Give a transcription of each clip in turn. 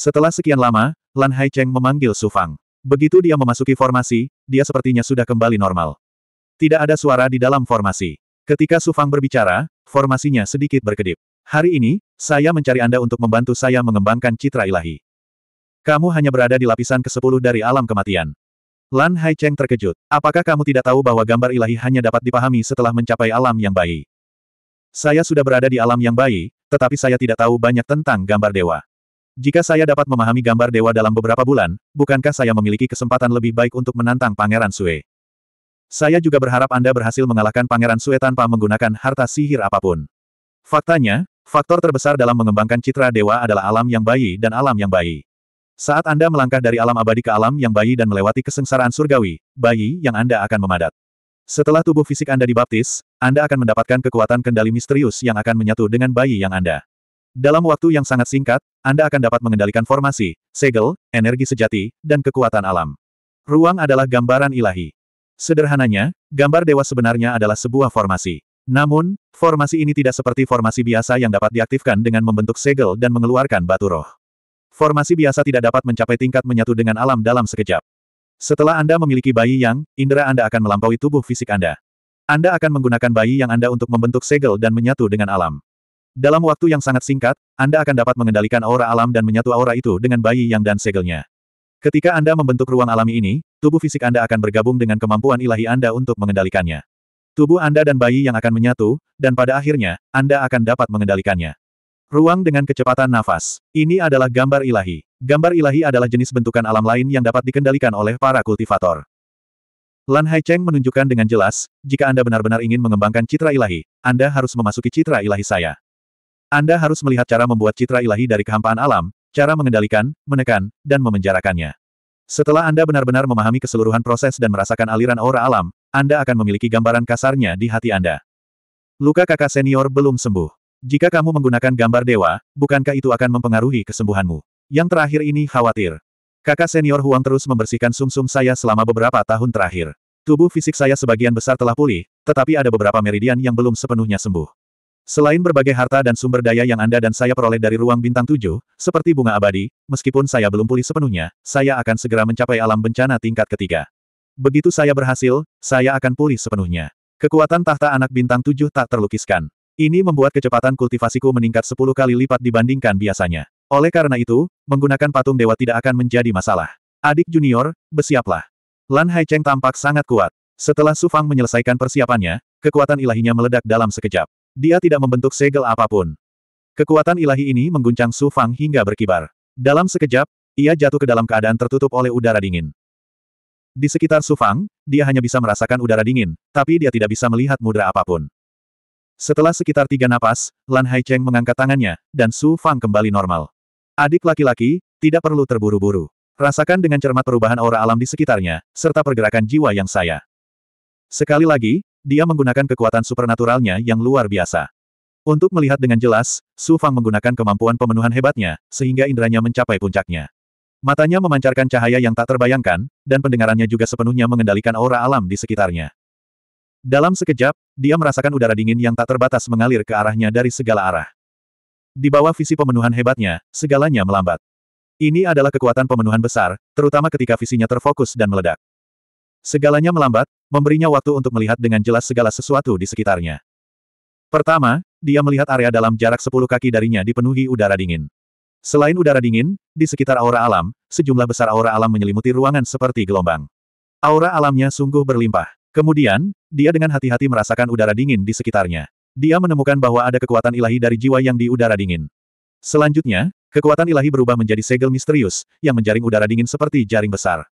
Setelah sekian lama, Lan Hai Cheng memanggil Su Fang. Begitu dia memasuki formasi, dia sepertinya sudah kembali normal. Tidak ada suara di dalam formasi. Ketika Su Fang berbicara, formasinya sedikit berkedip. Hari ini, saya mencari Anda untuk membantu saya mengembangkan citra ilahi. Kamu hanya berada di lapisan ke-10 dari alam kematian. Lan Hai Cheng terkejut. Apakah kamu tidak tahu bahwa gambar ilahi hanya dapat dipahami setelah mencapai alam yang bayi? Saya sudah berada di alam yang bayi, tetapi saya tidak tahu banyak tentang gambar dewa. Jika saya dapat memahami gambar dewa dalam beberapa bulan, bukankah saya memiliki kesempatan lebih baik untuk menantang Pangeran Sue? Saya juga berharap Anda berhasil mengalahkan Pangeran Sue tanpa menggunakan harta sihir apapun. Faktanya, faktor terbesar dalam mengembangkan citra dewa adalah alam yang bayi dan alam yang bayi. Saat Anda melangkah dari alam abadi ke alam yang bayi dan melewati kesengsaraan surgawi, bayi yang Anda akan memadat. Setelah tubuh fisik Anda dibaptis, Anda akan mendapatkan kekuatan kendali misterius yang akan menyatu dengan bayi yang Anda. Dalam waktu yang sangat singkat, Anda akan dapat mengendalikan formasi, segel, energi sejati, dan kekuatan alam. Ruang adalah gambaran ilahi. Sederhananya, gambar dewa sebenarnya adalah sebuah formasi. Namun, formasi ini tidak seperti formasi biasa yang dapat diaktifkan dengan membentuk segel dan mengeluarkan batu roh. Formasi biasa tidak dapat mencapai tingkat menyatu dengan alam dalam sekejap. Setelah Anda memiliki bayi yang, indera Anda akan melampaui tubuh fisik Anda. Anda akan menggunakan bayi yang Anda untuk membentuk segel dan menyatu dengan alam. Dalam waktu yang sangat singkat, Anda akan dapat mengendalikan aura alam dan menyatu aura itu dengan bayi yang dan segelnya. Ketika Anda membentuk ruang alami ini, tubuh fisik Anda akan bergabung dengan kemampuan ilahi Anda untuk mengendalikannya. Tubuh Anda dan bayi yang akan menyatu, dan pada akhirnya, Anda akan dapat mengendalikannya. Ruang dengan kecepatan nafas. Ini adalah gambar ilahi. Gambar ilahi adalah jenis bentukan alam lain yang dapat dikendalikan oleh para kultivator. Lan Haicheng menunjukkan dengan jelas, jika Anda benar-benar ingin mengembangkan citra ilahi, Anda harus memasuki citra ilahi saya. Anda harus melihat cara membuat citra ilahi dari kehampaan alam, cara mengendalikan, menekan, dan memenjarakannya. Setelah Anda benar-benar memahami keseluruhan proses dan merasakan aliran aura alam, Anda akan memiliki gambaran kasarnya di hati Anda. Luka kakak senior belum sembuh. Jika kamu menggunakan gambar dewa, bukankah itu akan mempengaruhi kesembuhanmu? Yang terakhir ini khawatir. Kakak senior Huang terus membersihkan sumsum -sum saya selama beberapa tahun terakhir. Tubuh fisik saya sebagian besar telah pulih, tetapi ada beberapa meridian yang belum sepenuhnya sembuh. Selain berbagai harta dan sumber daya yang Anda dan saya peroleh dari ruang bintang tujuh, seperti bunga abadi, meskipun saya belum pulih sepenuhnya, saya akan segera mencapai alam bencana tingkat ketiga. Begitu saya berhasil, saya akan pulih sepenuhnya. Kekuatan tahta anak bintang tujuh tak terlukiskan. Ini membuat kecepatan kultivasiku meningkat sepuluh kali lipat dibandingkan biasanya. Oleh karena itu, menggunakan patung dewa tidak akan menjadi masalah. Adik junior, bersiaplah. Lan Haicheng tampak sangat kuat. Setelah Sufang menyelesaikan persiapannya, kekuatan ilahinya meledak dalam sekejap. Dia tidak membentuk segel apapun. Kekuatan ilahi ini mengguncang Su Fang hingga berkibar. Dalam sekejap, ia jatuh ke dalam keadaan tertutup oleh udara dingin. Di sekitar Su Fang, dia hanya bisa merasakan udara dingin, tapi dia tidak bisa melihat mudra apapun. Setelah sekitar tiga napas, Lan Hai Cheng mengangkat tangannya, dan Su Fang kembali normal. Adik laki-laki, tidak perlu terburu-buru. Rasakan dengan cermat perubahan aura alam di sekitarnya, serta pergerakan jiwa yang saya. Sekali lagi, dia menggunakan kekuatan supernaturalnya yang luar biasa. Untuk melihat dengan jelas, Su Fang menggunakan kemampuan pemenuhan hebatnya, sehingga inderanya mencapai puncaknya. Matanya memancarkan cahaya yang tak terbayangkan, dan pendengarannya juga sepenuhnya mengendalikan aura alam di sekitarnya. Dalam sekejap, dia merasakan udara dingin yang tak terbatas mengalir ke arahnya dari segala arah. Di bawah visi pemenuhan hebatnya, segalanya melambat. Ini adalah kekuatan pemenuhan besar, terutama ketika visinya terfokus dan meledak. Segalanya melambat, memberinya waktu untuk melihat dengan jelas segala sesuatu di sekitarnya. Pertama, dia melihat area dalam jarak sepuluh kaki darinya dipenuhi udara dingin. Selain udara dingin, di sekitar aura alam, sejumlah besar aura alam menyelimuti ruangan seperti gelombang. Aura alamnya sungguh berlimpah. Kemudian, dia dengan hati-hati merasakan udara dingin di sekitarnya. Dia menemukan bahwa ada kekuatan ilahi dari jiwa yang di udara dingin. Selanjutnya, kekuatan ilahi berubah menjadi segel misterius, yang menjaring udara dingin seperti jaring besar.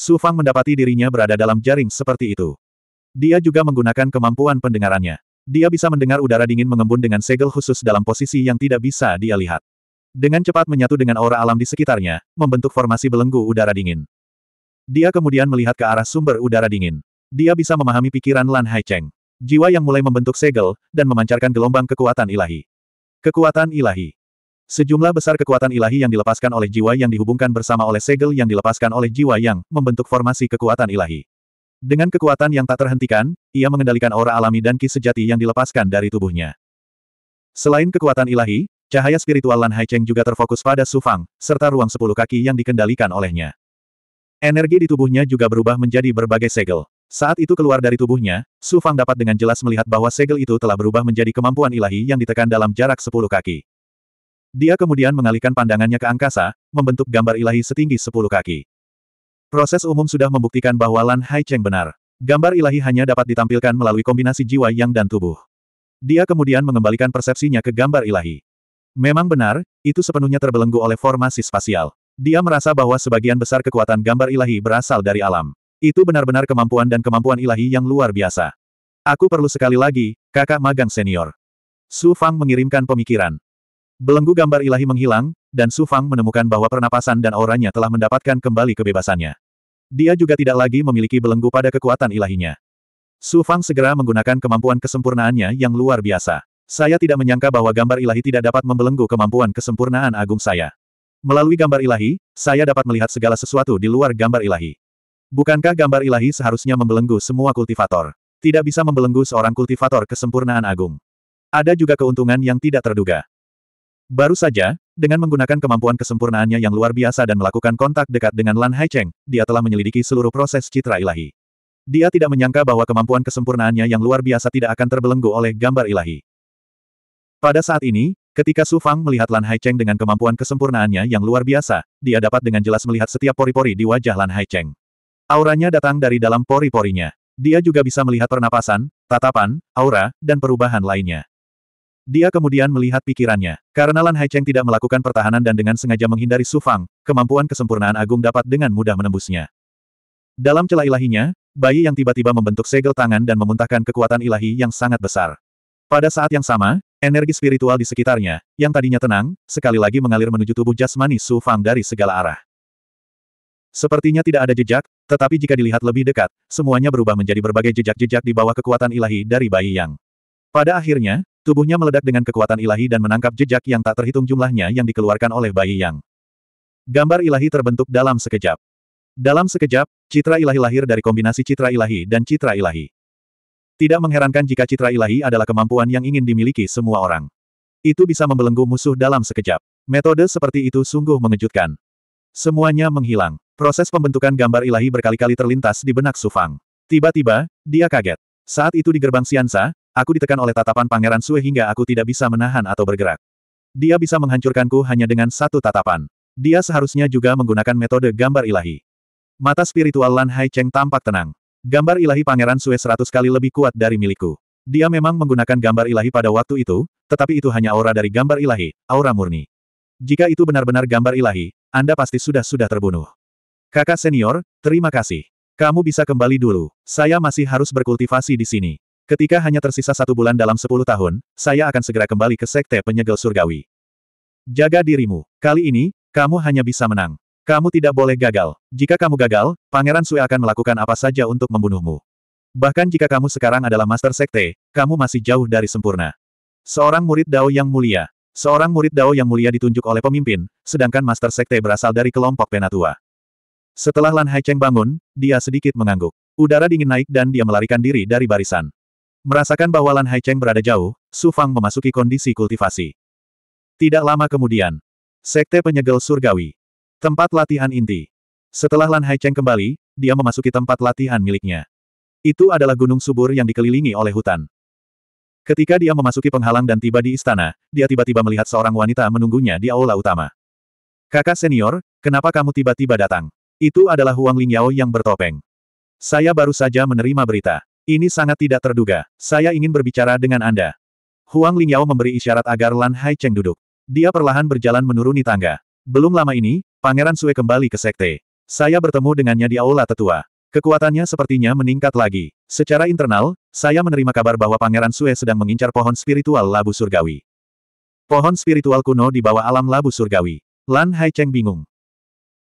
Su Fang mendapati dirinya berada dalam jaring seperti itu. Dia juga menggunakan kemampuan pendengarannya. Dia bisa mendengar udara dingin mengembun dengan segel khusus dalam posisi yang tidak bisa dia lihat. Dengan cepat menyatu dengan aura alam di sekitarnya, membentuk formasi belenggu udara dingin. Dia kemudian melihat ke arah sumber udara dingin. Dia bisa memahami pikiran Lan Hai Cheng, Jiwa yang mulai membentuk segel, dan memancarkan gelombang kekuatan ilahi. Kekuatan ilahi. Sejumlah besar kekuatan ilahi yang dilepaskan oleh jiwa yang dihubungkan bersama oleh segel yang dilepaskan oleh jiwa yang, membentuk formasi kekuatan ilahi. Dengan kekuatan yang tak terhentikan, ia mengendalikan aura alami dan ki sejati yang dilepaskan dari tubuhnya. Selain kekuatan ilahi, cahaya spiritual Lan Haicheng juga terfokus pada Su Fang, serta ruang sepuluh kaki yang dikendalikan olehnya. Energi di tubuhnya juga berubah menjadi berbagai segel. Saat itu keluar dari tubuhnya, Su Fang dapat dengan jelas melihat bahwa segel itu telah berubah menjadi kemampuan ilahi yang ditekan dalam jarak sepuluh kaki. Dia kemudian mengalihkan pandangannya ke angkasa, membentuk gambar ilahi setinggi sepuluh kaki. Proses umum sudah membuktikan bahwa Lan Hai Cheng benar. Gambar ilahi hanya dapat ditampilkan melalui kombinasi jiwa yang dan tubuh. Dia kemudian mengembalikan persepsinya ke gambar ilahi. Memang benar, itu sepenuhnya terbelenggu oleh formasi spasial. Dia merasa bahwa sebagian besar kekuatan gambar ilahi berasal dari alam. Itu benar-benar kemampuan dan kemampuan ilahi yang luar biasa. Aku perlu sekali lagi, kakak magang senior. Su Fang mengirimkan pemikiran. Belenggu gambar ilahi menghilang, dan Su Fang menemukan bahwa pernapasan dan auranya telah mendapatkan kembali kebebasannya. Dia juga tidak lagi memiliki belenggu pada kekuatan ilahinya. Su Fang segera menggunakan kemampuan kesempurnaannya yang luar biasa. Saya tidak menyangka bahwa gambar ilahi tidak dapat membelenggu kemampuan kesempurnaan agung saya. Melalui gambar ilahi, saya dapat melihat segala sesuatu di luar gambar ilahi. Bukankah gambar ilahi seharusnya membelenggu semua kultivator? Tidak bisa membelenggu seorang kultivator kesempurnaan agung. Ada juga keuntungan yang tidak terduga. Baru saja, dengan menggunakan kemampuan kesempurnaannya yang luar biasa dan melakukan kontak dekat dengan Lan Haicheng, dia telah menyelidiki seluruh proses citra ilahi. Dia tidak menyangka bahwa kemampuan kesempurnaannya yang luar biasa tidak akan terbelenggu oleh gambar ilahi. Pada saat ini, ketika Su Fang melihat Lan Haicheng dengan kemampuan kesempurnaannya yang luar biasa, dia dapat dengan jelas melihat setiap pori-pori di wajah Lan Haicheng. Auranya datang dari dalam pori-porinya. Dia juga bisa melihat pernapasan, tatapan, aura, dan perubahan lainnya. Dia kemudian melihat pikirannya. Karena Lan Haicheng tidak melakukan pertahanan dan dengan sengaja menghindari Su Fang, kemampuan kesempurnaan agung dapat dengan mudah menembusnya. Dalam celah ilahinya, bayi yang tiba-tiba membentuk segel tangan dan memuntahkan kekuatan ilahi yang sangat besar. Pada saat yang sama, energi spiritual di sekitarnya, yang tadinya tenang, sekali lagi mengalir menuju tubuh jasmani Su Fang dari segala arah. Sepertinya tidak ada jejak, tetapi jika dilihat lebih dekat, semuanya berubah menjadi berbagai jejak-jejak di bawah kekuatan ilahi dari bayi yang pada akhirnya, tubuhnya meledak dengan kekuatan ilahi dan menangkap jejak yang tak terhitung jumlahnya yang dikeluarkan oleh bayi yang. Gambar ilahi terbentuk dalam sekejap. Dalam sekejap, citra ilahi lahir dari kombinasi citra ilahi dan citra ilahi. Tidak mengherankan jika citra ilahi adalah kemampuan yang ingin dimiliki semua orang. Itu bisa membelenggu musuh dalam sekejap. Metode seperti itu sungguh mengejutkan. Semuanya menghilang. Proses pembentukan gambar ilahi berkali-kali terlintas di benak Sufang. Tiba-tiba, dia kaget. Saat itu di gerbang Siansa, Aku ditekan oleh tatapan Pangeran Sue hingga aku tidak bisa menahan atau bergerak. Dia bisa menghancurkanku hanya dengan satu tatapan. Dia seharusnya juga menggunakan metode gambar ilahi. Mata spiritual Lan Hai Cheng tampak tenang. Gambar ilahi Pangeran Sue seratus kali lebih kuat dari milikku. Dia memang menggunakan gambar ilahi pada waktu itu, tetapi itu hanya aura dari gambar ilahi, aura murni. Jika itu benar-benar gambar ilahi, Anda pasti sudah-sudah terbunuh. Kakak senior, terima kasih. Kamu bisa kembali dulu, saya masih harus berkultivasi di sini. Ketika hanya tersisa satu bulan dalam sepuluh tahun, saya akan segera kembali ke Sekte Penyegel Surgawi. Jaga dirimu. Kali ini, kamu hanya bisa menang. Kamu tidak boleh gagal. Jika kamu gagal, Pangeran Sui akan melakukan apa saja untuk membunuhmu. Bahkan jika kamu sekarang adalah Master Sekte, kamu masih jauh dari sempurna. Seorang murid Dao yang mulia. Seorang murid Dao yang mulia ditunjuk oleh pemimpin, sedangkan Master Sekte berasal dari kelompok penatua. Setelah Lan Haicheng bangun, dia sedikit mengangguk. Udara dingin naik dan dia melarikan diri dari barisan. Merasakan bahwa Lan Haicheng berada jauh, Su Fang memasuki kondisi kultivasi. Tidak lama kemudian, Sekte Penyegel Surgawi. Tempat latihan inti. Setelah Lan Haicheng kembali, dia memasuki tempat latihan miliknya. Itu adalah gunung subur yang dikelilingi oleh hutan. Ketika dia memasuki penghalang dan tiba di istana, dia tiba-tiba melihat seorang wanita menunggunya di aula utama. Kakak senior, kenapa kamu tiba-tiba datang? Itu adalah Huang Lingyao yang bertopeng. Saya baru saja menerima berita. Ini sangat tidak terduga. Saya ingin berbicara dengan Anda. Huang Lingyao memberi isyarat agar Lan Hai Cheng duduk. Dia perlahan berjalan menuruni tangga. Belum lama ini, Pangeran Sue kembali ke sekte. Saya bertemu dengannya di aula tetua. Kekuatannya sepertinya meningkat lagi. Secara internal, saya menerima kabar bahwa Pangeran Sue sedang mengincar pohon spiritual labu surgawi. Pohon spiritual kuno di bawah alam labu surgawi. Lan Hai Cheng bingung.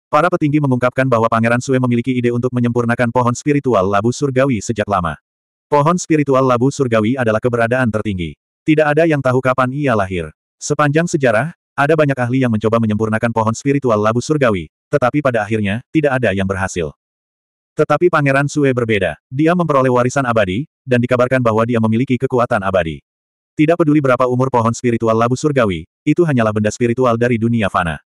Para petinggi mengungkapkan bahwa Pangeran Sue memiliki ide untuk menyempurnakan pohon spiritual labu surgawi sejak lama. Pohon spiritual labu surgawi adalah keberadaan tertinggi. Tidak ada yang tahu kapan ia lahir. Sepanjang sejarah, ada banyak ahli yang mencoba menyempurnakan pohon spiritual labu surgawi, tetapi pada akhirnya, tidak ada yang berhasil. Tetapi Pangeran Sue berbeda. Dia memperoleh warisan abadi, dan dikabarkan bahwa dia memiliki kekuatan abadi. Tidak peduli berapa umur pohon spiritual labu surgawi, itu hanyalah benda spiritual dari dunia fana.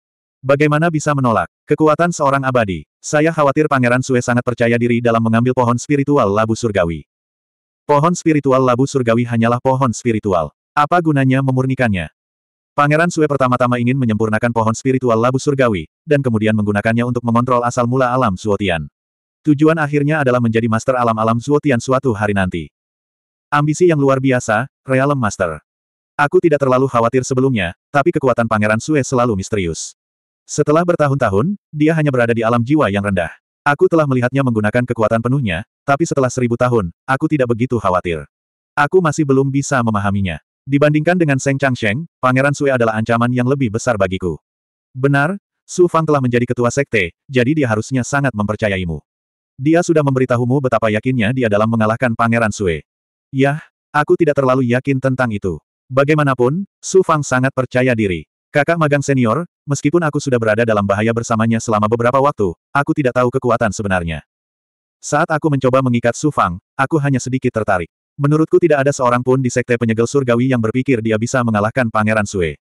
Bagaimana bisa menolak? Kekuatan seorang abadi. Saya khawatir Pangeran Sue sangat percaya diri dalam mengambil pohon spiritual labu surgawi. Pohon spiritual labu surgawi hanyalah pohon spiritual. Apa gunanya memurnikannya? Pangeran Sue pertama-tama ingin menyempurnakan pohon spiritual labu surgawi, dan kemudian menggunakannya untuk mengontrol asal mula alam Suotian. Tujuan akhirnya adalah menjadi master alam-alam Suotian suatu hari nanti. Ambisi yang luar biasa, Realm Master. Aku tidak terlalu khawatir sebelumnya, tapi kekuatan Pangeran Sue selalu misterius. Setelah bertahun-tahun, dia hanya berada di alam jiwa yang rendah. Aku telah melihatnya menggunakan kekuatan penuhnya, tapi setelah seribu tahun, aku tidak begitu khawatir. Aku masih belum bisa memahaminya. Dibandingkan dengan Seng Changsheng, Pangeran Sui adalah ancaman yang lebih besar bagiku. Benar, Su Fang telah menjadi ketua sekte, jadi dia harusnya sangat mempercayaimu. Dia sudah memberitahumu betapa yakinnya dia dalam mengalahkan Pangeran Sui. Yah, aku tidak terlalu yakin tentang itu. Bagaimanapun, Su Fang sangat percaya diri. Kakak magang senior, meskipun aku sudah berada dalam bahaya bersamanya selama beberapa waktu, aku tidak tahu kekuatan sebenarnya. Saat aku mencoba mengikat Su Fang, aku hanya sedikit tertarik. Menurutku tidak ada seorang pun di sekte penyegel surgawi yang berpikir dia bisa mengalahkan Pangeran Sue.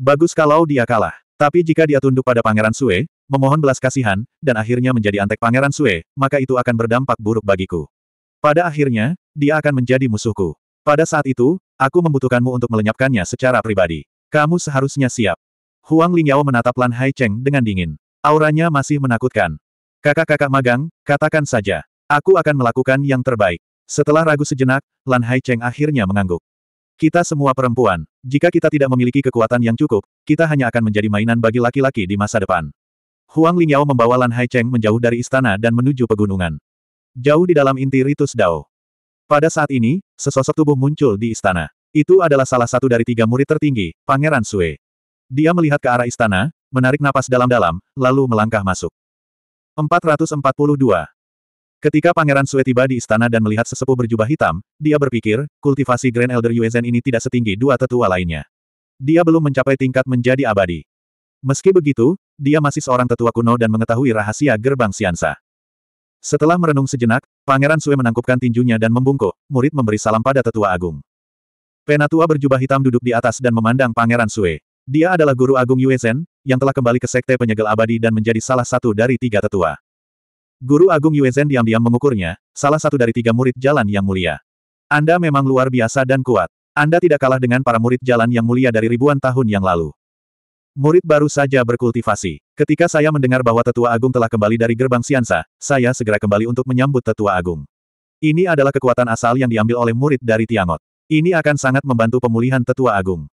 Bagus kalau dia kalah. Tapi jika dia tunduk pada Pangeran Sue, memohon belas kasihan, dan akhirnya menjadi antek Pangeran Sue, maka itu akan berdampak buruk bagiku. Pada akhirnya, dia akan menjadi musuhku. Pada saat itu, aku membutuhkanmu untuk melenyapkannya secara pribadi. Kamu seharusnya siap. Huang Lingyao menatap Lan Hai Cheng dengan dingin. Auranya masih menakutkan. Kakak-kakak magang, katakan saja. Aku akan melakukan yang terbaik. Setelah ragu sejenak, Lan Hai Cheng akhirnya mengangguk. Kita semua perempuan. Jika kita tidak memiliki kekuatan yang cukup, kita hanya akan menjadi mainan bagi laki-laki di masa depan. Huang Lingyao membawa Lan Hai Cheng menjauh dari istana dan menuju pegunungan. Jauh di dalam inti Ritus Dao. Pada saat ini, sesosok tubuh muncul di istana. Itu adalah salah satu dari tiga murid tertinggi, Pangeran Sue. Dia melihat ke arah istana, menarik napas dalam-dalam, lalu melangkah masuk. 442. Ketika Pangeran Sue tiba di istana dan melihat sesepuh berjubah hitam, dia berpikir, kultivasi Grand Elder Yuezhen ini tidak setinggi dua tetua lainnya. Dia belum mencapai tingkat menjadi abadi. Meski begitu, dia masih seorang tetua kuno dan mengetahui rahasia gerbang siansa. Setelah merenung sejenak, Pangeran Sue menangkupkan tinjunya dan membungkuk, murid memberi salam pada tetua agung. Penatua berjubah hitam duduk di atas dan memandang Pangeran Sue. Dia adalah guru agung Yue Zhen, yang telah kembali ke Sekte Penyegel Abadi dan menjadi salah satu dari tiga tetua. Guru Agung Yue Zhen diam-diam mengukurnya, salah satu dari tiga murid jalan yang mulia. Anda memang luar biasa dan kuat. Anda tidak kalah dengan para murid jalan yang mulia dari ribuan tahun yang lalu. Murid baru saja berkultivasi. Ketika saya mendengar bahwa Tetua Agung telah kembali dari gerbang Siansa, saya segera kembali untuk menyambut Tetua Agung. Ini adalah kekuatan asal yang diambil oleh murid dari Tiangot. Ini akan sangat membantu pemulihan tetua agung.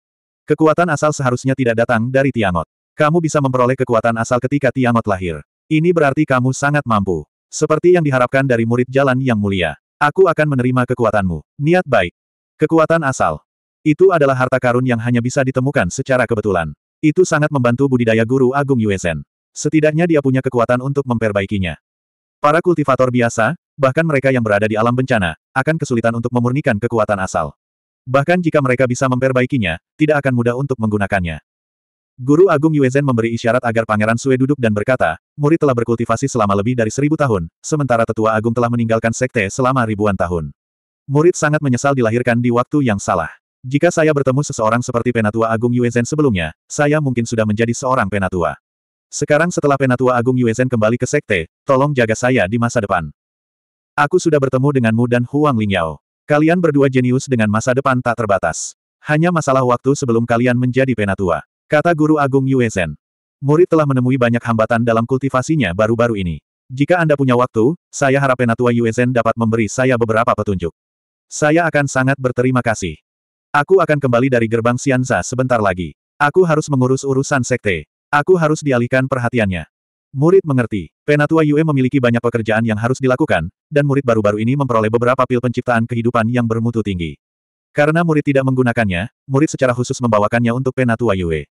Kekuatan asal seharusnya tidak datang dari Tiangot. Kamu bisa memperoleh kekuatan asal ketika Tiangot lahir. Ini berarti kamu sangat mampu. Seperti yang diharapkan dari murid jalan yang mulia. Aku akan menerima kekuatanmu. Niat baik. Kekuatan asal. Itu adalah harta karun yang hanya bisa ditemukan secara kebetulan. Itu sangat membantu budidaya guru Agung USN. Setidaknya dia punya kekuatan untuk memperbaikinya. Para kultivator biasa, bahkan mereka yang berada di alam bencana, akan kesulitan untuk memurnikan kekuatan asal. Bahkan jika mereka bisa memperbaikinya, tidak akan mudah untuk menggunakannya. Guru Agung Yuezen memberi isyarat agar Pangeran Sue duduk dan berkata, murid telah berkultivasi selama lebih dari seribu tahun, sementara tetua Agung telah meninggalkan sekte selama ribuan tahun. Murid sangat menyesal dilahirkan di waktu yang salah. Jika saya bertemu seseorang seperti Penatua Agung Yuezen sebelumnya, saya mungkin sudah menjadi seorang Penatua. Sekarang setelah Penatua Agung Yuezen kembali ke sekte, tolong jaga saya di masa depan. Aku sudah bertemu denganmu dan Huang Lingyao. Kalian berdua jenius dengan masa depan tak terbatas. Hanya masalah waktu sebelum kalian menjadi penatua. Kata Guru Agung Zhen. Murid telah menemui banyak hambatan dalam kultivasinya baru-baru ini. Jika Anda punya waktu, saya harap penatua Zhen dapat memberi saya beberapa petunjuk. Saya akan sangat berterima kasih. Aku akan kembali dari gerbang Xianza sebentar lagi. Aku harus mengurus urusan sekte. Aku harus dialihkan perhatiannya. Murid mengerti, Penatua Yue memiliki banyak pekerjaan yang harus dilakukan, dan murid baru-baru ini memperoleh beberapa pil penciptaan kehidupan yang bermutu tinggi. Karena murid tidak menggunakannya, murid secara khusus membawakannya untuk Penatua Yue.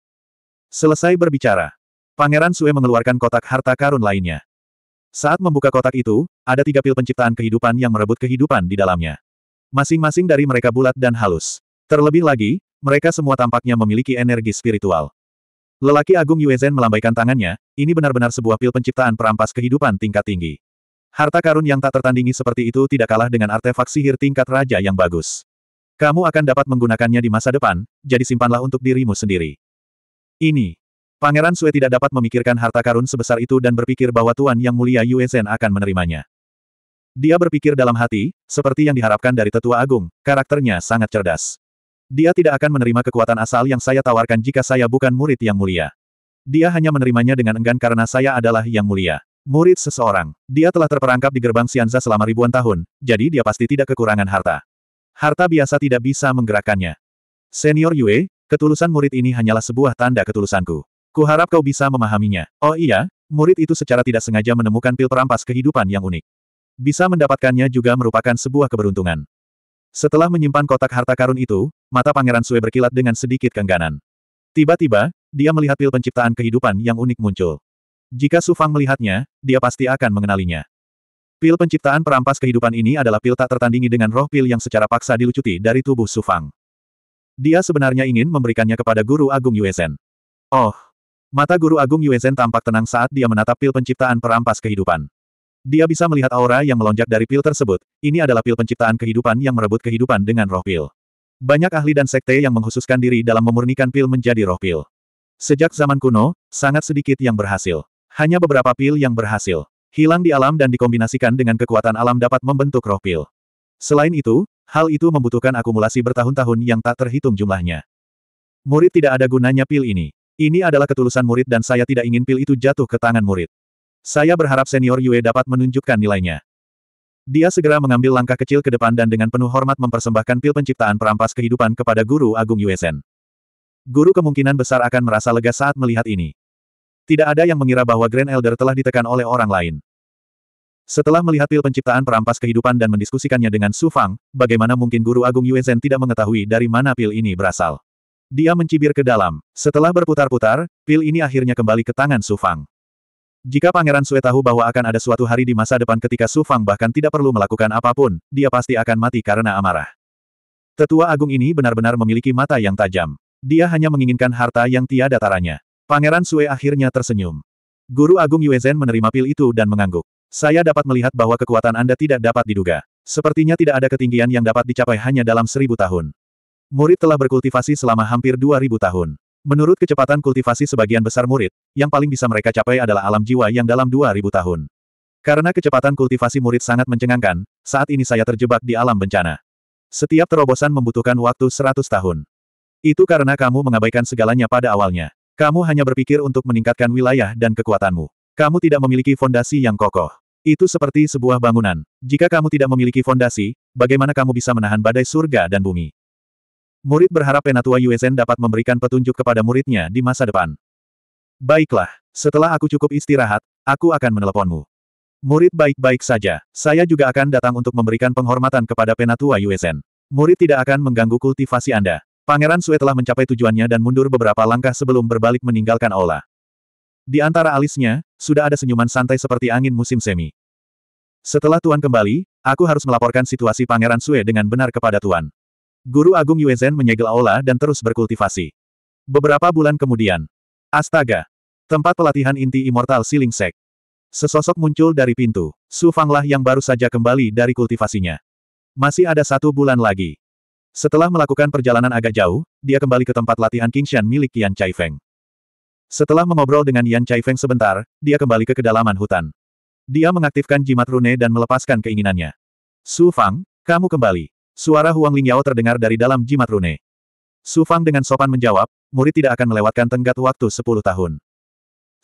Selesai berbicara, Pangeran Sue mengeluarkan kotak harta karun lainnya. Saat membuka kotak itu, ada tiga pil penciptaan kehidupan yang merebut kehidupan di dalamnya. Masing-masing dari mereka bulat dan halus. Terlebih lagi, mereka semua tampaknya memiliki energi spiritual. Lelaki agung Yuezhen melambaikan tangannya, ini benar-benar sebuah pil penciptaan perampas kehidupan tingkat tinggi. Harta karun yang tak tertandingi seperti itu tidak kalah dengan artefak sihir tingkat raja yang bagus. Kamu akan dapat menggunakannya di masa depan, jadi simpanlah untuk dirimu sendiri. Ini. Pangeran Sue tidak dapat memikirkan harta karun sebesar itu dan berpikir bahwa Tuan Yang Mulia Yue akan menerimanya. Dia berpikir dalam hati, seperti yang diharapkan dari tetua agung, karakternya sangat cerdas. Dia tidak akan menerima kekuatan asal yang saya tawarkan jika saya bukan murid yang mulia. Dia hanya menerimanya dengan enggan karena saya adalah yang mulia. Murid seseorang. Dia telah terperangkap di gerbang Sianza selama ribuan tahun, jadi dia pasti tidak kekurangan harta. Harta biasa tidak bisa menggerakkannya. Senior Yue, ketulusan murid ini hanyalah sebuah tanda ketulusanku. Kuharap kau bisa memahaminya. Oh iya, murid itu secara tidak sengaja menemukan pil perampas kehidupan yang unik. Bisa mendapatkannya juga merupakan sebuah keberuntungan. Setelah menyimpan kotak harta karun itu, mata Pangeran Sue berkilat dengan sedikit kengganan. Tiba-tiba, dia melihat pil penciptaan kehidupan yang unik muncul. Jika Su Fang melihatnya, dia pasti akan mengenalinya. Pil penciptaan perampas kehidupan ini adalah pil tak tertandingi dengan roh pil yang secara paksa dilucuti dari tubuh Su Fang. Dia sebenarnya ingin memberikannya kepada Guru Agung Yuesen. Oh! Mata Guru Agung Yuezen tampak tenang saat dia menatap pil penciptaan perampas kehidupan. Dia bisa melihat aura yang melonjak dari pil tersebut. Ini adalah pil penciptaan kehidupan yang merebut kehidupan dengan roh pil. Banyak ahli dan sekte yang menghususkan diri dalam memurnikan pil menjadi roh pil. Sejak zaman kuno, sangat sedikit yang berhasil. Hanya beberapa pil yang berhasil. Hilang di alam dan dikombinasikan dengan kekuatan alam dapat membentuk roh pil. Selain itu, hal itu membutuhkan akumulasi bertahun-tahun yang tak terhitung jumlahnya. Murid tidak ada gunanya pil ini. Ini adalah ketulusan murid dan saya tidak ingin pil itu jatuh ke tangan murid. Saya berharap senior Yue dapat menunjukkan nilainya. Dia segera mengambil langkah kecil ke depan dan dengan penuh hormat mempersembahkan pil penciptaan perampas kehidupan kepada Guru Agung Yue Zhen. Guru kemungkinan besar akan merasa lega saat melihat ini. Tidak ada yang mengira bahwa Grand Elder telah ditekan oleh orang lain. Setelah melihat pil penciptaan perampas kehidupan dan mendiskusikannya dengan Su Fang, bagaimana mungkin Guru Agung Yue Zhen tidak mengetahui dari mana pil ini berasal. Dia mencibir ke dalam. Setelah berputar-putar, pil ini akhirnya kembali ke tangan Su Fang. Jika Pangeran Sue tahu bahwa akan ada suatu hari di masa depan ketika Su Fang bahkan tidak perlu melakukan apapun, dia pasti akan mati karena amarah. Tetua agung ini benar-benar memiliki mata yang tajam. Dia hanya menginginkan harta yang tiada taranya. Pangeran Sue akhirnya tersenyum. Guru Agung Yuezen menerima pil itu dan mengangguk. Saya dapat melihat bahwa kekuatan Anda tidak dapat diduga. Sepertinya tidak ada ketinggian yang dapat dicapai hanya dalam seribu tahun. Murid telah berkultivasi selama hampir dua ribu tahun. Menurut kecepatan kultivasi sebagian besar murid, yang paling bisa mereka capai adalah alam jiwa yang dalam 2000 tahun. Karena kecepatan kultivasi murid sangat mencengangkan, saat ini saya terjebak di alam bencana. Setiap terobosan membutuhkan waktu 100 tahun. Itu karena kamu mengabaikan segalanya pada awalnya. Kamu hanya berpikir untuk meningkatkan wilayah dan kekuatanmu. Kamu tidak memiliki fondasi yang kokoh. Itu seperti sebuah bangunan. Jika kamu tidak memiliki fondasi, bagaimana kamu bisa menahan badai surga dan bumi? Murid berharap Penatua Yuezen dapat memberikan petunjuk kepada muridnya di masa depan. Baiklah, setelah aku cukup istirahat, aku akan meneleponmu. Murid baik-baik saja, saya juga akan datang untuk memberikan penghormatan kepada Penatua Yuezen. Murid tidak akan mengganggu kultivasi Anda. Pangeran Sue telah mencapai tujuannya dan mundur beberapa langkah sebelum berbalik meninggalkan Ola. Di antara alisnya, sudah ada senyuman santai seperti angin musim semi. Setelah Tuan kembali, aku harus melaporkan situasi Pangeran Sue dengan benar kepada Tuan. Guru Agung Yuezhen menyegel aula dan terus berkultivasi. Beberapa bulan kemudian. Astaga! Tempat pelatihan inti Immortal Siling Sek. Sesosok muncul dari pintu. Su Fanglah yang baru saja kembali dari kultivasinya. Masih ada satu bulan lagi. Setelah melakukan perjalanan agak jauh, dia kembali ke tempat latihan Kingshan milik Yan Feng. Setelah mengobrol dengan Yan Feng sebentar, dia kembali ke kedalaman hutan. Dia mengaktifkan jimat rune dan melepaskan keinginannya. Su Fang, kamu kembali. Suara Huang Lingyao terdengar dari dalam jimat rune. Su Fang dengan sopan menjawab, murid tidak akan melewatkan tenggat waktu sepuluh tahun.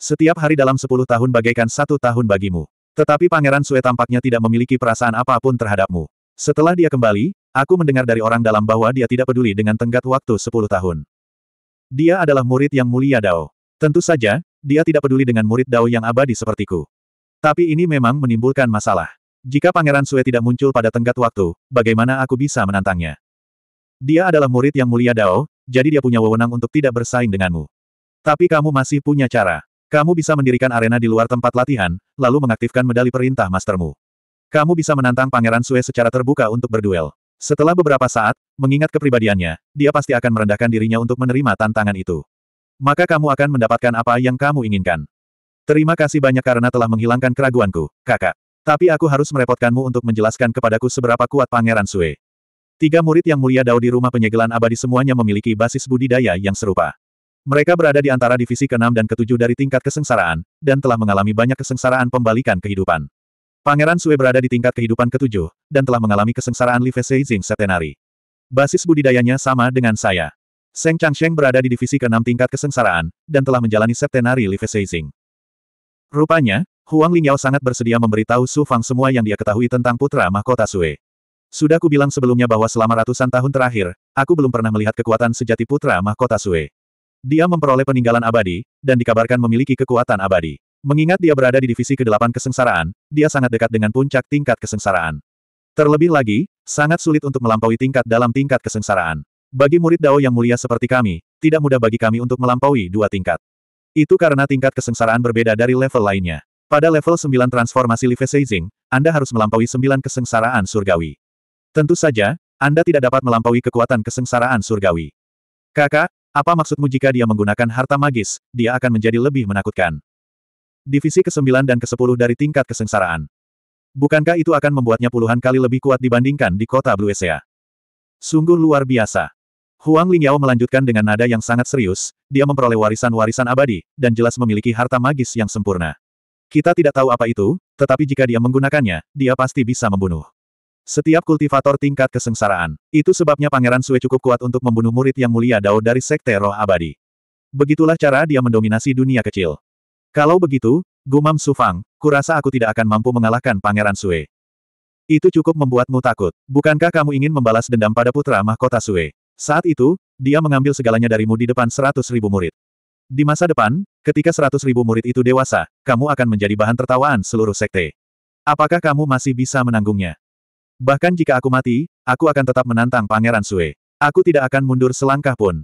Setiap hari dalam sepuluh tahun bagaikan satu tahun bagimu. Tetapi Pangeran Sue tampaknya tidak memiliki perasaan apapun terhadapmu. Setelah dia kembali, aku mendengar dari orang dalam bahwa dia tidak peduli dengan tenggat waktu sepuluh tahun. Dia adalah murid yang mulia Dao. Tentu saja, dia tidak peduli dengan murid Dao yang abadi sepertiku. Tapi ini memang menimbulkan masalah. Jika Pangeran Sue tidak muncul pada tenggat waktu, bagaimana aku bisa menantangnya? Dia adalah murid yang mulia Dao, jadi dia punya wewenang untuk tidak bersaing denganmu. Tapi kamu masih punya cara. Kamu bisa mendirikan arena di luar tempat latihan, lalu mengaktifkan medali perintah mastermu. Kamu bisa menantang Pangeran Sue secara terbuka untuk berduel. Setelah beberapa saat, mengingat kepribadiannya, dia pasti akan merendahkan dirinya untuk menerima tantangan itu. Maka kamu akan mendapatkan apa yang kamu inginkan. Terima kasih banyak karena telah menghilangkan keraguanku, kakak. Tapi aku harus merepotkanmu untuk menjelaskan kepadaku seberapa kuat Pangeran Sue. Tiga murid yang mulia Dao di rumah penyegelan abadi semuanya memiliki basis budidaya yang serupa. Mereka berada di antara divisi ke-6 dan ke-7 dari tingkat kesengsaraan, dan telah mengalami banyak kesengsaraan pembalikan kehidupan. Pangeran Sue berada di tingkat kehidupan ke-7, dan telah mengalami kesengsaraan Li seizing setenari. Basis budidayanya sama dengan saya. Seng Changsheng berada di divisi ke-6 tingkat kesengsaraan, dan telah menjalani Septenari Li seizing. Rupanya, Huang Lingyao sangat bersedia memberitahu Su Fang semua yang dia ketahui tentang putra mahkota Sue. Sudah ku bilang sebelumnya bahwa selama ratusan tahun terakhir, aku belum pernah melihat kekuatan sejati putra mahkota Sue. Dia memperoleh peninggalan abadi, dan dikabarkan memiliki kekuatan abadi. Mengingat dia berada di divisi ke-8 kesengsaraan, dia sangat dekat dengan puncak tingkat kesengsaraan. Terlebih lagi, sangat sulit untuk melampaui tingkat dalam tingkat kesengsaraan. Bagi murid Dao yang mulia seperti kami, tidak mudah bagi kami untuk melampaui dua tingkat. Itu karena tingkat kesengsaraan berbeda dari level lainnya. Pada level 9 transformasi Life Seizing, Anda harus melampaui 9 kesengsaraan surgawi. Tentu saja, Anda tidak dapat melampaui kekuatan kesengsaraan surgawi. Kakak, apa maksudmu jika dia menggunakan harta magis, dia akan menjadi lebih menakutkan? Divisi ke-9 dan ke-10 dari tingkat kesengsaraan. Bukankah itu akan membuatnya puluhan kali lebih kuat dibandingkan di kota Bluesea? Sungguh luar biasa. Huang Lingyao melanjutkan dengan nada yang sangat serius, dia memperoleh warisan-warisan abadi, dan jelas memiliki harta magis yang sempurna. Kita tidak tahu apa itu, tetapi jika dia menggunakannya, dia pasti bisa membunuh. Setiap kultivator tingkat kesengsaraan. Itu sebabnya Pangeran Sue cukup kuat untuk membunuh murid yang mulia Dao dari Sekte Roh Abadi. Begitulah cara dia mendominasi dunia kecil. Kalau begitu, gumam Sufang, kurasa aku tidak akan mampu mengalahkan Pangeran Sue. Itu cukup membuatmu takut. Bukankah kamu ingin membalas dendam pada putra mahkota Sue? Saat itu, dia mengambil segalanya darimu di depan seratus ribu murid. Di masa depan, Ketika seratus ribu murid itu dewasa, kamu akan menjadi bahan tertawaan seluruh sekte. Apakah kamu masih bisa menanggungnya? Bahkan jika aku mati, aku akan tetap menantang Pangeran Sue. Aku tidak akan mundur selangkah pun.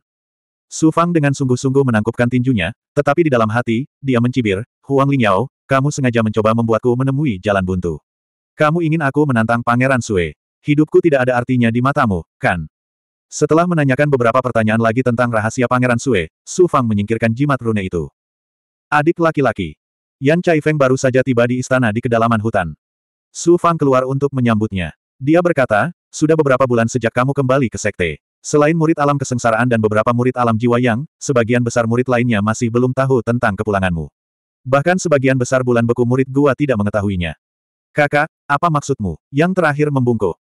Su Fang dengan sungguh-sungguh menangkupkan tinjunya, tetapi di dalam hati, dia mencibir, Huang Lingyao, kamu sengaja mencoba membuatku menemui jalan buntu. Kamu ingin aku menantang Pangeran Sue. Hidupku tidak ada artinya di matamu, kan? Setelah menanyakan beberapa pertanyaan lagi tentang rahasia Pangeran Sue, Su Fang menyingkirkan jimat rune itu. Adik laki-laki. Yan Feng baru saja tiba di istana di kedalaman hutan. Su Fang keluar untuk menyambutnya. Dia berkata, sudah beberapa bulan sejak kamu kembali ke sekte. Selain murid alam kesengsaraan dan beberapa murid alam jiwa yang, sebagian besar murid lainnya masih belum tahu tentang kepulanganmu. Bahkan sebagian besar bulan beku murid gua tidak mengetahuinya. Kakak, apa maksudmu? Yang terakhir membungkuk.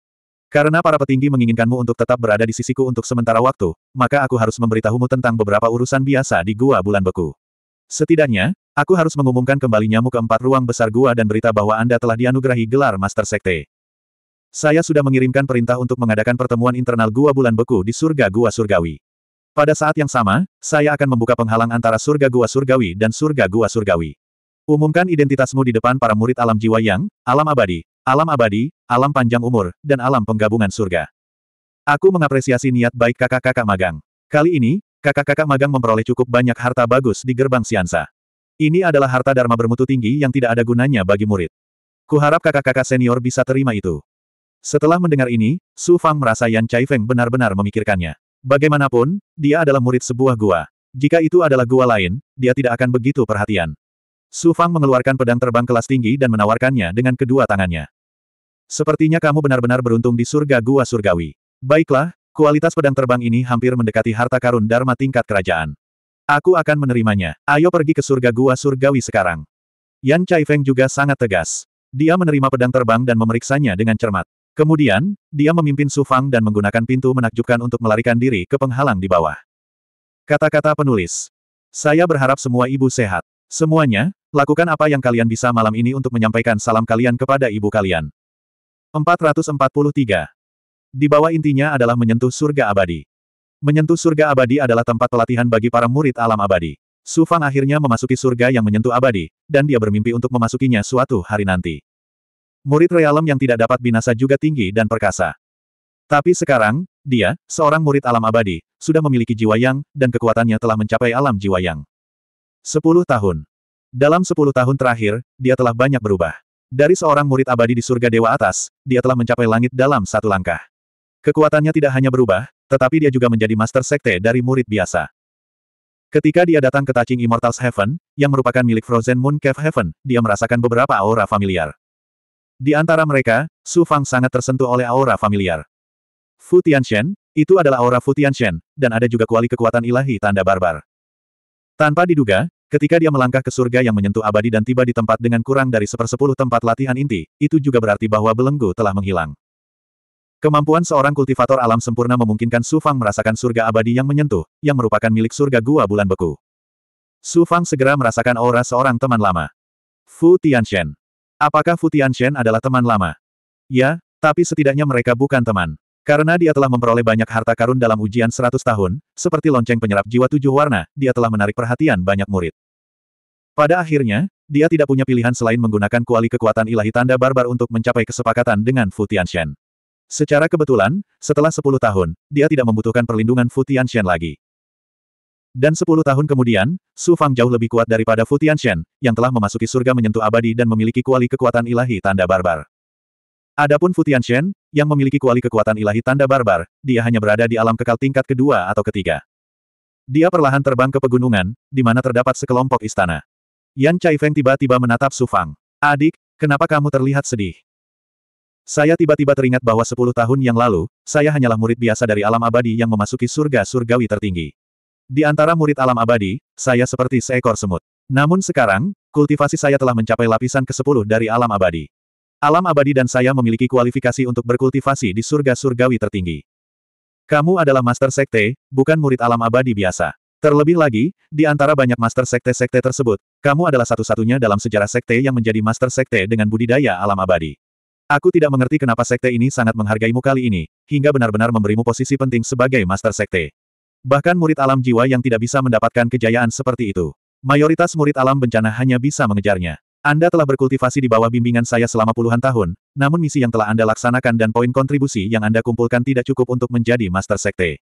Karena para petinggi menginginkanmu untuk tetap berada di sisiku untuk sementara waktu, maka aku harus memberitahumu tentang beberapa urusan biasa di gua bulan beku. Setidaknya, aku harus mengumumkan kembali nyamuk ke empat ruang besar gua dan berita bahwa Anda telah dianugerahi gelar Master Sekte. Saya sudah mengirimkan perintah untuk mengadakan pertemuan internal gua bulan beku di surga gua surgawi. Pada saat yang sama, saya akan membuka penghalang antara surga gua surgawi dan surga gua surgawi. Umumkan identitasmu di depan para murid alam jiwa yang, alam abadi, alam abadi, alam panjang umur, dan alam penggabungan surga. Aku mengapresiasi niat baik kakak-kakak magang. Kali ini, Kakak-kakak magang memperoleh cukup banyak harta bagus di gerbang Siansa. Ini adalah harta Dharma bermutu tinggi yang tidak ada gunanya bagi murid. Kuharap kakak-kakak senior bisa terima itu. Setelah mendengar ini, Su Fang merasa Yan Feng benar-benar memikirkannya. Bagaimanapun, dia adalah murid sebuah gua. Jika itu adalah gua lain, dia tidak akan begitu perhatian. Su Fang mengeluarkan pedang terbang kelas tinggi dan menawarkannya dengan kedua tangannya. Sepertinya kamu benar-benar beruntung di surga gua surgawi. Baiklah, Kualitas pedang terbang ini hampir mendekati harta karun Dharma tingkat kerajaan. Aku akan menerimanya. Ayo pergi ke surga gua surgawi sekarang. Yan Feng juga sangat tegas. Dia menerima pedang terbang dan memeriksanya dengan cermat. Kemudian, dia memimpin Su Fang dan menggunakan pintu menakjubkan untuk melarikan diri ke penghalang di bawah. Kata-kata penulis. Saya berharap semua ibu sehat. Semuanya, lakukan apa yang kalian bisa malam ini untuk menyampaikan salam kalian kepada ibu kalian. 443. Di bawah intinya adalah menyentuh surga abadi. Menyentuh surga abadi adalah tempat pelatihan bagi para murid alam abadi. Su Fang akhirnya memasuki surga yang menyentuh abadi, dan dia bermimpi untuk memasukinya suatu hari nanti. Murid realem yang tidak dapat binasa juga tinggi dan perkasa. Tapi sekarang, dia, seorang murid alam abadi, sudah memiliki jiwa yang, dan kekuatannya telah mencapai alam jiwa yang. Sepuluh tahun. Dalam sepuluh tahun terakhir, dia telah banyak berubah. Dari seorang murid abadi di surga dewa atas, dia telah mencapai langit dalam satu langkah. Kekuatannya tidak hanya berubah, tetapi dia juga menjadi master sekte dari murid biasa. Ketika dia datang ke Touching Immortals Heaven, yang merupakan milik Frozen Moon Cave Heaven, dia merasakan beberapa aura familiar. Di antara mereka, Su Fang sangat tersentuh oleh aura familiar. Fu Tianxian, itu adalah aura Fu Tianxian, dan ada juga kuali kekuatan ilahi tanda barbar. Tanpa diduga, ketika dia melangkah ke surga yang menyentuh abadi dan tiba di tempat dengan kurang dari sepersepuluh tempat latihan inti, itu juga berarti bahwa belenggu telah menghilang. Kemampuan seorang kultivator alam sempurna memungkinkan Su Fang merasakan surga abadi yang menyentuh, yang merupakan milik surga gua bulan beku. Su Fang segera merasakan aura seorang teman lama. Fu Tianxian. Apakah Fu Tianxian adalah teman lama? Ya, tapi setidaknya mereka bukan teman. Karena dia telah memperoleh banyak harta karun dalam ujian 100 tahun, seperti lonceng penyerap jiwa tujuh warna, dia telah menarik perhatian banyak murid. Pada akhirnya, dia tidak punya pilihan selain menggunakan kuali kekuatan ilahi tanda barbar untuk mencapai kesepakatan dengan Fu Tianxian. Secara kebetulan, setelah 10 tahun, dia tidak membutuhkan perlindungan Fu Tianxian lagi. Dan 10 tahun kemudian, Su Fang jauh lebih kuat daripada Fu Tianxian, yang telah memasuki surga menyentuh abadi dan memiliki kuali kekuatan ilahi tanda barbar. Adapun Fu Tianxian, yang memiliki kuali kekuatan ilahi tanda barbar, dia hanya berada di alam kekal tingkat kedua atau ketiga. Dia perlahan terbang ke pegunungan, di mana terdapat sekelompok istana. Yan Chai Feng tiba-tiba menatap Su Fang. Adik, kenapa kamu terlihat sedih? Saya tiba-tiba teringat bahwa sepuluh tahun yang lalu, saya hanyalah murid biasa dari alam abadi yang memasuki surga surgawi tertinggi. Di antara murid alam abadi, saya seperti seekor semut. Namun sekarang, kultivasi saya telah mencapai lapisan ke-10 dari alam abadi. Alam abadi dan saya memiliki kualifikasi untuk berkultivasi di surga surgawi tertinggi. Kamu adalah master sekte, bukan murid alam abadi biasa. Terlebih lagi, di antara banyak master sekte-sekte tersebut, kamu adalah satu-satunya dalam sejarah sekte yang menjadi master sekte dengan budidaya alam abadi. Aku tidak mengerti kenapa sekte ini sangat menghargaimu kali ini, hingga benar-benar memberimu posisi penting sebagai master sekte. Bahkan murid alam jiwa yang tidak bisa mendapatkan kejayaan seperti itu. Mayoritas murid alam bencana hanya bisa mengejarnya. Anda telah berkultivasi di bawah bimbingan saya selama puluhan tahun, namun misi yang telah Anda laksanakan dan poin kontribusi yang Anda kumpulkan tidak cukup untuk menjadi master sekte.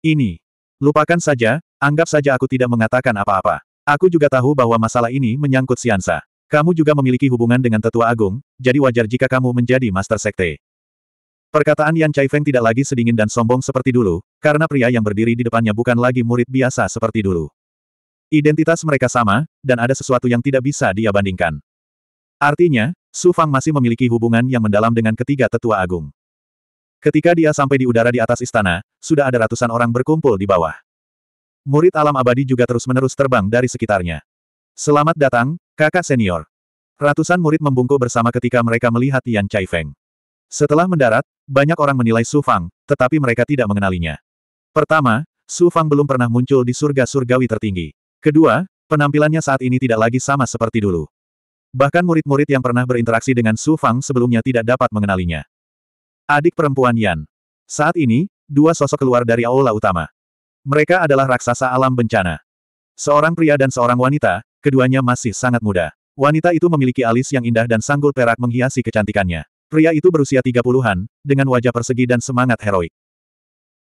Ini. Lupakan saja, anggap saja aku tidak mengatakan apa-apa. Aku juga tahu bahwa masalah ini menyangkut Siansa. Kamu juga memiliki hubungan dengan tetua agung, jadi wajar jika kamu menjadi master sekte. Perkataan Yan Feng tidak lagi sedingin dan sombong seperti dulu, karena pria yang berdiri di depannya bukan lagi murid biasa seperti dulu. Identitas mereka sama, dan ada sesuatu yang tidak bisa dia bandingkan. Artinya, Su Fang masih memiliki hubungan yang mendalam dengan ketiga tetua agung. Ketika dia sampai di udara di atas istana, sudah ada ratusan orang berkumpul di bawah. Murid alam abadi juga terus-menerus terbang dari sekitarnya. Selamat datang, kakak senior. Ratusan murid membungkuk bersama ketika mereka melihat Yan Feng. Setelah mendarat, banyak orang menilai Su Fang, tetapi mereka tidak mengenalinya. Pertama, Su Fang belum pernah muncul di surga surgawi tertinggi. Kedua, penampilannya saat ini tidak lagi sama seperti dulu. Bahkan murid-murid yang pernah berinteraksi dengan Su Fang sebelumnya tidak dapat mengenalinya. Adik perempuan Yan. Saat ini, dua sosok keluar dari aula utama. Mereka adalah raksasa alam bencana. Seorang pria dan seorang wanita, Keduanya masih sangat muda. Wanita itu memiliki alis yang indah dan sanggul perak menghiasi kecantikannya. Pria itu berusia 30-an, dengan wajah persegi dan semangat heroik.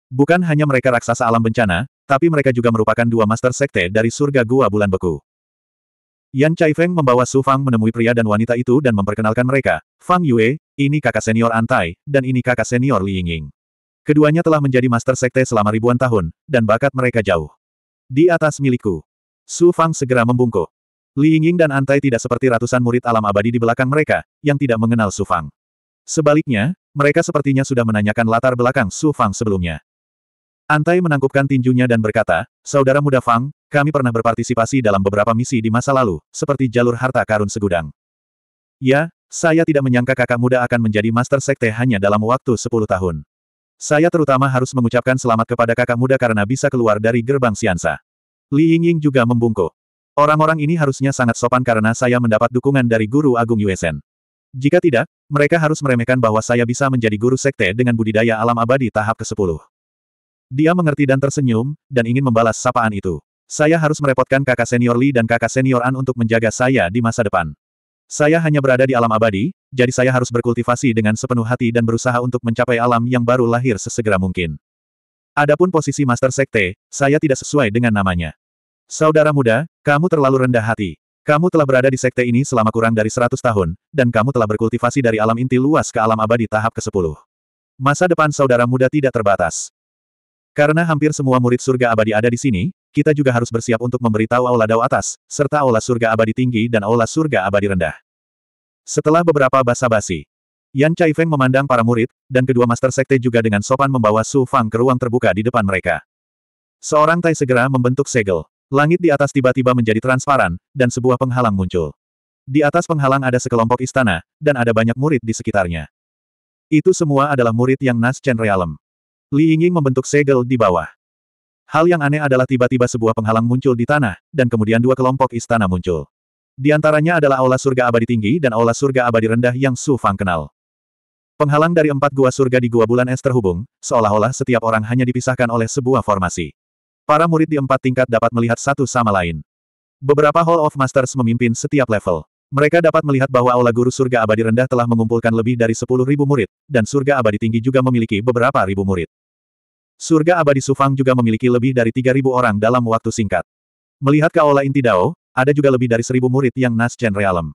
Bukan hanya mereka raksasa alam bencana, tapi mereka juga merupakan dua master sekte dari surga gua bulan beku. Yan Chai Feng membawa Su Fang menemui pria dan wanita itu dan memperkenalkan mereka, Fang Yue, ini kakak senior Antai, dan ini kakak senior Li Yingying. Keduanya telah menjadi master sekte selama ribuan tahun, dan bakat mereka jauh. Di atas milikku, Su Fang segera membungkuk. Li Yingying dan Antai tidak seperti ratusan murid alam abadi di belakang mereka, yang tidak mengenal Su Fang. Sebaliknya, mereka sepertinya sudah menanyakan latar belakang Su Fang sebelumnya. Antai menangkupkan tinjunya dan berkata, Saudara muda Fang, kami pernah berpartisipasi dalam beberapa misi di masa lalu, seperti jalur harta karun segudang. Ya, saya tidak menyangka kakak muda akan menjadi master sekte hanya dalam waktu 10 tahun. Saya terutama harus mengucapkan selamat kepada kakak muda karena bisa keluar dari gerbang Siansa. Li Yingying juga membungkuk. Orang-orang ini harusnya sangat sopan karena saya mendapat dukungan dari Guru Agung Yuesen. Jika tidak, mereka harus meremehkan bahwa saya bisa menjadi guru sekte dengan budidaya alam abadi tahap ke-10. Dia mengerti dan tersenyum, dan ingin membalas sapaan itu. Saya harus merepotkan kakak senior Li dan kakak senior An untuk menjaga saya di masa depan. Saya hanya berada di alam abadi, jadi saya harus berkultivasi dengan sepenuh hati dan berusaha untuk mencapai alam yang baru lahir sesegera mungkin. Adapun posisi Master Sekte, saya tidak sesuai dengan namanya. Saudara muda, kamu terlalu rendah hati. Kamu telah berada di sekte ini selama kurang dari 100 tahun, dan kamu telah berkultivasi dari alam inti luas ke alam abadi tahap ke-10. Masa depan saudara muda tidak terbatas. Karena hampir semua murid surga abadi ada di sini, kita juga harus bersiap untuk memberitahu Aula Dao atas, serta Aula surga abadi tinggi dan Aula surga abadi rendah. Setelah beberapa basa-basi, Yan Chai Feng memandang para murid, dan kedua master sekte juga dengan sopan membawa Su Fang ke ruang terbuka di depan mereka. Seorang Tai segera membentuk segel. Langit di atas tiba-tiba menjadi transparan, dan sebuah penghalang muncul. Di atas penghalang ada sekelompok istana, dan ada banyak murid di sekitarnya. Itu semua adalah murid yang Nas Chen realem. Li Yingying membentuk segel di bawah. Hal yang aneh adalah tiba-tiba sebuah penghalang muncul di tanah, dan kemudian dua kelompok istana muncul. Di antaranya adalah aula surga abadi tinggi dan aula surga abadi rendah yang Su Fang kenal. Penghalang dari empat gua surga di gua bulan es terhubung, seolah-olah setiap orang hanya dipisahkan oleh sebuah formasi. Para murid di empat tingkat dapat melihat satu sama lain. Beberapa Hall of Masters memimpin setiap level. Mereka dapat melihat bahwa Aula Guru Surga Abadi Rendah telah mengumpulkan lebih dari sepuluh ribu murid, dan Surga Abadi Tinggi juga memiliki beberapa ribu murid. Surga Abadi Sufang juga memiliki lebih dari tiga ribu orang dalam waktu singkat. Melihat ke Aula Inti Dao, ada juga lebih dari seribu murid yang Nascen Realem.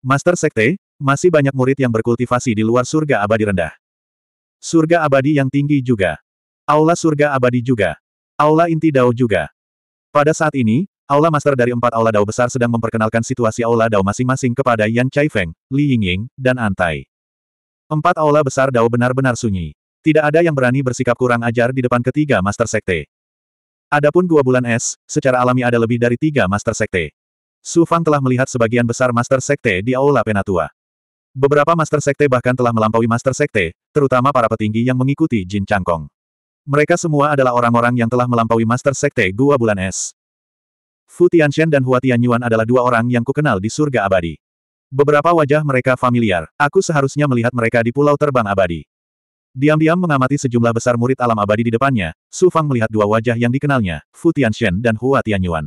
Master Sekte, masih banyak murid yang berkultivasi di luar Surga Abadi Rendah. Surga Abadi yang tinggi juga. Aula Surga Abadi juga. Aula inti Dao juga. Pada saat ini, Aula Master dari empat Aula Dao besar sedang memperkenalkan situasi Aula Dao masing-masing kepada Yan Feng, Li Yingying, dan Antai. Empat Aula besar Dao benar-benar sunyi. Tidak ada yang berani bersikap kurang ajar di depan ketiga Master Sekte. Adapun Gua Bulan Es, secara alami ada lebih dari tiga Master Sekte. Su Fang telah melihat sebagian besar Master Sekte di Aula Penatua. Beberapa Master Sekte bahkan telah melampaui Master Sekte, terutama para petinggi yang mengikuti Jin Cangkong. Mereka semua adalah orang-orang yang telah melampaui Master Sekte Gua Bulan Es. Fu Tianxian dan Hua Tianyuan adalah dua orang yang kukenal di surga abadi. Beberapa wajah mereka familiar, aku seharusnya melihat mereka di pulau terbang abadi. Diam-diam mengamati sejumlah besar murid alam abadi di depannya, Su Fang melihat dua wajah yang dikenalnya, Fu Tianxian dan Hua Tianyuan.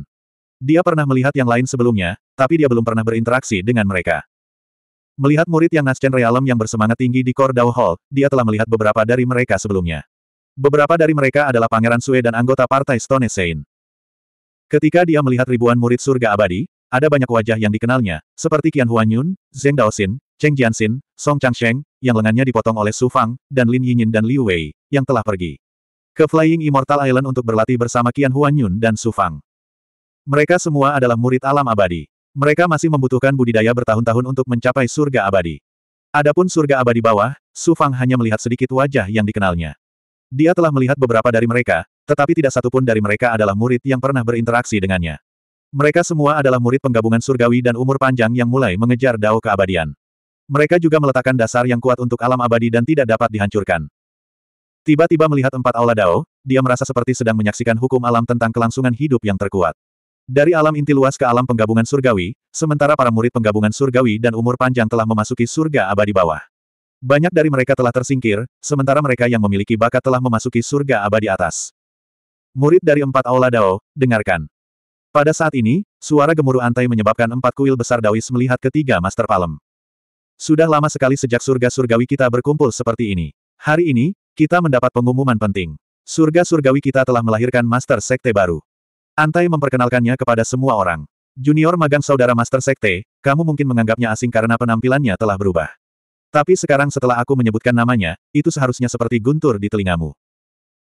Dia pernah melihat yang lain sebelumnya, tapi dia belum pernah berinteraksi dengan mereka. Melihat murid yang Nascen Realem yang bersemangat tinggi di Core Dao Hall, dia telah melihat beberapa dari mereka sebelumnya. Beberapa dari mereka adalah Pangeran Sue dan anggota partai Stone Sein. Ketika dia melihat ribuan murid surga abadi, ada banyak wajah yang dikenalnya, seperti Qian Yun, Zheng Daoxin, Cheng Jianxin, Song Changsheng, yang lengannya dipotong oleh Su Fang, dan Lin Yinyin dan Liu Wei, yang telah pergi ke Flying Immortal Island untuk berlatih bersama Qian Yun dan Su Fang. Mereka semua adalah murid alam abadi. Mereka masih membutuhkan budidaya bertahun-tahun untuk mencapai surga abadi. Adapun surga abadi bawah, Su Fang hanya melihat sedikit wajah yang dikenalnya. Dia telah melihat beberapa dari mereka, tetapi tidak satupun dari mereka adalah murid yang pernah berinteraksi dengannya. Mereka semua adalah murid penggabungan surgawi dan umur panjang yang mulai mengejar dao keabadian. Mereka juga meletakkan dasar yang kuat untuk alam abadi dan tidak dapat dihancurkan. Tiba-tiba melihat empat aula dao, dia merasa seperti sedang menyaksikan hukum alam tentang kelangsungan hidup yang terkuat. Dari alam inti luas ke alam penggabungan surgawi, sementara para murid penggabungan surgawi dan umur panjang telah memasuki surga abadi bawah. Banyak dari mereka telah tersingkir, sementara mereka yang memiliki bakat telah memasuki surga abadi atas. Murid dari empat aula Dao, dengarkan. Pada saat ini, suara gemuruh antai menyebabkan empat kuil besar Daois melihat ketiga Master Palem. Sudah lama sekali sejak surga-surgawi kita berkumpul seperti ini. Hari ini, kita mendapat pengumuman penting. Surga-surgawi kita telah melahirkan Master Sekte baru. Antai memperkenalkannya kepada semua orang. Junior magang saudara Master Sekte, kamu mungkin menganggapnya asing karena penampilannya telah berubah. Tapi sekarang setelah aku menyebutkan namanya, itu seharusnya seperti guntur di telingamu.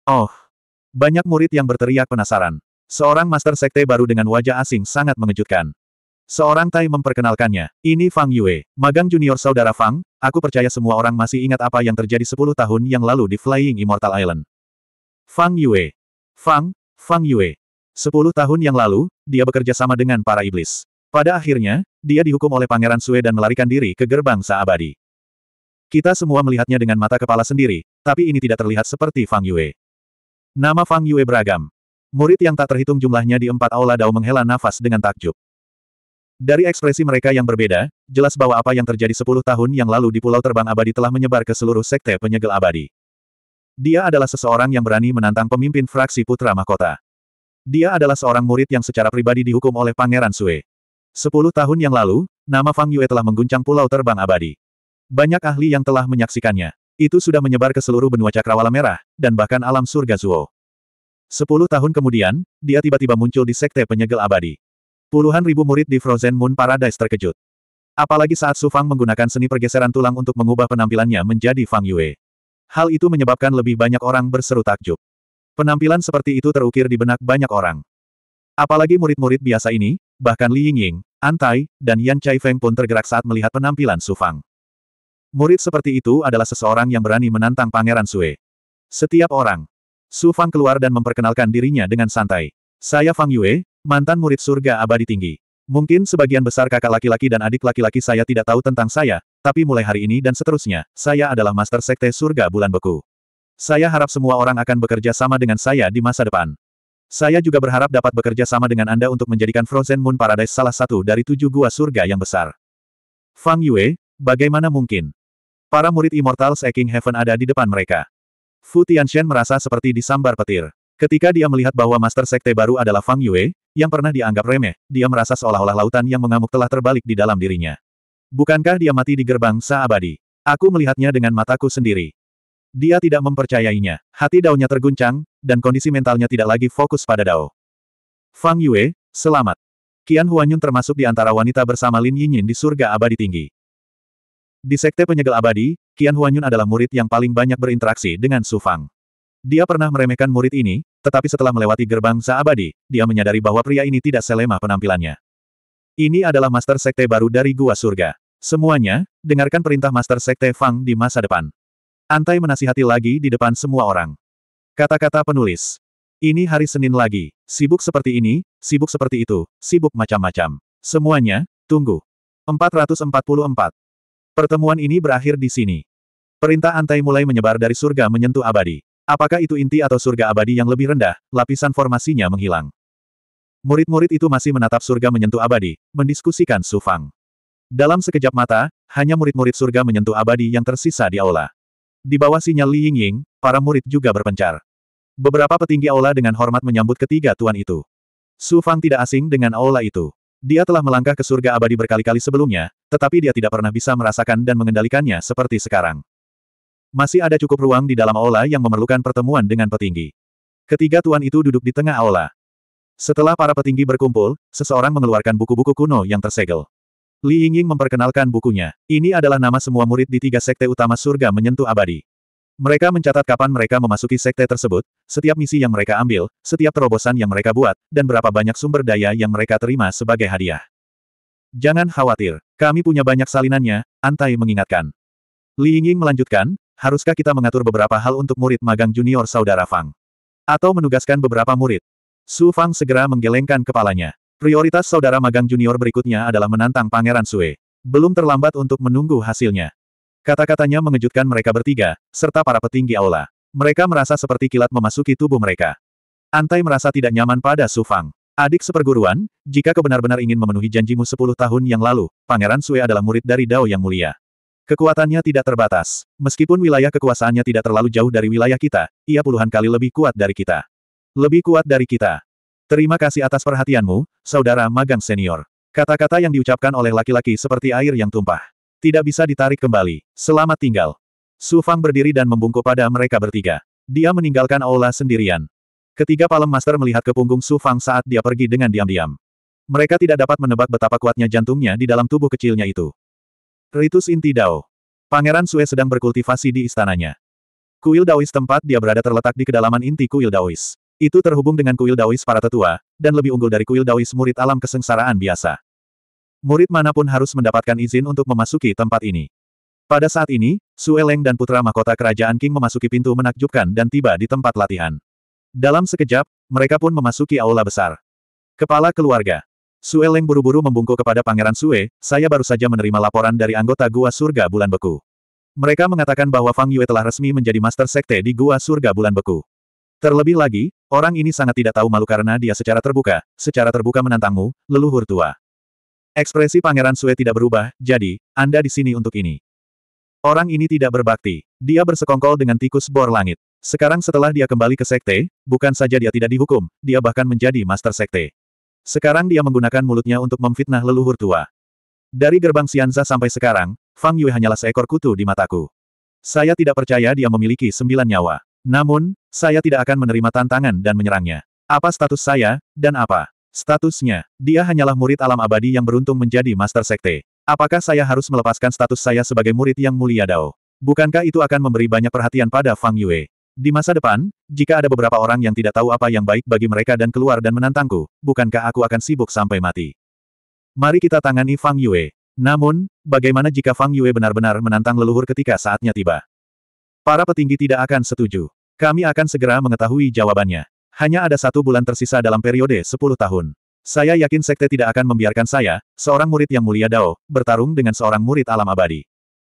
Oh. Banyak murid yang berteriak penasaran. Seorang master sekte baru dengan wajah asing sangat mengejutkan. Seorang Tai memperkenalkannya. Ini Fang Yue, magang junior saudara Fang, aku percaya semua orang masih ingat apa yang terjadi 10 tahun yang lalu di Flying Immortal Island. Fang Yue. Fang, Fang Yue. 10 tahun yang lalu, dia bekerja sama dengan para iblis. Pada akhirnya, dia dihukum oleh Pangeran Sue dan melarikan diri ke gerbang Saabadi. Kita semua melihatnya dengan mata kepala sendiri, tapi ini tidak terlihat seperti Fang Yue. Nama Fang Yue beragam. Murid yang tak terhitung jumlahnya di empat aula Dao menghela nafas dengan takjub. Dari ekspresi mereka yang berbeda, jelas bahwa apa yang terjadi sepuluh tahun yang lalu di Pulau Terbang Abadi telah menyebar ke seluruh sekte penyegel abadi. Dia adalah seseorang yang berani menantang pemimpin fraksi Putra Mahkota. Dia adalah seorang murid yang secara pribadi dihukum oleh Pangeran Sue. Sepuluh tahun yang lalu, nama Fang Yue telah mengguncang Pulau Terbang Abadi. Banyak ahli yang telah menyaksikannya. Itu sudah menyebar ke seluruh benua cakrawala merah, dan bahkan alam surga Zuo. Sepuluh tahun kemudian, dia tiba-tiba muncul di Sekte Penyegel Abadi. Puluhan ribu murid di Frozen Moon Paradise terkejut. Apalagi saat Su Fang menggunakan seni pergeseran tulang untuk mengubah penampilannya menjadi Fang Yue. Hal itu menyebabkan lebih banyak orang berseru takjub. Penampilan seperti itu terukir di benak banyak orang. Apalagi murid-murid biasa ini, bahkan Li Yingying, Antai, dan Yan Chai Feng pun tergerak saat melihat penampilan Su Fang. Murid seperti itu adalah seseorang yang berani menantang Pangeran Sue. Setiap orang. Su Fang keluar dan memperkenalkan dirinya dengan santai. Saya Fang Yue, mantan murid surga abadi tinggi. Mungkin sebagian besar kakak laki-laki dan adik laki-laki saya tidak tahu tentang saya, tapi mulai hari ini dan seterusnya, saya adalah Master Sekte Surga Bulan Beku. Saya harap semua orang akan bekerja sama dengan saya di masa depan. Saya juga berharap dapat bekerja sama dengan Anda untuk menjadikan Frozen Moon Paradise salah satu dari tujuh gua surga yang besar. Fang Yue, bagaimana mungkin? Para murid Immortal Seeking Heaven ada di depan mereka. Fu Tianxian merasa seperti disambar petir. Ketika dia melihat bahwa Master Sekte baru adalah Fang Yue, yang pernah dianggap remeh, dia merasa seolah-olah lautan yang mengamuk telah terbalik di dalam dirinya. Bukankah dia mati di gerbang Sa Aku melihatnya dengan mataku sendiri. Dia tidak mempercayainya. Hati daunnya terguncang, dan kondisi mentalnya tidak lagi fokus pada Dao. Fang Yue, selamat. Qian Huanyun termasuk di antara wanita bersama Lin Yinyin di surga abadi tinggi. Di Sekte Penyegel Abadi, Qian Huanyun adalah murid yang paling banyak berinteraksi dengan Su Fang. Dia pernah meremehkan murid ini, tetapi setelah melewati gerbang Sa Abadi, dia menyadari bahwa pria ini tidak selema penampilannya. Ini adalah Master Sekte baru dari Gua Surga. Semuanya, dengarkan perintah Master Sekte Fang di masa depan. Antai menasihati lagi di depan semua orang. Kata-kata penulis. Ini hari Senin lagi. Sibuk seperti ini, sibuk seperti itu, sibuk macam-macam. Semuanya, tunggu. 444. Pertemuan ini berakhir di sini. Perintah antai mulai menyebar dari surga menyentuh abadi. Apakah itu inti atau surga abadi yang lebih rendah, lapisan formasinya menghilang. Murid-murid itu masih menatap surga menyentuh abadi, mendiskusikan Su Fang. Dalam sekejap mata, hanya murid-murid surga menyentuh abadi yang tersisa di aula. Di bawah sinyal Li Yingying, para murid juga berpencar. Beberapa petinggi aula dengan hormat menyambut ketiga tuan itu. Su Fang tidak asing dengan aula itu. Dia telah melangkah ke surga abadi berkali-kali sebelumnya, tetapi dia tidak pernah bisa merasakan dan mengendalikannya seperti sekarang. Masih ada cukup ruang di dalam aula yang memerlukan pertemuan dengan petinggi. Ketiga tuan itu duduk di tengah aula. Setelah para petinggi berkumpul, seseorang mengeluarkan buku-buku kuno yang tersegel. Li Yingying memperkenalkan bukunya. Ini adalah nama semua murid di tiga sekte utama surga menyentuh abadi. Mereka mencatat kapan mereka memasuki sekte tersebut, setiap misi yang mereka ambil, setiap terobosan yang mereka buat, dan berapa banyak sumber daya yang mereka terima sebagai hadiah. Jangan khawatir, kami punya banyak salinannya, Antai mengingatkan. Li Yingying melanjutkan, haruskah kita mengatur beberapa hal untuk murid magang junior saudara Fang? Atau menugaskan beberapa murid? Su Fang segera menggelengkan kepalanya. Prioritas saudara magang junior berikutnya adalah menantang Pangeran Sue. Belum terlambat untuk menunggu hasilnya. Kata-katanya mengejutkan mereka bertiga, serta para petinggi aula. Mereka merasa seperti kilat memasuki tubuh mereka. Antai merasa tidak nyaman pada Su Fang. Adik seperguruan, jika kau benar-benar ingin memenuhi janjimu sepuluh tahun yang lalu, Pangeran Sue adalah murid dari Dao yang mulia. Kekuatannya tidak terbatas. Meskipun wilayah kekuasaannya tidak terlalu jauh dari wilayah kita, ia puluhan kali lebih kuat dari kita. Lebih kuat dari kita. Terima kasih atas perhatianmu, saudara magang senior. Kata-kata yang diucapkan oleh laki-laki seperti air yang tumpah. Tidak bisa ditarik kembali. Selamat tinggal. Su Fang berdiri dan membungkuk pada mereka bertiga. Dia meninggalkan aula sendirian. Ketiga palem master melihat ke punggung Su Fang saat dia pergi dengan diam-diam. Mereka tidak dapat menebak betapa kuatnya jantungnya di dalam tubuh kecilnya itu. Ritus Inti Dao. Pangeran Sue sedang berkultivasi di istananya. Kuil Daois tempat dia berada terletak di kedalaman inti kuil Daois. Itu terhubung dengan kuil Daois para tetua, dan lebih unggul dari kuil Daois murid alam kesengsaraan biasa. Murid manapun harus mendapatkan izin untuk memasuki tempat ini. Pada saat ini, Sue Leng dan putra mahkota kerajaan King memasuki pintu menakjubkan dan tiba di tempat latihan. Dalam sekejap, mereka pun memasuki aula besar. Kepala keluarga. Sue Leng buru-buru membungkuk kepada Pangeran Sue, saya baru saja menerima laporan dari anggota Gua Surga Bulan Beku. Mereka mengatakan bahwa Fang Yue telah resmi menjadi Master Sekte di Gua Surga Bulan Beku. Terlebih lagi, orang ini sangat tidak tahu malu karena dia secara terbuka, secara terbuka menantangmu, leluhur tua. Ekspresi Pangeran Sue tidak berubah, jadi, Anda di sini untuk ini. Orang ini tidak berbakti. Dia bersekongkol dengan tikus bor langit. Sekarang setelah dia kembali ke sekte, bukan saja dia tidak dihukum, dia bahkan menjadi master sekte. Sekarang dia menggunakan mulutnya untuk memfitnah leluhur tua. Dari gerbang Sianza sampai sekarang, Fang Yue hanyalah seekor kutu di mataku. Saya tidak percaya dia memiliki sembilan nyawa. Namun, saya tidak akan menerima tantangan dan menyerangnya. Apa status saya, dan apa statusnya? Dia hanyalah murid alam abadi yang beruntung menjadi master sekte. Apakah saya harus melepaskan status saya sebagai murid yang mulia Dao? Bukankah itu akan memberi banyak perhatian pada Fang Yue? Di masa depan, jika ada beberapa orang yang tidak tahu apa yang baik bagi mereka dan keluar dan menantangku, bukankah aku akan sibuk sampai mati? Mari kita tangani Fang Yue. Namun, bagaimana jika Fang Yue benar-benar menantang leluhur ketika saatnya tiba? Para petinggi tidak akan setuju. Kami akan segera mengetahui jawabannya. Hanya ada satu bulan tersisa dalam periode 10 tahun. Saya yakin sekte tidak akan membiarkan saya, seorang murid yang mulia Dao, bertarung dengan seorang murid alam abadi.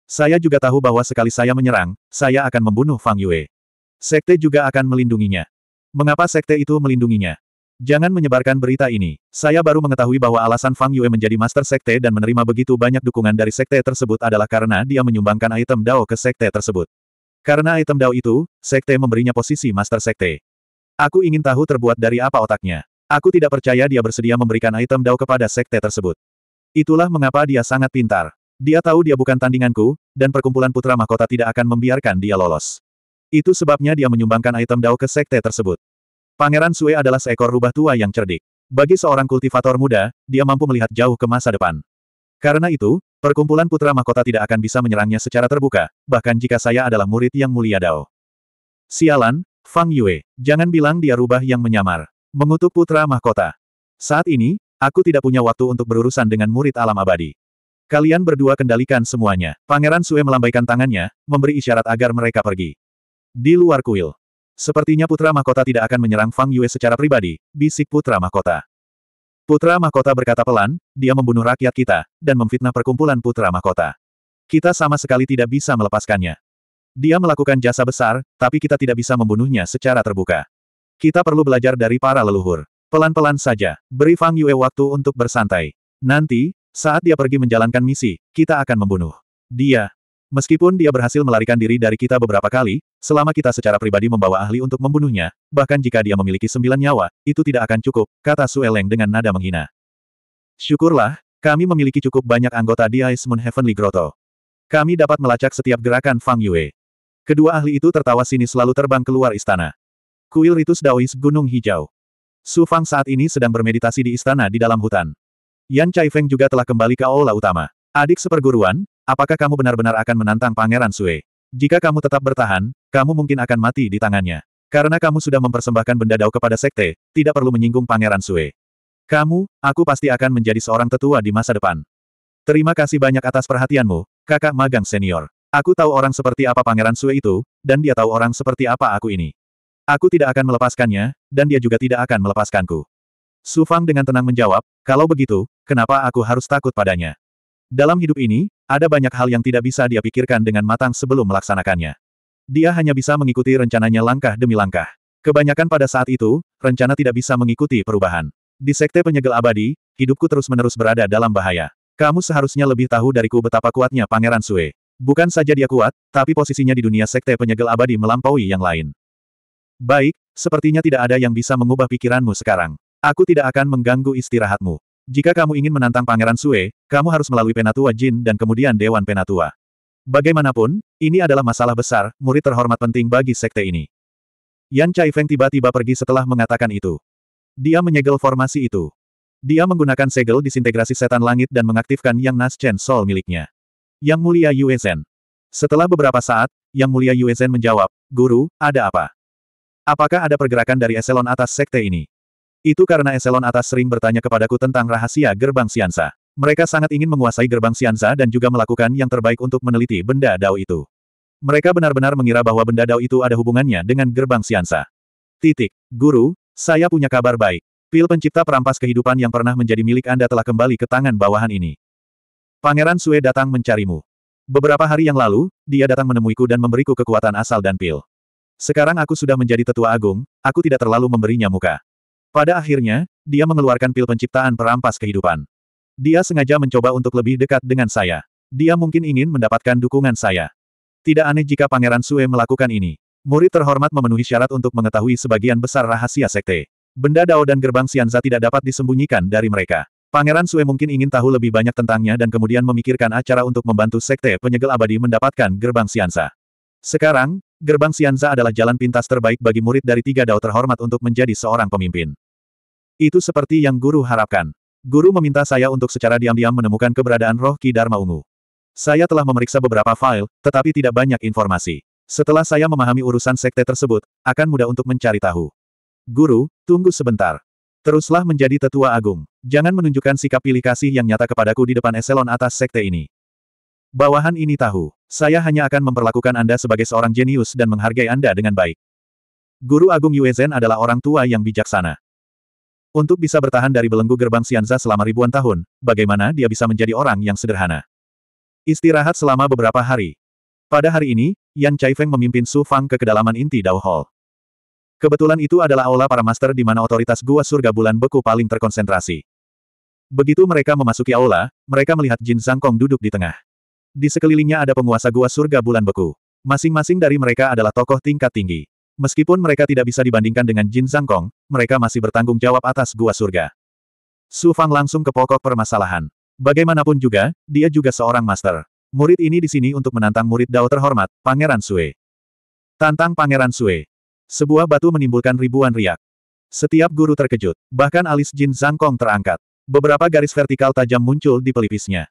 Saya juga tahu bahwa sekali saya menyerang, saya akan membunuh Fang Yue. Sekte juga akan melindunginya. Mengapa sekte itu melindunginya? Jangan menyebarkan berita ini. Saya baru mengetahui bahwa alasan Fang Yue menjadi master sekte dan menerima begitu banyak dukungan dari sekte tersebut adalah karena dia menyumbangkan item Dao ke sekte tersebut. Karena item Dao itu, sekte memberinya posisi master sekte. Aku ingin tahu terbuat dari apa otaknya. Aku tidak percaya dia bersedia memberikan item Dao kepada sekte tersebut. Itulah mengapa dia sangat pintar. Dia tahu dia bukan tandinganku, dan perkumpulan putra mahkota tidak akan membiarkan dia lolos. Itu sebabnya dia menyumbangkan item Dao ke sekte tersebut. Pangeran Sue adalah seekor rubah tua yang cerdik. Bagi seorang kultivator muda, dia mampu melihat jauh ke masa depan. Karena itu, perkumpulan putra mahkota tidak akan bisa menyerangnya secara terbuka, bahkan jika saya adalah murid yang mulia Dao. Sialan, Fang Yue, jangan bilang dia rubah yang menyamar. Mengutuk putra mahkota. Saat ini, aku tidak punya waktu untuk berurusan dengan murid alam abadi. Kalian berdua kendalikan semuanya. Pangeran Sue melambaikan tangannya, memberi isyarat agar mereka pergi. Di luar kuil. Sepertinya Putra Mahkota tidak akan menyerang Fang Yue secara pribadi, bisik Putra Mahkota. Putra Mahkota berkata pelan, dia membunuh rakyat kita, dan memfitnah perkumpulan Putra Mahkota. Kita sama sekali tidak bisa melepaskannya. Dia melakukan jasa besar, tapi kita tidak bisa membunuhnya secara terbuka. Kita perlu belajar dari para leluhur. Pelan-pelan saja, beri Fang Yue waktu untuk bersantai. Nanti, saat dia pergi menjalankan misi, kita akan membunuh. Dia, Meskipun dia berhasil melarikan diri dari kita beberapa kali, selama kita secara pribadi membawa ahli untuk membunuhnya, bahkan jika dia memiliki sembilan nyawa, itu tidak akan cukup, kata Sueleng dengan nada menghina. Syukurlah, kami memiliki cukup banyak anggota di Ice Moon Heavenly Grotto. Kami dapat melacak setiap gerakan Fang Yue. Kedua ahli itu tertawa sini selalu terbang keluar istana. Kuil Ritus Daois Gunung Hijau. Su Fang saat ini sedang bermeditasi di istana di dalam hutan. Yan Feng juga telah kembali ke aula utama. Adik seperguruan, apakah kamu benar-benar akan menantang Pangeran Sue? Jika kamu tetap bertahan, kamu mungkin akan mati di tangannya. Karena kamu sudah mempersembahkan benda dao kepada sekte, tidak perlu menyinggung Pangeran Sue. Kamu, aku pasti akan menjadi seorang tetua di masa depan. Terima kasih banyak atas perhatianmu, kakak magang senior. Aku tahu orang seperti apa Pangeran Sue itu, dan dia tahu orang seperti apa aku ini. Aku tidak akan melepaskannya, dan dia juga tidak akan melepaskanku. Su Fang dengan tenang menjawab, kalau begitu, kenapa aku harus takut padanya? Dalam hidup ini, ada banyak hal yang tidak bisa dia pikirkan dengan matang sebelum melaksanakannya. Dia hanya bisa mengikuti rencananya langkah demi langkah. Kebanyakan pada saat itu, rencana tidak bisa mengikuti perubahan. Di sekte penyegel abadi, hidupku terus-menerus berada dalam bahaya. Kamu seharusnya lebih tahu dariku betapa kuatnya Pangeran Sue. Bukan saja dia kuat, tapi posisinya di dunia sekte penyegel abadi melampaui yang lain. Baik, sepertinya tidak ada yang bisa mengubah pikiranmu sekarang. Aku tidak akan mengganggu istirahatmu. Jika kamu ingin menantang Pangeran Sue, kamu harus melalui Penatua Jin dan kemudian Dewan Penatua. Bagaimanapun, ini adalah masalah besar, murid terhormat penting bagi sekte ini. Yan Feng tiba-tiba pergi setelah mengatakan itu. Dia menyegel formasi itu. Dia menggunakan segel disintegrasi setan langit dan mengaktifkan Yang Nas Chen Sol miliknya. Yang Mulia Yue Zhen. Setelah beberapa saat, Yang Mulia Yue Zhen menjawab, Guru, ada apa? Apakah ada pergerakan dari eselon atas sekte ini? Itu karena eselon atas sering bertanya kepadaku tentang rahasia gerbang Siansa. Mereka sangat ingin menguasai gerbang Siansa dan juga melakukan yang terbaik untuk meneliti benda Dao itu. Mereka benar-benar mengira bahwa benda Dao itu ada hubungannya dengan gerbang Siansa. Titik. Guru, saya punya kabar baik. Pil pencipta perampas kehidupan yang pernah menjadi milik Anda telah kembali ke tangan bawahan ini. Pangeran Sue datang mencarimu. Beberapa hari yang lalu, dia datang menemuiku dan memberiku kekuatan asal dan pil. Sekarang aku sudah menjadi tetua agung, aku tidak terlalu memberinya muka. Pada akhirnya, dia mengeluarkan pil penciptaan perampas kehidupan. Dia sengaja mencoba untuk lebih dekat dengan saya. Dia mungkin ingin mendapatkan dukungan saya. Tidak aneh jika Pangeran Sue melakukan ini. Murid terhormat memenuhi syarat untuk mengetahui sebagian besar rahasia sekte. Benda Dao dan gerbang Sianza tidak dapat disembunyikan dari mereka. Pangeran Sue mungkin ingin tahu lebih banyak tentangnya dan kemudian memikirkan acara untuk membantu Sekte Penyegel Abadi mendapatkan Gerbang Sianza. Sekarang, Gerbang Sianza adalah jalan pintas terbaik bagi murid dari tiga dao terhormat untuk menjadi seorang pemimpin. Itu seperti yang guru harapkan. Guru meminta saya untuk secara diam-diam menemukan keberadaan roh Ki Dharma Ungu. Saya telah memeriksa beberapa file, tetapi tidak banyak informasi. Setelah saya memahami urusan sekte tersebut, akan mudah untuk mencari tahu. Guru, tunggu sebentar. Teruslah menjadi tetua agung. Jangan menunjukkan sikap pilih kasih yang nyata kepadaku di depan eselon atas sekte ini. Bawahan ini tahu. Saya hanya akan memperlakukan Anda sebagai seorang jenius dan menghargai Anda dengan baik. Guru Agung Yuezen adalah orang tua yang bijaksana. Untuk bisa bertahan dari belenggu gerbang Sianza selama ribuan tahun, bagaimana dia bisa menjadi orang yang sederhana? Istirahat selama beberapa hari. Pada hari ini, Yan Chaifeng memimpin Su Fang ke kedalaman inti Dao Hall. Kebetulan itu adalah aula para master di mana otoritas gua surga bulan beku paling terkonsentrasi. Begitu mereka memasuki aula, mereka melihat Jin Zangkong duduk di tengah. Di sekelilingnya ada penguasa gua surga bulan beku. Masing-masing dari mereka adalah tokoh tingkat tinggi. Meskipun mereka tidak bisa dibandingkan dengan Jin Zhangkong, mereka masih bertanggung jawab atas gua surga. Su Fang langsung ke pokok permasalahan. Bagaimanapun juga, dia juga seorang master. Murid ini di sini untuk menantang murid Dao terhormat, Pangeran Sui. Tantang Pangeran Sui. Sebuah batu menimbulkan ribuan riak. Setiap guru terkejut, bahkan alis Jin Zhangkong terangkat. Beberapa garis vertikal tajam muncul di pelipisnya.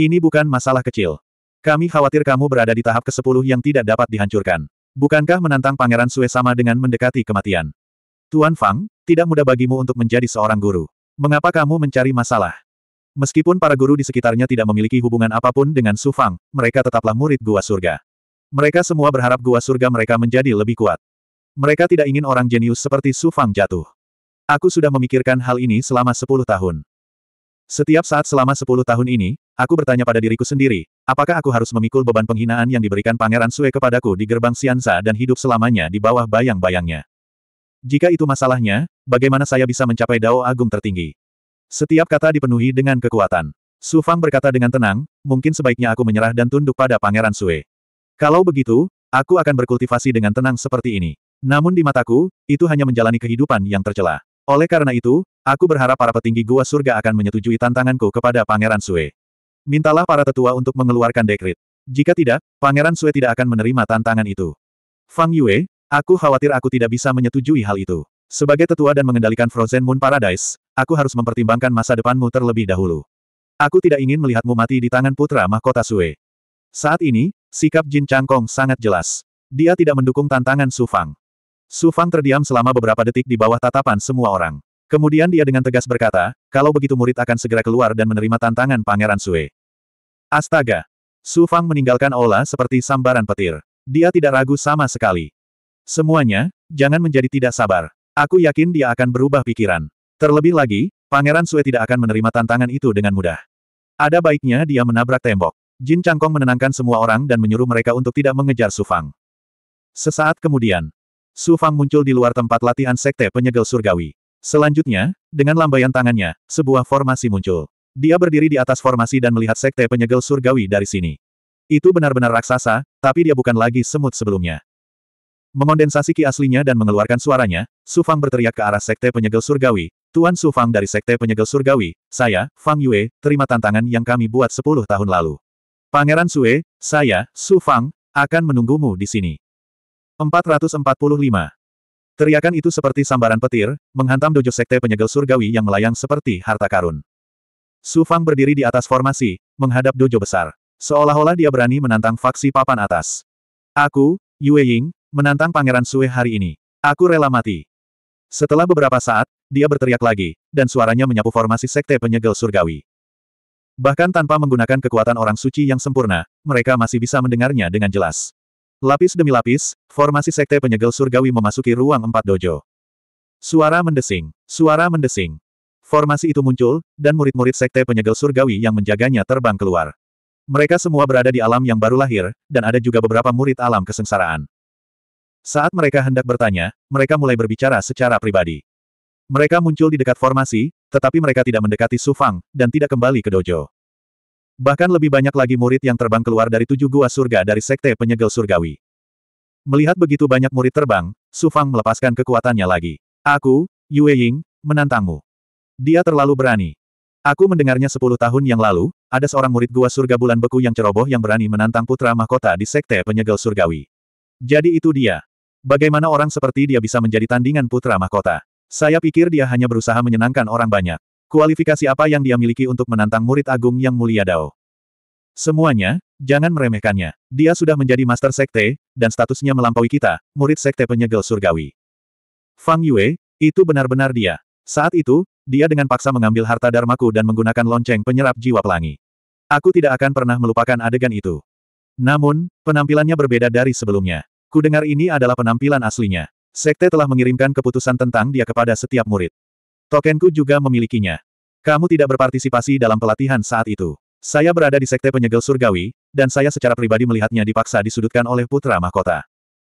Ini bukan masalah kecil. Kami khawatir kamu berada di tahap ke-10 yang tidak dapat dihancurkan. Bukankah menantang Pangeran Sue sama dengan mendekati kematian? Tuan Fang, tidak mudah bagimu untuk menjadi seorang guru. Mengapa kamu mencari masalah? Meskipun para guru di sekitarnya tidak memiliki hubungan apapun dengan Su Fang, mereka tetaplah murid Gua Surga. Mereka semua berharap Gua Surga mereka menjadi lebih kuat. Mereka tidak ingin orang jenius seperti Su Fang jatuh. Aku sudah memikirkan hal ini selama 10 tahun. Setiap saat selama 10 tahun ini, aku bertanya pada diriku sendiri, Apakah aku harus memikul beban penghinaan yang diberikan Pangeran Sue kepadaku di gerbang Sianza dan hidup selamanya di bawah bayang-bayangnya? Jika itu masalahnya, bagaimana saya bisa mencapai dao agung tertinggi? Setiap kata dipenuhi dengan kekuatan. Su Fang berkata dengan tenang, mungkin sebaiknya aku menyerah dan tunduk pada Pangeran Sue. Kalau begitu, aku akan berkultivasi dengan tenang seperti ini. Namun di mataku, itu hanya menjalani kehidupan yang tercela. Oleh karena itu, aku berharap para petinggi gua surga akan menyetujui tantanganku kepada Pangeran Sue. Mintalah para tetua untuk mengeluarkan dekrit. Jika tidak, Pangeran Sue tidak akan menerima tantangan itu. Fang Yue, aku khawatir aku tidak bisa menyetujui hal itu. Sebagai tetua dan mengendalikan Frozen Moon Paradise, aku harus mempertimbangkan masa depanmu terlebih dahulu. Aku tidak ingin melihatmu mati di tangan putra mahkota Sue. Saat ini, sikap Jin Changkong sangat jelas. Dia tidak mendukung tantangan Su Fang. Su Fang terdiam selama beberapa detik di bawah tatapan semua orang. Kemudian dia dengan tegas berkata, kalau begitu murid akan segera keluar dan menerima tantangan Pangeran Sue. Astaga! Su Fang meninggalkan Ola seperti sambaran petir. Dia tidak ragu sama sekali. Semuanya, jangan menjadi tidak sabar. Aku yakin dia akan berubah pikiran. Terlebih lagi, Pangeran Sue tidak akan menerima tantangan itu dengan mudah. Ada baiknya dia menabrak tembok. Jin Changkong menenangkan semua orang dan menyuruh mereka untuk tidak mengejar Su Fang. Sesaat kemudian, Su Fang muncul di luar tempat latihan Sekte Penyegel Surgawi. Selanjutnya, dengan lambaian tangannya, sebuah formasi muncul. Dia berdiri di atas formasi dan melihat sekte penyegel surgawi dari sini. Itu benar-benar raksasa, tapi dia bukan lagi semut sebelumnya. Mengondensasi ki aslinya dan mengeluarkan suaranya, Sufang berteriak ke arah sekte penyegel surgawi, Tuan Sufang dari sekte penyegel surgawi, saya, Fang Yue, terima tantangan yang kami buat 10 tahun lalu. Pangeran Sue, saya, Sufang, akan menunggumu di sini. 445. Teriakan itu seperti sambaran petir, menghantam dojo sekte penyegel surgawi yang melayang seperti harta karun. Su Fang berdiri di atas formasi, menghadap dojo besar. Seolah-olah dia berani menantang faksi papan atas. Aku, Yue Ying, menantang Pangeran Sue hari ini. Aku rela mati. Setelah beberapa saat, dia berteriak lagi, dan suaranya menyapu formasi sekte penyegel surgawi. Bahkan tanpa menggunakan kekuatan orang suci yang sempurna, mereka masih bisa mendengarnya dengan jelas. Lapis demi lapis, formasi sekte penyegel surgawi memasuki ruang empat dojo. Suara mendesing, suara mendesing. Formasi itu muncul, dan murid-murid sekte penyegel surgawi yang menjaganya terbang keluar. Mereka semua berada di alam yang baru lahir, dan ada juga beberapa murid alam kesengsaraan. Saat mereka hendak bertanya, mereka mulai berbicara secara pribadi. Mereka muncul di dekat formasi, tetapi mereka tidak mendekati Sufang, dan tidak kembali ke dojo. Bahkan lebih banyak lagi murid yang terbang keluar dari tujuh gua surga dari sekte penyegel surgawi. Melihat begitu banyak murid terbang, Su Fang melepaskan kekuatannya lagi. Aku, Yue Ying, menantangmu. Dia terlalu berani. Aku mendengarnya sepuluh tahun yang lalu, ada seorang murid gua surga bulan beku yang ceroboh yang berani menantang putra mahkota di sekte penyegel surgawi. Jadi itu dia. Bagaimana orang seperti dia bisa menjadi tandingan putra mahkota? Saya pikir dia hanya berusaha menyenangkan orang banyak. Kualifikasi apa yang dia miliki untuk menantang murid agung yang mulia Dao? Semuanya, jangan meremehkannya. Dia sudah menjadi master sekte, dan statusnya melampaui kita, murid sekte penyegel surgawi. Fang Yue, itu benar-benar dia. Saat itu, dia dengan paksa mengambil harta darmaku dan menggunakan lonceng penyerap jiwa pelangi. Aku tidak akan pernah melupakan adegan itu. Namun, penampilannya berbeda dari sebelumnya. Kudengar ini adalah penampilan aslinya. Sekte telah mengirimkan keputusan tentang dia kepada setiap murid. Tokenku juga memilikinya. Kamu tidak berpartisipasi dalam pelatihan saat itu. Saya berada di sekte penyegel surgawi, dan saya secara pribadi melihatnya dipaksa disudutkan oleh putra mahkota.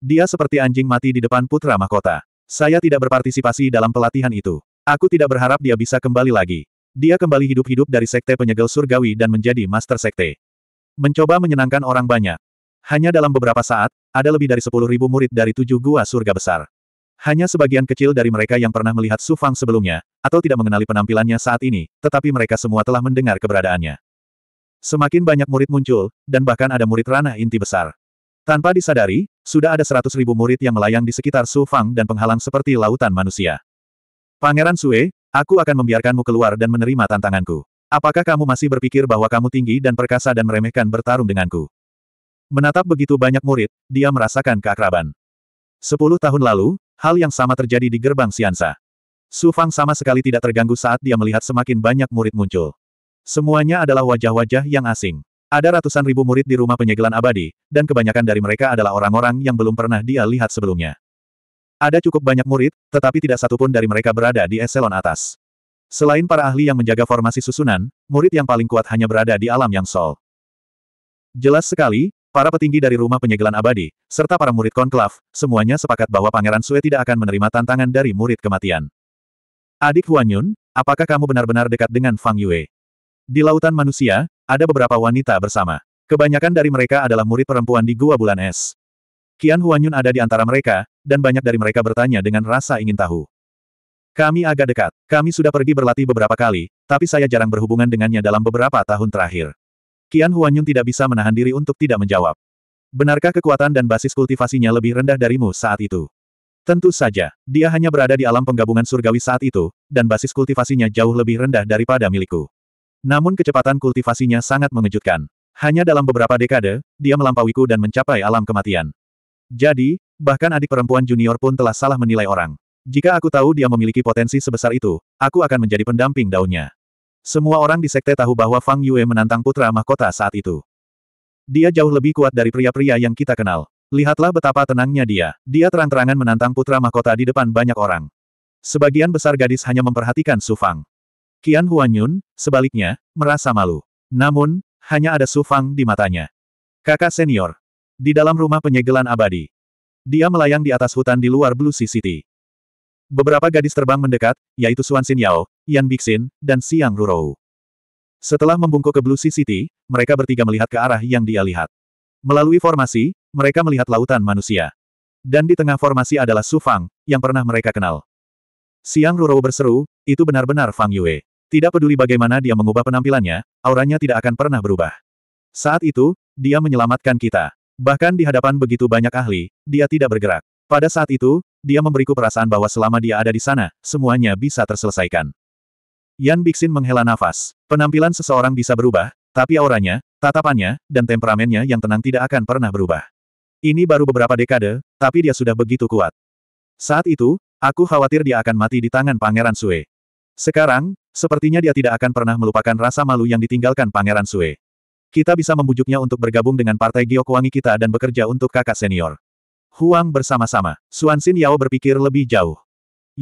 Dia seperti anjing mati di depan putra mahkota. Saya tidak berpartisipasi dalam pelatihan itu. Aku tidak berharap dia bisa kembali lagi. Dia kembali hidup-hidup dari sekte penyegel surgawi dan menjadi master sekte. Mencoba menyenangkan orang banyak. Hanya dalam beberapa saat, ada lebih dari 10.000 murid dari tujuh gua surga besar. Hanya sebagian kecil dari mereka yang pernah melihat Su Fang sebelumnya, atau tidak mengenali penampilannya saat ini, tetapi mereka semua telah mendengar keberadaannya. Semakin banyak murid muncul, dan bahkan ada murid ranah inti besar. Tanpa disadari, sudah ada seratus ribu murid yang melayang di sekitar Su Fang dan penghalang seperti lautan manusia. Pangeran Sue, aku akan membiarkanmu keluar dan menerima tantanganku. Apakah kamu masih berpikir bahwa kamu tinggi dan perkasa dan meremehkan bertarung denganku? Menatap begitu banyak murid, dia merasakan keakraban. Sepuluh tahun lalu, Hal yang sama terjadi di gerbang Siansa. Su Fang sama sekali tidak terganggu saat dia melihat semakin banyak murid muncul. Semuanya adalah wajah-wajah yang asing. Ada ratusan ribu murid di rumah penyegelan abadi, dan kebanyakan dari mereka adalah orang-orang yang belum pernah dia lihat sebelumnya. Ada cukup banyak murid, tetapi tidak satupun dari mereka berada di eselon atas. Selain para ahli yang menjaga formasi susunan, murid yang paling kuat hanya berada di alam yang sol. Jelas sekali, Para petinggi dari rumah penyegelan abadi, serta para murid konklav, semuanya sepakat bahwa Pangeran Sue tidak akan menerima tantangan dari murid kematian. Adik Huan Yun, apakah kamu benar-benar dekat dengan Fang Yue? Di lautan manusia, ada beberapa wanita bersama. Kebanyakan dari mereka adalah murid perempuan di Gua Bulan Es. Kian Huan Yun ada di antara mereka, dan banyak dari mereka bertanya dengan rasa ingin tahu. Kami agak dekat. Kami sudah pergi berlatih beberapa kali, tapi saya jarang berhubungan dengannya dalam beberapa tahun terakhir. Qian Huanyun tidak bisa menahan diri untuk tidak menjawab. Benarkah kekuatan dan basis kultivasinya lebih rendah darimu saat itu? Tentu saja, dia hanya berada di alam penggabungan surgawi saat itu, dan basis kultivasinya jauh lebih rendah daripada milikku. Namun kecepatan kultivasinya sangat mengejutkan. Hanya dalam beberapa dekade, dia melampauiku dan mencapai alam kematian. Jadi, bahkan adik perempuan junior pun telah salah menilai orang. Jika aku tahu dia memiliki potensi sebesar itu, aku akan menjadi pendamping daunnya. Semua orang di sekte tahu bahwa Fang Yue menantang putra mahkota saat itu. Dia jauh lebih kuat dari pria-pria yang kita kenal. Lihatlah betapa tenangnya dia. Dia terang-terangan menantang putra mahkota di depan banyak orang. Sebagian besar gadis hanya memperhatikan Su Fang. Qian Huanyun, sebaliknya, merasa malu. Namun, hanya ada Su Fang di matanya. Kakak senior. Di dalam rumah penyegelan abadi. Dia melayang di atas hutan di luar Blue Sea City. Beberapa gadis terbang mendekat, yaitu Suan Xin Yao, Yan Bixin, dan Siang Rurou. Setelah membungkuk ke Blue Sea City, mereka bertiga melihat ke arah yang dia lihat. Melalui formasi, mereka melihat lautan manusia. Dan di tengah formasi adalah Su Fang, yang pernah mereka kenal. Siang Rurou berseru, itu benar-benar Fang Yue. Tidak peduli bagaimana dia mengubah penampilannya, auranya tidak akan pernah berubah. Saat itu, dia menyelamatkan kita. Bahkan di hadapan begitu banyak ahli, dia tidak bergerak. Pada saat itu, dia memberiku perasaan bahwa selama dia ada di sana, semuanya bisa terselesaikan. Yan Bixin menghela nafas. Penampilan seseorang bisa berubah, tapi auranya, tatapannya, dan temperamennya yang tenang tidak akan pernah berubah. Ini baru beberapa dekade, tapi dia sudah begitu kuat. Saat itu, aku khawatir dia akan mati di tangan Pangeran Sue. Sekarang, sepertinya dia tidak akan pernah melupakan rasa malu yang ditinggalkan Pangeran Sue. Kita bisa membujuknya untuk bergabung dengan partai Giokwangi kita dan bekerja untuk kakak senior. Huang bersama-sama. Suansin Yao berpikir lebih jauh.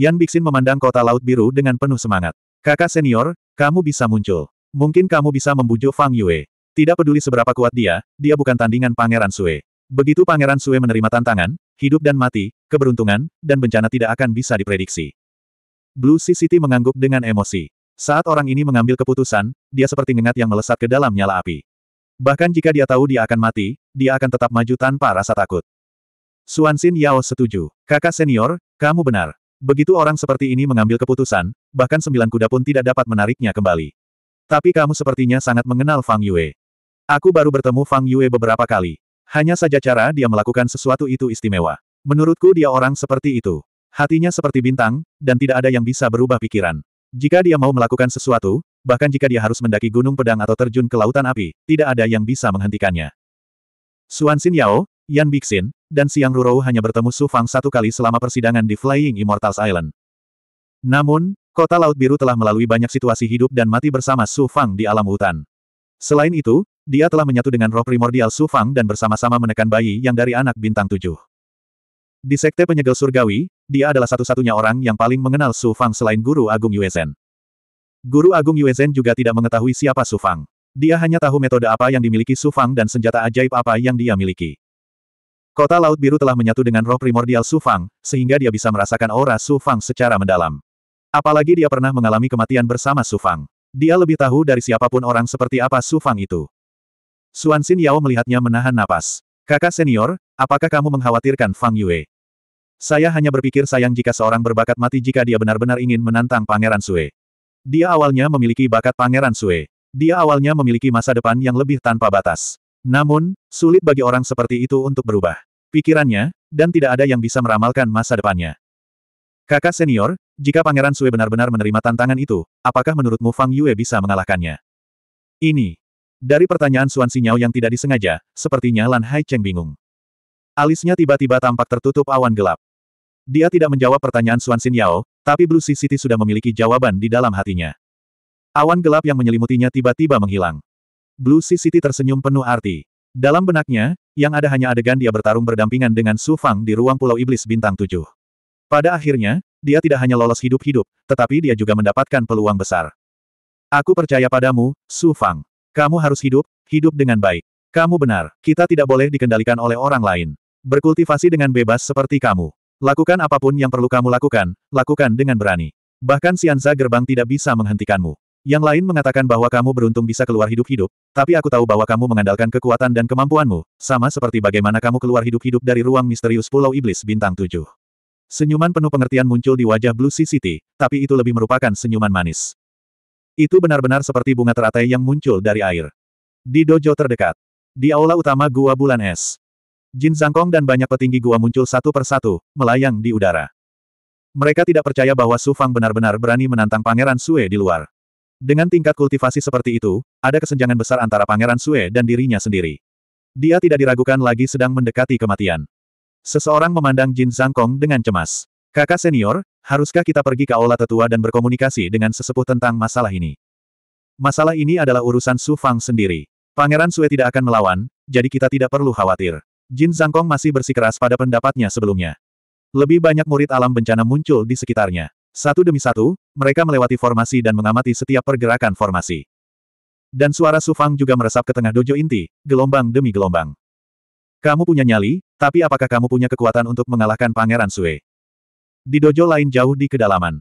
Yan Bixin memandang kota Laut Biru dengan penuh semangat. Kakak senior, kamu bisa muncul. Mungkin kamu bisa membujuk Fang Yue. Tidak peduli seberapa kuat dia, dia bukan tandingan Pangeran Sue. Begitu Pangeran Sue menerima tantangan, hidup dan mati, keberuntungan, dan bencana tidak akan bisa diprediksi. Blue Sea City mengangguk dengan emosi. Saat orang ini mengambil keputusan, dia seperti ngengat yang melesat ke dalam nyala api. Bahkan jika dia tahu dia akan mati, dia akan tetap maju tanpa rasa takut. Xin Yao setuju. Kakak senior, kamu benar. Begitu orang seperti ini mengambil keputusan, bahkan sembilan kuda pun tidak dapat menariknya kembali. Tapi kamu sepertinya sangat mengenal Fang Yue. Aku baru bertemu Fang Yue beberapa kali. Hanya saja cara dia melakukan sesuatu itu istimewa. Menurutku dia orang seperti itu. Hatinya seperti bintang, dan tidak ada yang bisa berubah pikiran. Jika dia mau melakukan sesuatu, bahkan jika dia harus mendaki gunung pedang atau terjun ke lautan api, tidak ada yang bisa menghentikannya. Xuan Xin Yao, Yan Bixin, dan Siang Rurou hanya bertemu Su Fang satu kali selama persidangan di Flying Immortals Island. Namun, Kota Laut Biru telah melalui banyak situasi hidup dan mati bersama Su Fang di alam hutan. Selain itu, dia telah menyatu dengan roh primordial Su Fang dan bersama-sama menekan bayi yang dari anak bintang tujuh. Di Sekte Penyegel Surgawi, dia adalah satu-satunya orang yang paling mengenal Su Fang selain Guru Agung Yuezhen. Guru Agung Yuezhen juga tidak mengetahui siapa Su Fang. Dia hanya tahu metode apa yang dimiliki Su Fang dan senjata ajaib apa yang dia miliki. Kota Laut Biru telah menyatu dengan roh primordial Sufang, sehingga dia bisa merasakan aura Sufang secara mendalam. Apalagi dia pernah mengalami kematian bersama Sufang. Dia lebih tahu dari siapapun orang seperti apa Sufang itu. Suan Xin Yao melihatnya menahan napas. Kakak senior, apakah kamu mengkhawatirkan Fang Yue? Saya hanya berpikir sayang jika seorang berbakat mati jika dia benar-benar ingin menantang Pangeran Sue. Dia awalnya memiliki bakat Pangeran Sue. Dia awalnya memiliki masa depan yang lebih tanpa batas. Namun, sulit bagi orang seperti itu untuk berubah pikirannya, dan tidak ada yang bisa meramalkan masa depannya. Kakak senior, jika Pangeran Sue benar-benar menerima tantangan itu, apakah menurutmu Fang Yue bisa mengalahkannya? Ini. Dari pertanyaan Suan Sinyao yang tidak disengaja, sepertinya Lan Hai Cheng bingung. Alisnya tiba-tiba tampak tertutup awan gelap. Dia tidak menjawab pertanyaan Suan Sinyao, tapi Blue Sea City sudah memiliki jawaban di dalam hatinya. Awan gelap yang menyelimutinya tiba-tiba menghilang. Blue Sea City tersenyum penuh arti. Dalam benaknya, yang ada hanya adegan dia bertarung berdampingan dengan Su Fang di ruang Pulau Iblis Bintang 7. Pada akhirnya, dia tidak hanya lolos hidup-hidup, tetapi dia juga mendapatkan peluang besar. Aku percaya padamu, Su Fang. Kamu harus hidup, hidup dengan baik. Kamu benar, kita tidak boleh dikendalikan oleh orang lain. Berkultivasi dengan bebas seperti kamu. Lakukan apapun yang perlu kamu lakukan, lakukan dengan berani. Bahkan Sianza Gerbang tidak bisa menghentikanmu. Yang lain mengatakan bahwa kamu beruntung bisa keluar hidup-hidup, tapi aku tahu bahwa kamu mengandalkan kekuatan dan kemampuanmu, sama seperti bagaimana kamu keluar hidup-hidup dari ruang misterius Pulau Iblis Bintang 7. Senyuman penuh pengertian muncul di wajah Blue Sea City, tapi itu lebih merupakan senyuman manis. Itu benar-benar seperti bunga teratai yang muncul dari air. Di dojo terdekat. Di aula utama Gua Bulan Es. Jin Zangkong dan banyak petinggi gua muncul satu persatu, melayang di udara. Mereka tidak percaya bahwa Su Fang benar-benar berani menantang Pangeran Sue di luar. Dengan tingkat kultivasi seperti itu, ada kesenjangan besar antara Pangeran Sue dan dirinya sendiri. Dia tidak diragukan lagi sedang mendekati kematian. Seseorang memandang Jin Zhangkong dengan cemas. Kakak senior, haruskah kita pergi ke aula tetua dan berkomunikasi dengan sesepuh tentang masalah ini? Masalah ini adalah urusan Su Fang sendiri. Pangeran Sue tidak akan melawan, jadi kita tidak perlu khawatir. Jin Zhangkong masih bersikeras pada pendapatnya sebelumnya. Lebih banyak murid alam bencana muncul di sekitarnya. Satu demi satu, mereka melewati formasi dan mengamati setiap pergerakan formasi. Dan suara Sufang juga meresap ke tengah dojo inti, gelombang demi gelombang. Kamu punya nyali, tapi apakah kamu punya kekuatan untuk mengalahkan Pangeran Sue? Di dojo lain jauh di kedalaman.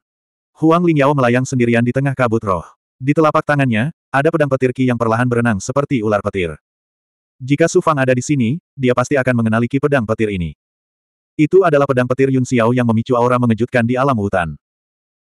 Huang Lingyao melayang sendirian di tengah kabut roh. Di telapak tangannya, ada pedang petir Ki yang perlahan berenang seperti ular petir. Jika sufang ada di sini, dia pasti akan mengenali Ki pedang petir ini. Itu adalah pedang petir Yun Xiao yang memicu aura mengejutkan di alam hutan.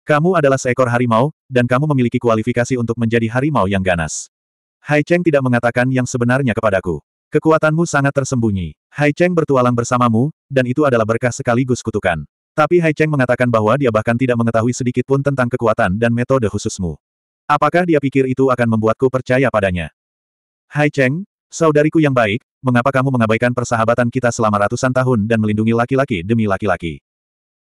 Kamu adalah seekor harimau, dan kamu memiliki kualifikasi untuk menjadi harimau yang ganas. Hai Cheng tidak mengatakan yang sebenarnya kepadaku. Kekuatanmu sangat tersembunyi. Hai Cheng bertualang bersamamu, dan itu adalah berkah sekaligus kutukan. Tapi Hai Cheng mengatakan bahwa dia bahkan tidak mengetahui sedikit pun tentang kekuatan dan metode khususmu. Apakah dia pikir itu akan membuatku percaya padanya? Hai Cheng, saudariku yang baik, mengapa kamu mengabaikan persahabatan kita selama ratusan tahun dan melindungi laki-laki demi laki-laki?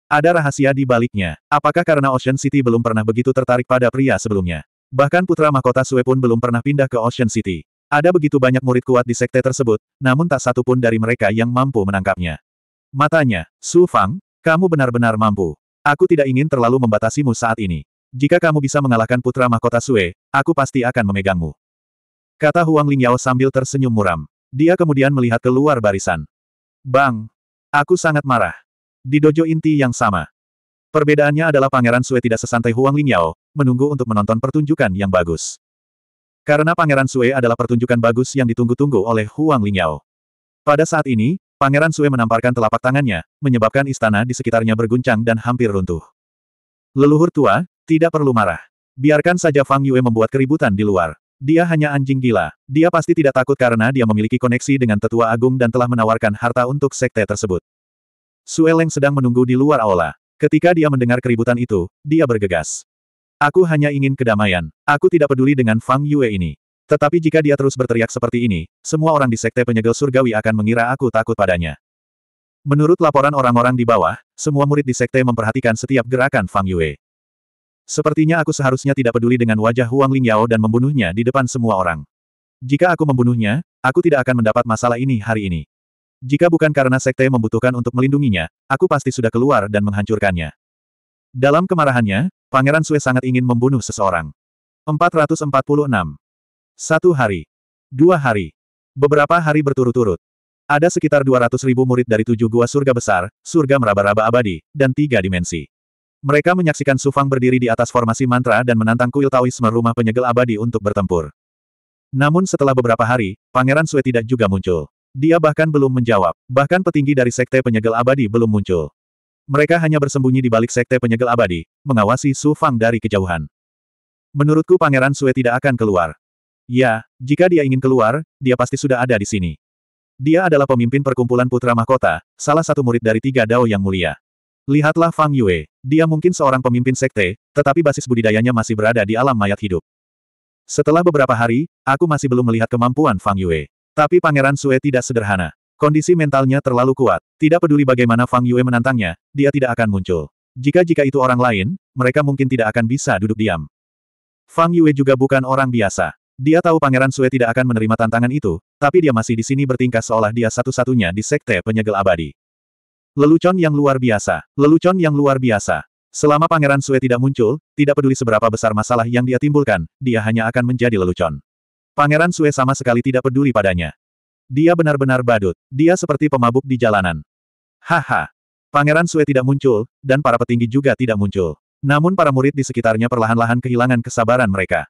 Ada rahasia di baliknya. Apakah karena Ocean City belum pernah begitu tertarik pada pria sebelumnya? Bahkan putra mahkota Sue pun belum pernah pindah ke Ocean City. Ada begitu banyak murid kuat di sekte tersebut, namun tak satu pun dari mereka yang mampu menangkapnya. Matanya, Su Fang, kamu benar-benar mampu. Aku tidak ingin terlalu membatasimu saat ini. Jika kamu bisa mengalahkan putra mahkota Sue, aku pasti akan memegangmu. Kata Huang Lingyao sambil tersenyum muram. Dia kemudian melihat keluar barisan. Bang! Aku sangat marah di dojo inti yang sama. Perbedaannya adalah Pangeran Sue tidak sesantai Huang Lingyao, menunggu untuk menonton pertunjukan yang bagus. Karena Pangeran Sue adalah pertunjukan bagus yang ditunggu-tunggu oleh Huang Lingyao. Pada saat ini, Pangeran Sue menamparkan telapak tangannya, menyebabkan istana di sekitarnya berguncang dan hampir runtuh. Leluhur tua, tidak perlu marah. Biarkan saja Fang Yue membuat keributan di luar. Dia hanya anjing gila. Dia pasti tidak takut karena dia memiliki koneksi dengan tetua agung dan telah menawarkan harta untuk sekte tersebut. Sueleng sedang menunggu di luar aula. Ketika dia mendengar keributan itu, dia bergegas. Aku hanya ingin kedamaian. Aku tidak peduli dengan Fang Yue ini. Tetapi jika dia terus berteriak seperti ini, semua orang di sekte penyegel surgawi akan mengira aku takut padanya. Menurut laporan orang-orang di bawah, semua murid di sekte memperhatikan setiap gerakan Fang Yue. Sepertinya aku seharusnya tidak peduli dengan wajah Huang Lingyao dan membunuhnya di depan semua orang. Jika aku membunuhnya, aku tidak akan mendapat masalah ini hari ini. Jika bukan karena sekte membutuhkan untuk melindunginya, aku pasti sudah keluar dan menghancurkannya. Dalam kemarahannya, Pangeran Sue sangat ingin membunuh seseorang. 446. Satu hari. Dua hari. Beberapa hari berturut-turut. Ada sekitar 200 ribu murid dari tujuh gua surga besar, surga meraba-raba abadi, dan tiga dimensi. Mereka menyaksikan Sufang berdiri di atas formasi mantra dan menantang kuil Taoisme rumah penyegel abadi untuk bertempur. Namun setelah beberapa hari, Pangeran Sue tidak juga muncul. Dia bahkan belum menjawab, bahkan petinggi dari Sekte Penyegel Abadi belum muncul. Mereka hanya bersembunyi di balik Sekte Penyegel Abadi, mengawasi Su Fang dari kejauhan. Menurutku Pangeran Sue tidak akan keluar. Ya, jika dia ingin keluar, dia pasti sudah ada di sini. Dia adalah pemimpin perkumpulan Putra Mahkota, salah satu murid dari tiga Dao yang mulia. Lihatlah Fang Yue, dia mungkin seorang pemimpin sekte, tetapi basis budidayanya masih berada di alam mayat hidup. Setelah beberapa hari, aku masih belum melihat kemampuan Fang Yue. Tapi Pangeran Sue tidak sederhana. Kondisi mentalnya terlalu kuat. Tidak peduli bagaimana Fang Yue menantangnya, dia tidak akan muncul. Jika-jika itu orang lain, mereka mungkin tidak akan bisa duduk diam. Fang Yue juga bukan orang biasa. Dia tahu Pangeran Sue tidak akan menerima tantangan itu, tapi dia masih di sini bertingkah seolah dia satu-satunya di sekte penyegel abadi. Lelucon yang luar biasa. Lelucon yang luar biasa. Selama Pangeran Sue tidak muncul, tidak peduli seberapa besar masalah yang dia timbulkan, dia hanya akan menjadi lelucon. Pangeran Sue sama sekali tidak peduli padanya. Dia benar-benar badut. Dia seperti pemabuk di jalanan. Haha. Pangeran Sue tidak muncul, dan para petinggi juga tidak muncul. Namun para murid di sekitarnya perlahan-lahan kehilangan kesabaran mereka.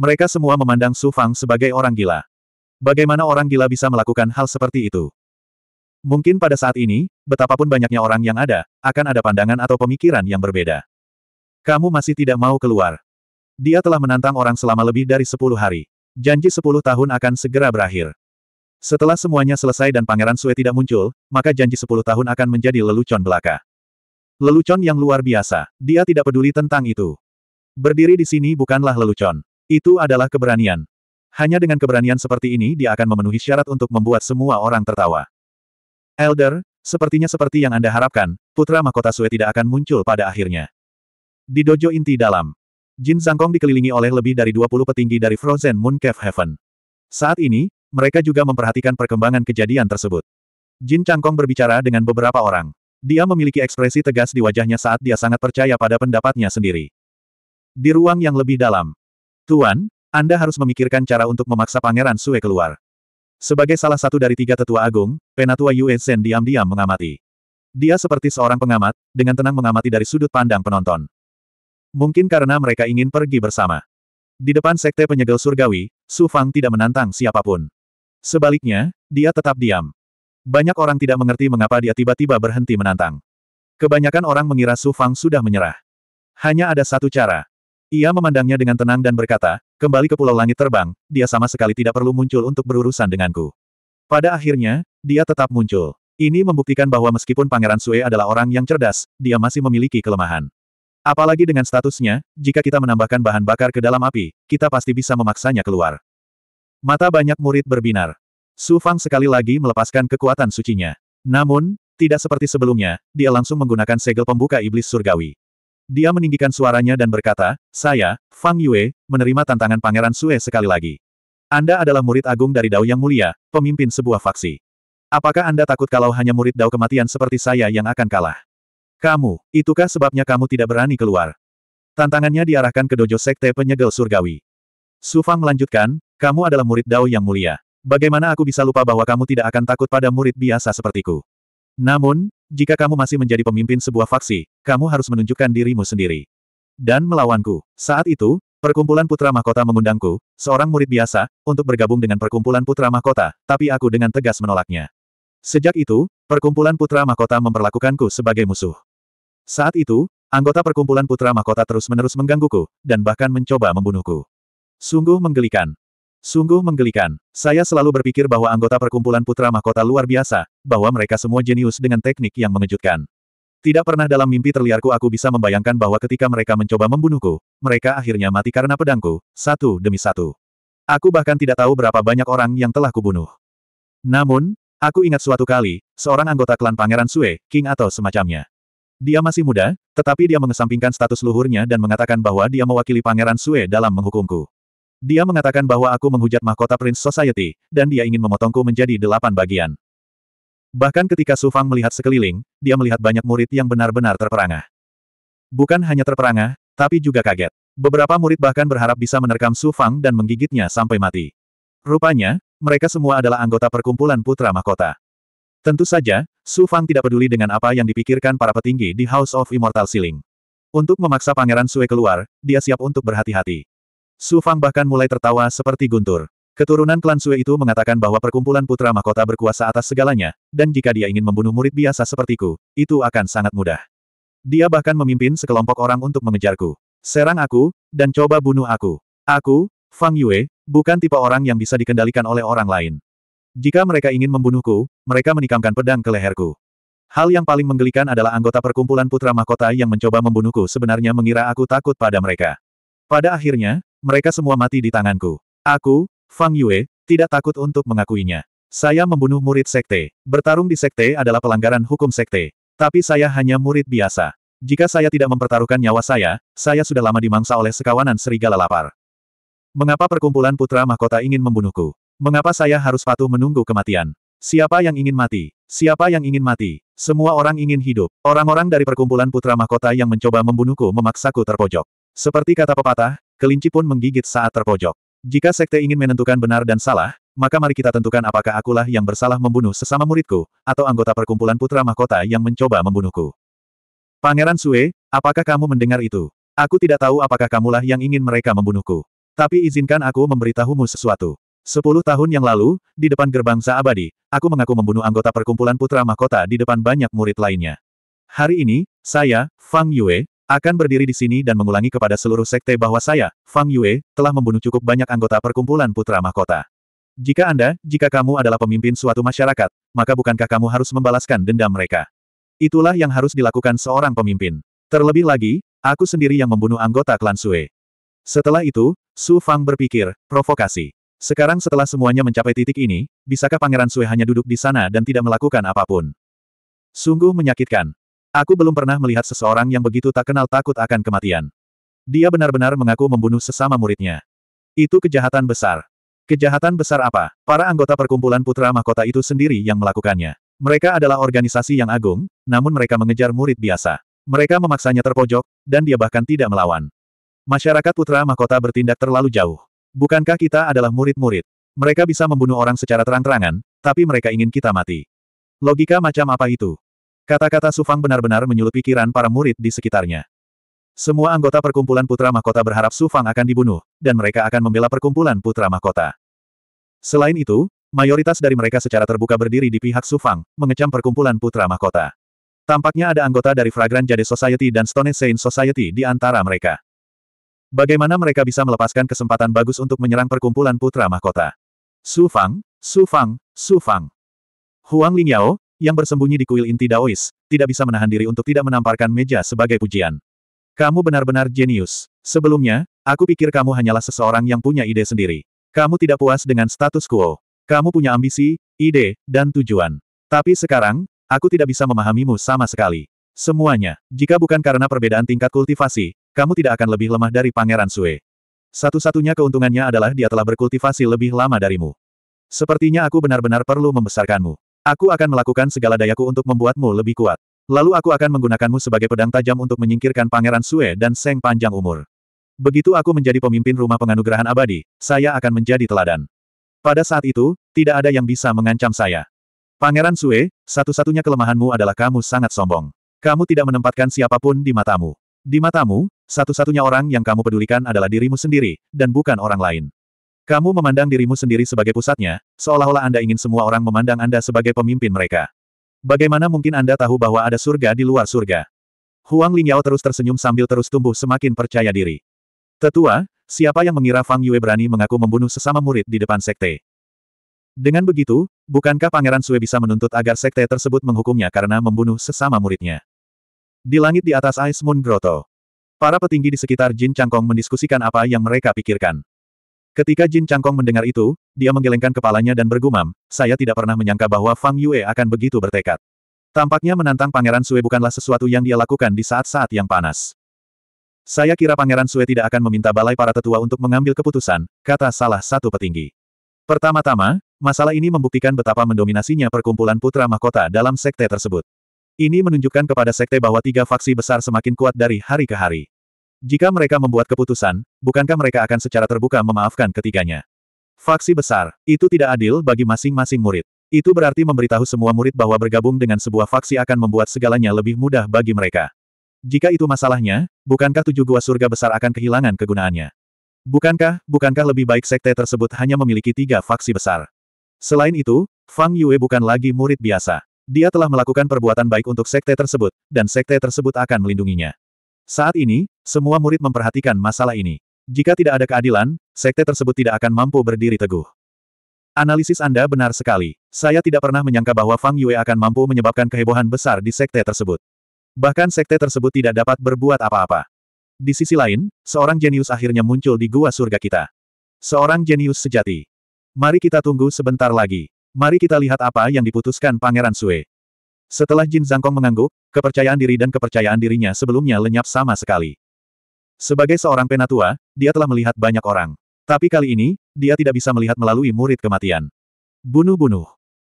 Mereka semua memandang Su Fang sebagai orang gila. Bagaimana orang gila bisa melakukan hal seperti itu? Mungkin pada saat ini, betapapun banyaknya orang yang ada, akan ada pandangan atau pemikiran yang berbeda. Kamu masih tidak mau keluar. Dia telah menantang orang selama lebih dari sepuluh hari. Janji sepuluh tahun akan segera berakhir. Setelah semuanya selesai dan Pangeran Sue tidak muncul, maka janji sepuluh tahun akan menjadi lelucon belaka. Lelucon yang luar biasa. Dia tidak peduli tentang itu. Berdiri di sini bukanlah lelucon. Itu adalah keberanian. Hanya dengan keberanian seperti ini dia akan memenuhi syarat untuk membuat semua orang tertawa. Elder, sepertinya seperti yang Anda harapkan, putra mahkota Sue tidak akan muncul pada akhirnya. Di dojo inti dalam, Jin Zangkong dikelilingi oleh lebih dari 20 petinggi dari Frozen Moon Cave Heaven. Saat ini, mereka juga memperhatikan perkembangan kejadian tersebut. Jin Changkong berbicara dengan beberapa orang. Dia memiliki ekspresi tegas di wajahnya saat dia sangat percaya pada pendapatnya sendiri. Di ruang yang lebih dalam. Tuan, Anda harus memikirkan cara untuk memaksa Pangeran Sue keluar. Sebagai salah satu dari tiga tetua agung, Penatua Yue Sen diam-diam mengamati. Dia seperti seorang pengamat, dengan tenang mengamati dari sudut pandang penonton. Mungkin karena mereka ingin pergi bersama. Di depan sekte penyegel surgawi, Su Fang tidak menantang siapapun. Sebaliknya, dia tetap diam. Banyak orang tidak mengerti mengapa dia tiba-tiba berhenti menantang. Kebanyakan orang mengira Su Fang sudah menyerah. Hanya ada satu cara. Ia memandangnya dengan tenang dan berkata, kembali ke Pulau Langit Terbang, dia sama sekali tidak perlu muncul untuk berurusan denganku. Pada akhirnya, dia tetap muncul. Ini membuktikan bahwa meskipun Pangeran Sue adalah orang yang cerdas, dia masih memiliki kelemahan. Apalagi dengan statusnya, jika kita menambahkan bahan bakar ke dalam api, kita pasti bisa memaksanya keluar. Mata banyak murid berbinar. Su Fang sekali lagi melepaskan kekuatan sucinya. Namun, tidak seperti sebelumnya, dia langsung menggunakan segel pembuka iblis surgawi. Dia meninggikan suaranya dan berkata, Saya, Fang Yue, menerima tantangan Pangeran Sue sekali lagi. Anda adalah murid agung dari Dao Yang Mulia, pemimpin sebuah faksi. Apakah Anda takut kalau hanya murid Dao kematian seperti saya yang akan kalah? Kamu, itukah sebabnya kamu tidak berani keluar? Tantangannya diarahkan ke dojo sekte penyegel surgawi. Sufang melanjutkan, kamu adalah murid Dao yang mulia. Bagaimana aku bisa lupa bahwa kamu tidak akan takut pada murid biasa sepertiku? Namun, jika kamu masih menjadi pemimpin sebuah faksi, kamu harus menunjukkan dirimu sendiri. Dan melawanku. Saat itu, perkumpulan putra mahkota mengundangku, seorang murid biasa, untuk bergabung dengan perkumpulan putra mahkota, tapi aku dengan tegas menolaknya. Sejak itu, perkumpulan putra mahkota memperlakukanku sebagai musuh. Saat itu, anggota perkumpulan Putra Mahkota terus-menerus menggangguku, dan bahkan mencoba membunuhku. Sungguh menggelikan. Sungguh menggelikan. Saya selalu berpikir bahwa anggota perkumpulan Putra Mahkota luar biasa, bahwa mereka semua jenius dengan teknik yang mengejutkan. Tidak pernah dalam mimpi terliarku aku bisa membayangkan bahwa ketika mereka mencoba membunuhku, mereka akhirnya mati karena pedangku, satu demi satu. Aku bahkan tidak tahu berapa banyak orang yang telah kubunuh. Namun, aku ingat suatu kali, seorang anggota klan Pangeran Sue, King atau semacamnya. Dia masih muda, tetapi dia mengesampingkan status luhurnya dan mengatakan bahwa dia mewakili Pangeran Sue dalam menghukumku. Dia mengatakan bahwa aku menghujat mahkota Prince Society, dan dia ingin memotongku menjadi delapan bagian. Bahkan ketika Su Fang melihat sekeliling, dia melihat banyak murid yang benar-benar terperangah. Bukan hanya terperangah, tapi juga kaget. Beberapa murid bahkan berharap bisa menerkam Su Fang dan menggigitnya sampai mati. Rupanya, mereka semua adalah anggota perkumpulan putra mahkota. Tentu saja, Su Fang tidak peduli dengan apa yang dipikirkan para petinggi di House of Immortal Ceiling. Untuk memaksa Pangeran Sue keluar, dia siap untuk berhati-hati. Su Fang bahkan mulai tertawa seperti guntur. Keturunan klan Sue itu mengatakan bahwa perkumpulan putra mahkota berkuasa atas segalanya, dan jika dia ingin membunuh murid biasa sepertiku, itu akan sangat mudah. Dia bahkan memimpin sekelompok orang untuk mengejarku. Serang aku, dan coba bunuh aku. Aku, Fang Yue, bukan tipe orang yang bisa dikendalikan oleh orang lain. Jika mereka ingin membunuhku, mereka menikamkan pedang ke leherku. Hal yang paling menggelikan adalah anggota perkumpulan putra mahkota yang mencoba membunuhku sebenarnya mengira aku takut pada mereka. Pada akhirnya, mereka semua mati di tanganku. Aku, Fang Yue, tidak takut untuk mengakuinya. Saya membunuh murid sekte. Bertarung di sekte adalah pelanggaran hukum sekte. Tapi saya hanya murid biasa. Jika saya tidak mempertaruhkan nyawa saya, saya sudah lama dimangsa oleh sekawanan serigala lapar. Mengapa perkumpulan putra mahkota ingin membunuhku? Mengapa saya harus patuh menunggu kematian? Siapa yang ingin mati? Siapa yang ingin mati? Semua orang ingin hidup. Orang-orang dari perkumpulan putra mahkota yang mencoba membunuhku memaksaku terpojok. Seperti kata pepatah, kelinci pun menggigit saat terpojok. Jika sekte ingin menentukan benar dan salah, maka mari kita tentukan apakah akulah yang bersalah membunuh sesama muridku, atau anggota perkumpulan putra mahkota yang mencoba membunuhku. Pangeran Sue, apakah kamu mendengar itu? Aku tidak tahu apakah kamulah yang ingin mereka membunuhku. Tapi izinkan aku memberitahumu sesuatu. Sepuluh tahun yang lalu, di depan gerbang Zaabadi, aku mengaku membunuh anggota perkumpulan Putra Mahkota di depan banyak murid lainnya. Hari ini, saya, Fang Yue, akan berdiri di sini dan mengulangi kepada seluruh sekte bahwa saya, Fang Yue, telah membunuh cukup banyak anggota perkumpulan Putra Mahkota. Jika Anda, jika kamu adalah pemimpin suatu masyarakat, maka bukankah kamu harus membalaskan dendam mereka? Itulah yang harus dilakukan seorang pemimpin. Terlebih lagi, aku sendiri yang membunuh anggota klan Sue. Setelah itu, Su Fang berpikir, provokasi. Sekarang setelah semuanya mencapai titik ini, bisakah Pangeran Sue hanya duduk di sana dan tidak melakukan apapun? Sungguh menyakitkan. Aku belum pernah melihat seseorang yang begitu tak kenal takut akan kematian. Dia benar-benar mengaku membunuh sesama muridnya. Itu kejahatan besar. Kejahatan besar apa? Para anggota perkumpulan putra mahkota itu sendiri yang melakukannya. Mereka adalah organisasi yang agung, namun mereka mengejar murid biasa. Mereka memaksanya terpojok, dan dia bahkan tidak melawan. Masyarakat putra mahkota bertindak terlalu jauh. Bukankah kita adalah murid-murid? Mereka bisa membunuh orang secara terang-terangan, tapi mereka ingin kita mati. Logika macam apa itu? Kata-kata Sufang benar-benar menyulut pikiran para murid di sekitarnya. Semua anggota perkumpulan Putra Mahkota berharap Sufang akan dibunuh, dan mereka akan membela perkumpulan Putra Mahkota. Selain itu, mayoritas dari mereka secara terbuka berdiri di pihak Sufang, mengecam perkumpulan Putra Mahkota. Tampaknya ada anggota dari Fragrant Jade Society dan Stone Saint Society di antara mereka. Bagaimana mereka bisa melepaskan kesempatan bagus untuk menyerang perkumpulan putra mahkota? Su Fang, Su Fang, Su Fang. Huang Lingyao, yang bersembunyi di kuil inti Daois, tidak bisa menahan diri untuk tidak menamparkan meja sebagai pujian. Kamu benar-benar jenius. Sebelumnya, aku pikir kamu hanyalah seseorang yang punya ide sendiri. Kamu tidak puas dengan status quo. Kamu punya ambisi, ide, dan tujuan. Tapi sekarang, aku tidak bisa memahamimu sama sekali. Semuanya, jika bukan karena perbedaan tingkat kultivasi, kamu tidak akan lebih lemah dari Pangeran Sue. Satu-satunya keuntungannya adalah dia telah berkultivasi lebih lama darimu. Sepertinya aku benar-benar perlu membesarkanmu. Aku akan melakukan segala dayaku untuk membuatmu lebih kuat. Lalu aku akan menggunakanmu sebagai pedang tajam untuk menyingkirkan Pangeran Sue dan Seng Panjang Umur. Begitu aku menjadi pemimpin rumah penganugerahan abadi, saya akan menjadi teladan. Pada saat itu, tidak ada yang bisa mengancam saya. Pangeran Sue, satu-satunya kelemahanmu adalah kamu sangat sombong. Kamu tidak menempatkan siapapun di matamu. Di matamu, satu-satunya orang yang kamu pedulikan adalah dirimu sendiri, dan bukan orang lain. Kamu memandang dirimu sendiri sebagai pusatnya, seolah-olah Anda ingin semua orang memandang Anda sebagai pemimpin mereka. Bagaimana mungkin Anda tahu bahwa ada surga di luar surga? Huang Lingyao terus tersenyum sambil terus tumbuh semakin percaya diri. Tetua, siapa yang mengira Fang Yue berani mengaku membunuh sesama murid di depan sekte? Dengan begitu, bukankah Pangeran Sue bisa menuntut agar sekte tersebut menghukumnya karena membunuh sesama muridnya? Di langit di atas Ice Moon Grotto. Para petinggi di sekitar Jin Changkong mendiskusikan apa yang mereka pikirkan. Ketika Jin Changkong mendengar itu, dia menggelengkan kepalanya dan bergumam, saya tidak pernah menyangka bahwa Fang Yue akan begitu bertekad. Tampaknya menantang Pangeran Sue bukanlah sesuatu yang dia lakukan di saat-saat yang panas. Saya kira Pangeran Sue tidak akan meminta balai para tetua untuk mengambil keputusan, kata salah satu petinggi. Pertama-tama, masalah ini membuktikan betapa mendominasinya perkumpulan putra mahkota dalam sekte tersebut. Ini menunjukkan kepada sekte bahwa tiga faksi besar semakin kuat dari hari ke hari. Jika mereka membuat keputusan, bukankah mereka akan secara terbuka memaafkan ketiganya? Faksi besar, itu tidak adil bagi masing-masing murid. Itu berarti memberitahu semua murid bahwa bergabung dengan sebuah faksi akan membuat segalanya lebih mudah bagi mereka. Jika itu masalahnya, bukankah tujuh gua surga besar akan kehilangan kegunaannya? Bukankah, bukankah lebih baik sekte tersebut hanya memiliki tiga faksi besar? Selain itu, Fang Yue bukan lagi murid biasa. Dia telah melakukan perbuatan baik untuk sekte tersebut, dan sekte tersebut akan melindunginya. Saat ini, semua murid memperhatikan masalah ini. Jika tidak ada keadilan, sekte tersebut tidak akan mampu berdiri teguh. Analisis Anda benar sekali. Saya tidak pernah menyangka bahwa Fang Yue akan mampu menyebabkan kehebohan besar di sekte tersebut. Bahkan sekte tersebut tidak dapat berbuat apa-apa. Di sisi lain, seorang jenius akhirnya muncul di gua surga kita. Seorang jenius sejati. Mari kita tunggu sebentar lagi. Mari kita lihat apa yang diputuskan Pangeran Sue. Setelah Jin Zangkong mengangguk, kepercayaan diri dan kepercayaan dirinya sebelumnya lenyap sama sekali. Sebagai seorang penatua, dia telah melihat banyak orang. Tapi kali ini, dia tidak bisa melihat melalui murid kematian. Bunuh-bunuh.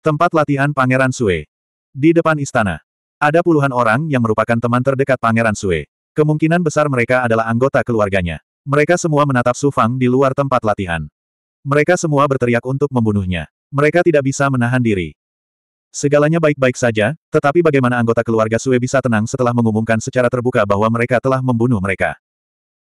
Tempat latihan Pangeran Sue. Di depan istana. Ada puluhan orang yang merupakan teman terdekat Pangeran Sue. Kemungkinan besar mereka adalah anggota keluarganya. Mereka semua menatap Sufang di luar tempat latihan. Mereka semua berteriak untuk membunuhnya. Mereka tidak bisa menahan diri. Segalanya baik-baik saja, tetapi bagaimana anggota keluarga Sue bisa tenang setelah mengumumkan secara terbuka bahwa mereka telah membunuh mereka?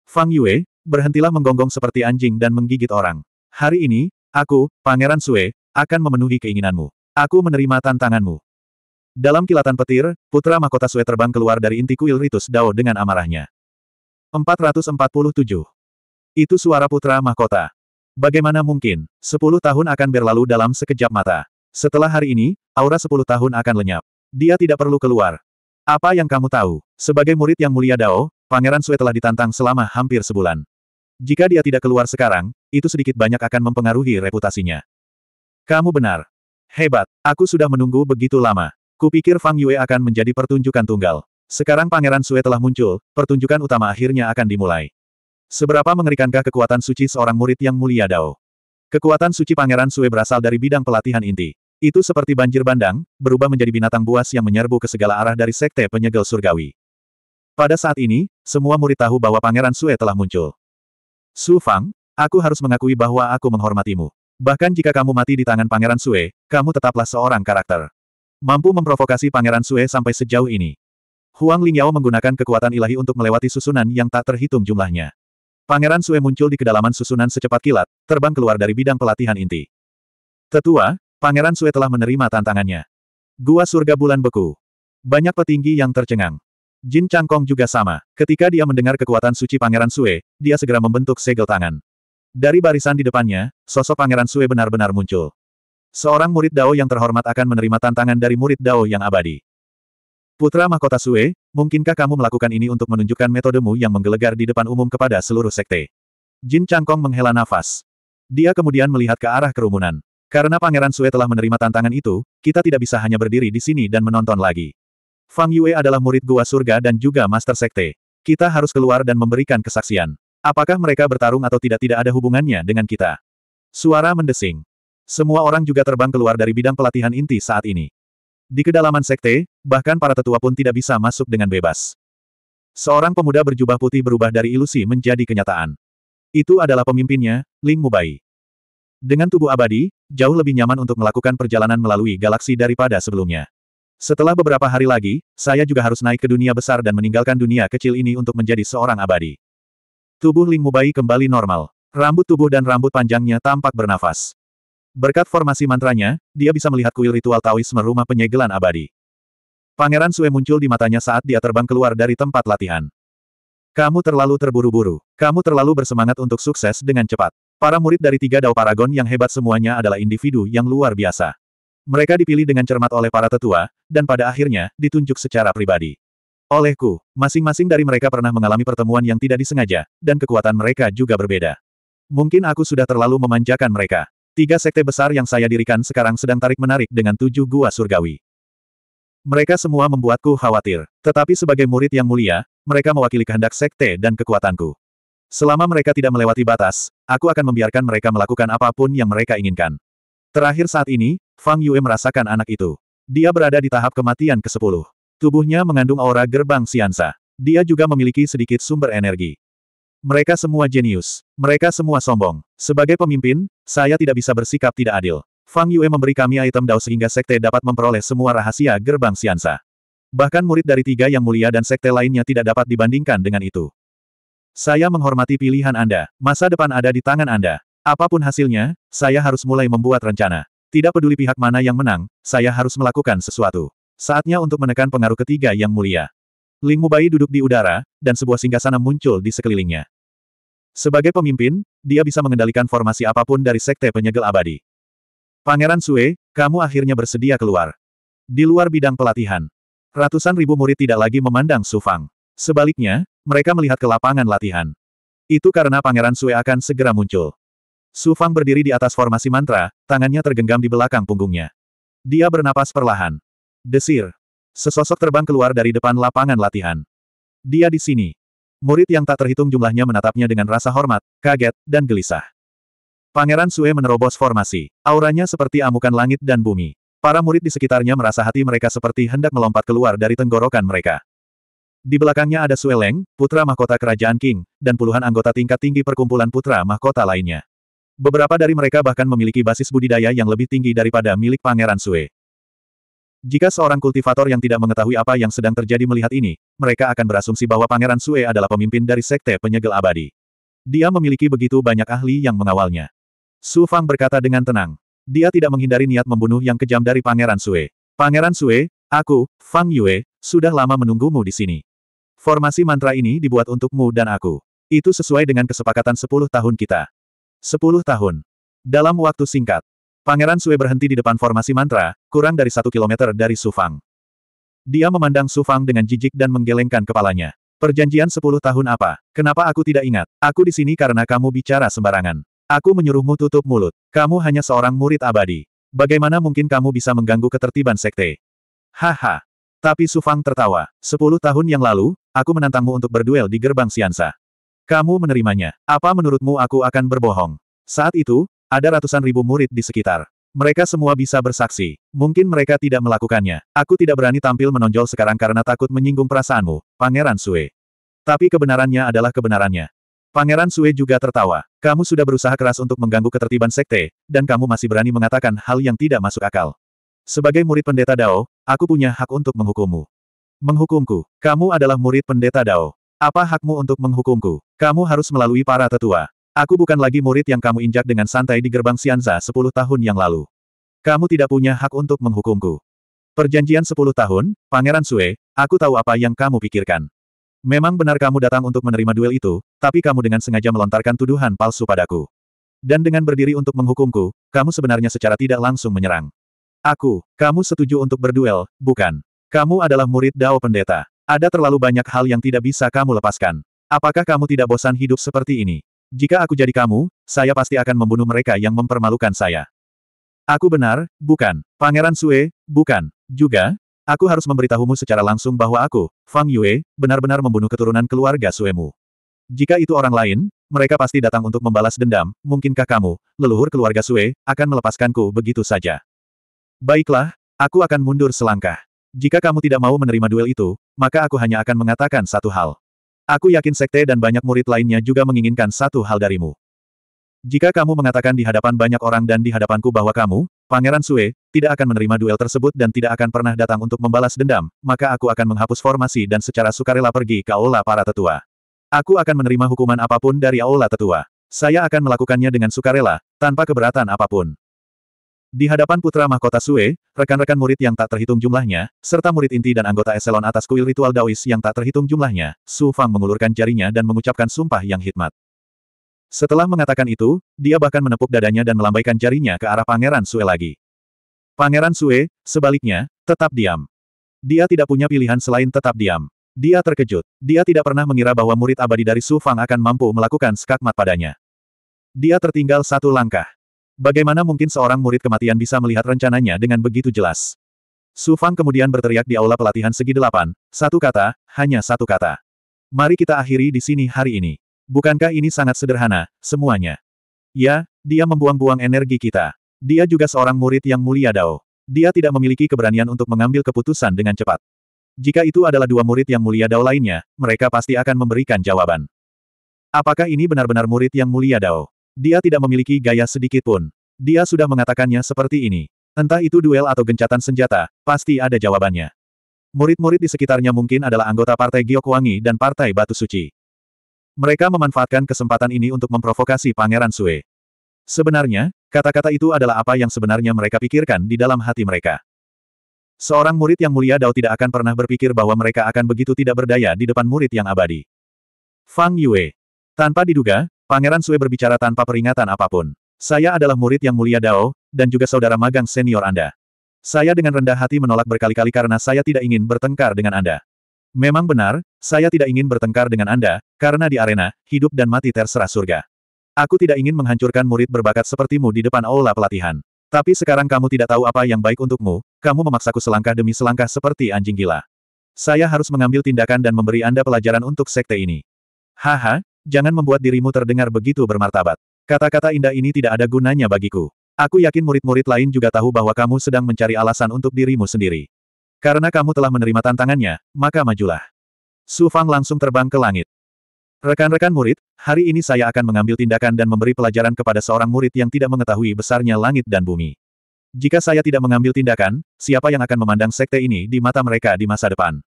Fang Yue, berhentilah menggonggong seperti anjing dan menggigit orang. Hari ini, aku, Pangeran Sue, akan memenuhi keinginanmu. Aku menerima tantanganmu. Dalam kilatan petir, putra mahkota Sue terbang keluar dari inti kuil Ritus Dao dengan amarahnya. 447. Itu suara putra mahkota. Bagaimana mungkin, sepuluh tahun akan berlalu dalam sekejap mata. Setelah hari ini, aura sepuluh tahun akan lenyap. Dia tidak perlu keluar. Apa yang kamu tahu? Sebagai murid yang mulia Dao, Pangeran Sue telah ditantang selama hampir sebulan. Jika dia tidak keluar sekarang, itu sedikit banyak akan mempengaruhi reputasinya. Kamu benar. Hebat, aku sudah menunggu begitu lama. Kupikir Fang Yue akan menjadi pertunjukan tunggal. Sekarang Pangeran Sue telah muncul, pertunjukan utama akhirnya akan dimulai. Seberapa mengerikankah kekuatan suci seorang murid yang mulia Dao? Kekuatan suci Pangeran Sue berasal dari bidang pelatihan inti. Itu seperti banjir bandang, berubah menjadi binatang buas yang menyerbu ke segala arah dari sekte penyegel surgawi. Pada saat ini, semua murid tahu bahwa Pangeran Sue telah muncul. Su Fang, aku harus mengakui bahwa aku menghormatimu. Bahkan jika kamu mati di tangan Pangeran Sue, kamu tetaplah seorang karakter. Mampu memprovokasi Pangeran Sue sampai sejauh ini. Huang Lingyao menggunakan kekuatan ilahi untuk melewati susunan yang tak terhitung jumlahnya. Pangeran Sue muncul di kedalaman susunan secepat kilat, terbang keluar dari bidang pelatihan inti. Tetua, Pangeran Sue telah menerima tantangannya. Gua surga bulan beku. Banyak petinggi yang tercengang. Jin Changkong juga sama. Ketika dia mendengar kekuatan suci Pangeran Sue, dia segera membentuk segel tangan. Dari barisan di depannya, sosok Pangeran Sue benar-benar muncul. Seorang murid Dao yang terhormat akan menerima tantangan dari murid Dao yang abadi. Putra Mahkota Sue, mungkinkah kamu melakukan ini untuk menunjukkan metodemu yang menggelegar di depan umum kepada seluruh sekte? Jin Changkong menghela nafas. Dia kemudian melihat ke arah kerumunan. Karena Pangeran Sue telah menerima tantangan itu, kita tidak bisa hanya berdiri di sini dan menonton lagi. Fang Yue adalah murid Gua Surga dan juga Master Sekte. Kita harus keluar dan memberikan kesaksian. Apakah mereka bertarung atau tidak tidak ada hubungannya dengan kita? Suara mendesing. Semua orang juga terbang keluar dari bidang pelatihan inti saat ini. Di kedalaman sekte, bahkan para tetua pun tidak bisa masuk dengan bebas. Seorang pemuda berjubah putih berubah dari ilusi menjadi kenyataan. Itu adalah pemimpinnya, Ling Mubai. Dengan tubuh abadi, jauh lebih nyaman untuk melakukan perjalanan melalui galaksi daripada sebelumnya. Setelah beberapa hari lagi, saya juga harus naik ke dunia besar dan meninggalkan dunia kecil ini untuk menjadi seorang abadi. Tubuh Ling Mubai kembali normal. Rambut tubuh dan rambut panjangnya tampak bernafas. Berkat formasi mantranya, dia bisa melihat kuil ritual Taoisme rumah penyegelan abadi. Pangeran Sue muncul di matanya saat dia terbang keluar dari tempat latihan. Kamu terlalu terburu-buru. Kamu terlalu bersemangat untuk sukses dengan cepat. Para murid dari tiga Dao Paragon yang hebat semuanya adalah individu yang luar biasa. Mereka dipilih dengan cermat oleh para tetua, dan pada akhirnya, ditunjuk secara pribadi. Olehku, masing-masing dari mereka pernah mengalami pertemuan yang tidak disengaja, dan kekuatan mereka juga berbeda. Mungkin aku sudah terlalu memanjakan mereka. Tiga sekte besar yang saya dirikan sekarang sedang tarik-menarik dengan tujuh gua surgawi. Mereka semua membuatku khawatir. Tetapi sebagai murid yang mulia, mereka mewakili kehendak sekte dan kekuatanku. Selama mereka tidak melewati batas, aku akan membiarkan mereka melakukan apapun yang mereka inginkan. Terakhir saat ini, Fang Yue merasakan anak itu. Dia berada di tahap kematian ke-10. Tubuhnya mengandung aura gerbang siansa. Dia juga memiliki sedikit sumber energi. Mereka semua jenius. Mereka semua sombong. Sebagai pemimpin, saya tidak bisa bersikap tidak adil. Fang Yue memberi kami item Dao sehingga sekte dapat memperoleh semua rahasia gerbang Siansa. Bahkan murid dari tiga yang mulia dan sekte lainnya tidak dapat dibandingkan dengan itu. Saya menghormati pilihan Anda. Masa depan ada di tangan Anda. Apapun hasilnya, saya harus mulai membuat rencana. Tidak peduli pihak mana yang menang, saya harus melakukan sesuatu. Saatnya untuk menekan pengaruh ketiga yang mulia. Ling Mubai duduk di udara, dan sebuah singgasana muncul di sekelilingnya. Sebagai pemimpin, dia bisa mengendalikan formasi apapun dari Sekte Penyegel Abadi. Pangeran Sue, kamu akhirnya bersedia keluar. Di luar bidang pelatihan, ratusan ribu murid tidak lagi memandang Su Fang. Sebaliknya, mereka melihat ke lapangan latihan. Itu karena Pangeran Sue akan segera muncul. Su Fang berdiri di atas formasi mantra, tangannya tergenggam di belakang punggungnya. Dia bernapas perlahan. Desir, Sesosok terbang keluar dari depan lapangan latihan. Dia di sini. Murid yang tak terhitung jumlahnya menatapnya dengan rasa hormat, kaget, dan gelisah. Pangeran Sue menerobos formasi. Auranya seperti amukan langit dan bumi. Para murid di sekitarnya merasa hati mereka seperti hendak melompat keluar dari tenggorokan mereka. Di belakangnya ada Sue Leng, putra mahkota kerajaan King, dan puluhan anggota tingkat tinggi perkumpulan putra mahkota lainnya. Beberapa dari mereka bahkan memiliki basis budidaya yang lebih tinggi daripada milik Pangeran Sue. Jika seorang kultivator yang tidak mengetahui apa yang sedang terjadi melihat ini, mereka akan berasumsi bahwa Pangeran Sue adalah pemimpin dari Sekte Penyegel Abadi. Dia memiliki begitu banyak ahli yang mengawalnya. Su Fang berkata dengan tenang. Dia tidak menghindari niat membunuh yang kejam dari Pangeran Sue. Pangeran Sue, aku, Fang Yue, sudah lama menunggumu di sini. Formasi mantra ini dibuat untukmu dan aku. Itu sesuai dengan kesepakatan 10 tahun kita. 10 tahun. Dalam waktu singkat, Pangeran Sue berhenti di depan formasi mantra, kurang dari satu kilometer dari Sufang. Dia memandang Sufang dengan jijik dan menggelengkan kepalanya. Perjanjian sepuluh tahun apa? Kenapa aku tidak ingat? Aku di sini karena kamu bicara sembarangan. Aku menyuruhmu tutup mulut. Kamu hanya seorang murid abadi. Bagaimana mungkin kamu bisa mengganggu ketertiban sekte? Haha. Tapi Sufang tertawa. Sepuluh tahun yang lalu, aku menantangmu untuk berduel di gerbang Siansa. Kamu menerimanya. Apa menurutmu aku akan berbohong? Saat itu, ada ratusan ribu murid di sekitar. Mereka semua bisa bersaksi. Mungkin mereka tidak melakukannya. Aku tidak berani tampil menonjol sekarang karena takut menyinggung perasaanmu, Pangeran Sue. Tapi kebenarannya adalah kebenarannya. Pangeran Sue juga tertawa. Kamu sudah berusaha keras untuk mengganggu ketertiban sekte, dan kamu masih berani mengatakan hal yang tidak masuk akal. Sebagai murid pendeta Dao, aku punya hak untuk menghukummu. Menghukumku. Kamu adalah murid pendeta Dao. Apa hakmu untuk menghukumku? Kamu harus melalui para tetua. Aku bukan lagi murid yang kamu injak dengan santai di gerbang Sianza sepuluh tahun yang lalu. Kamu tidak punya hak untuk menghukumku. Perjanjian sepuluh tahun, Pangeran Sue, aku tahu apa yang kamu pikirkan. Memang benar kamu datang untuk menerima duel itu, tapi kamu dengan sengaja melontarkan tuduhan palsu padaku. Dan dengan berdiri untuk menghukumku, kamu sebenarnya secara tidak langsung menyerang. Aku, kamu setuju untuk berduel, bukan? Kamu adalah murid Dao Pendeta. Ada terlalu banyak hal yang tidak bisa kamu lepaskan. Apakah kamu tidak bosan hidup seperti ini? Jika aku jadi kamu, saya pasti akan membunuh mereka yang mempermalukan saya. Aku benar, bukan. Pangeran Sue, bukan. Juga, aku harus memberitahumu secara langsung bahwa aku, Fang Yue, benar-benar membunuh keturunan keluarga Suemu. Jika itu orang lain, mereka pasti datang untuk membalas dendam, mungkinkah kamu, leluhur keluarga Sue, akan melepaskanku begitu saja. Baiklah, aku akan mundur selangkah. Jika kamu tidak mau menerima duel itu, maka aku hanya akan mengatakan satu hal. Aku yakin sekte dan banyak murid lainnya juga menginginkan satu hal darimu. Jika kamu mengatakan di hadapan banyak orang dan di hadapanku bahwa kamu, Pangeran Sue, tidak akan menerima duel tersebut dan tidak akan pernah datang untuk membalas dendam, maka aku akan menghapus formasi dan secara sukarela pergi ke aula para tetua. Aku akan menerima hukuman apapun dari aula tetua. Saya akan melakukannya dengan sukarela, tanpa keberatan apapun. Di hadapan putra mahkota Sue, rekan-rekan murid yang tak terhitung jumlahnya, serta murid inti dan anggota eselon atas kuil ritual Daois yang tak terhitung jumlahnya, Su Fang mengulurkan jarinya dan mengucapkan sumpah yang hikmat. Setelah mengatakan itu, dia bahkan menepuk dadanya dan melambaikan jarinya ke arah Pangeran Sue lagi. Pangeran Sue, sebaliknya, tetap diam. Dia tidak punya pilihan selain tetap diam. Dia terkejut. Dia tidak pernah mengira bahwa murid abadi dari Su Fang akan mampu melakukan skakmat padanya. Dia tertinggal satu langkah. Bagaimana mungkin seorang murid kematian bisa melihat rencananya dengan begitu jelas? Su Fang kemudian berteriak di aula pelatihan segi delapan, satu kata, hanya satu kata. Mari kita akhiri di sini hari ini. Bukankah ini sangat sederhana, semuanya? Ya, dia membuang-buang energi kita. Dia juga seorang murid yang mulia Dao. Dia tidak memiliki keberanian untuk mengambil keputusan dengan cepat. Jika itu adalah dua murid yang mulia Dao lainnya, mereka pasti akan memberikan jawaban. Apakah ini benar-benar murid yang mulia Dao? Dia tidak memiliki gaya sedikit pun. Dia sudah mengatakannya seperti ini. Entah itu duel atau gencatan senjata, pasti ada jawabannya. Murid-murid di sekitarnya mungkin adalah anggota Partai Giokwangi dan Partai Batu Suci. Mereka memanfaatkan kesempatan ini untuk memprovokasi Pangeran Sue. Sebenarnya, kata-kata itu adalah apa yang sebenarnya mereka pikirkan di dalam hati mereka. Seorang murid yang mulia Dao tidak akan pernah berpikir bahwa mereka akan begitu tidak berdaya di depan murid yang abadi. Fang Yue. Tanpa diduga, Pangeran Sue berbicara tanpa peringatan apapun. Saya adalah murid yang mulia Dao, dan juga saudara magang senior Anda. Saya dengan rendah hati menolak berkali-kali karena saya tidak ingin bertengkar dengan Anda. Memang benar, saya tidak ingin bertengkar dengan Anda, karena di arena, hidup dan mati terserah surga. Aku tidak ingin menghancurkan murid berbakat sepertimu di depan aula pelatihan. Tapi sekarang kamu tidak tahu apa yang baik untukmu, kamu memaksaku selangkah demi selangkah seperti anjing gila. Saya harus mengambil tindakan dan memberi Anda pelajaran untuk sekte ini. Haha, Jangan membuat dirimu terdengar begitu bermartabat. Kata-kata indah ini tidak ada gunanya bagiku. Aku yakin murid-murid lain juga tahu bahwa kamu sedang mencari alasan untuk dirimu sendiri. Karena kamu telah menerima tantangannya, maka majulah. Su Fang langsung terbang ke langit. Rekan-rekan murid, hari ini saya akan mengambil tindakan dan memberi pelajaran kepada seorang murid yang tidak mengetahui besarnya langit dan bumi. Jika saya tidak mengambil tindakan, siapa yang akan memandang sekte ini di mata mereka di masa depan?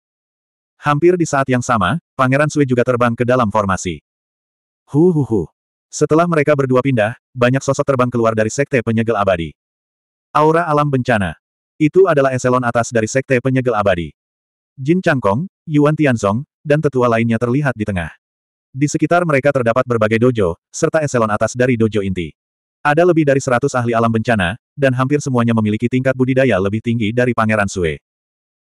Hampir di saat yang sama, Pangeran Sui juga terbang ke dalam formasi. Hu hu hu. Setelah mereka berdua pindah, banyak sosok terbang keluar dari sekte penyegel abadi. Aura alam bencana. Itu adalah eselon atas dari sekte penyegel abadi. Jin Changkong, Yuan Tianzong, dan tetua lainnya terlihat di tengah. Di sekitar mereka terdapat berbagai dojo, serta eselon atas dari dojo inti. Ada lebih dari seratus ahli alam bencana, dan hampir semuanya memiliki tingkat budidaya lebih tinggi dari Pangeran Sue.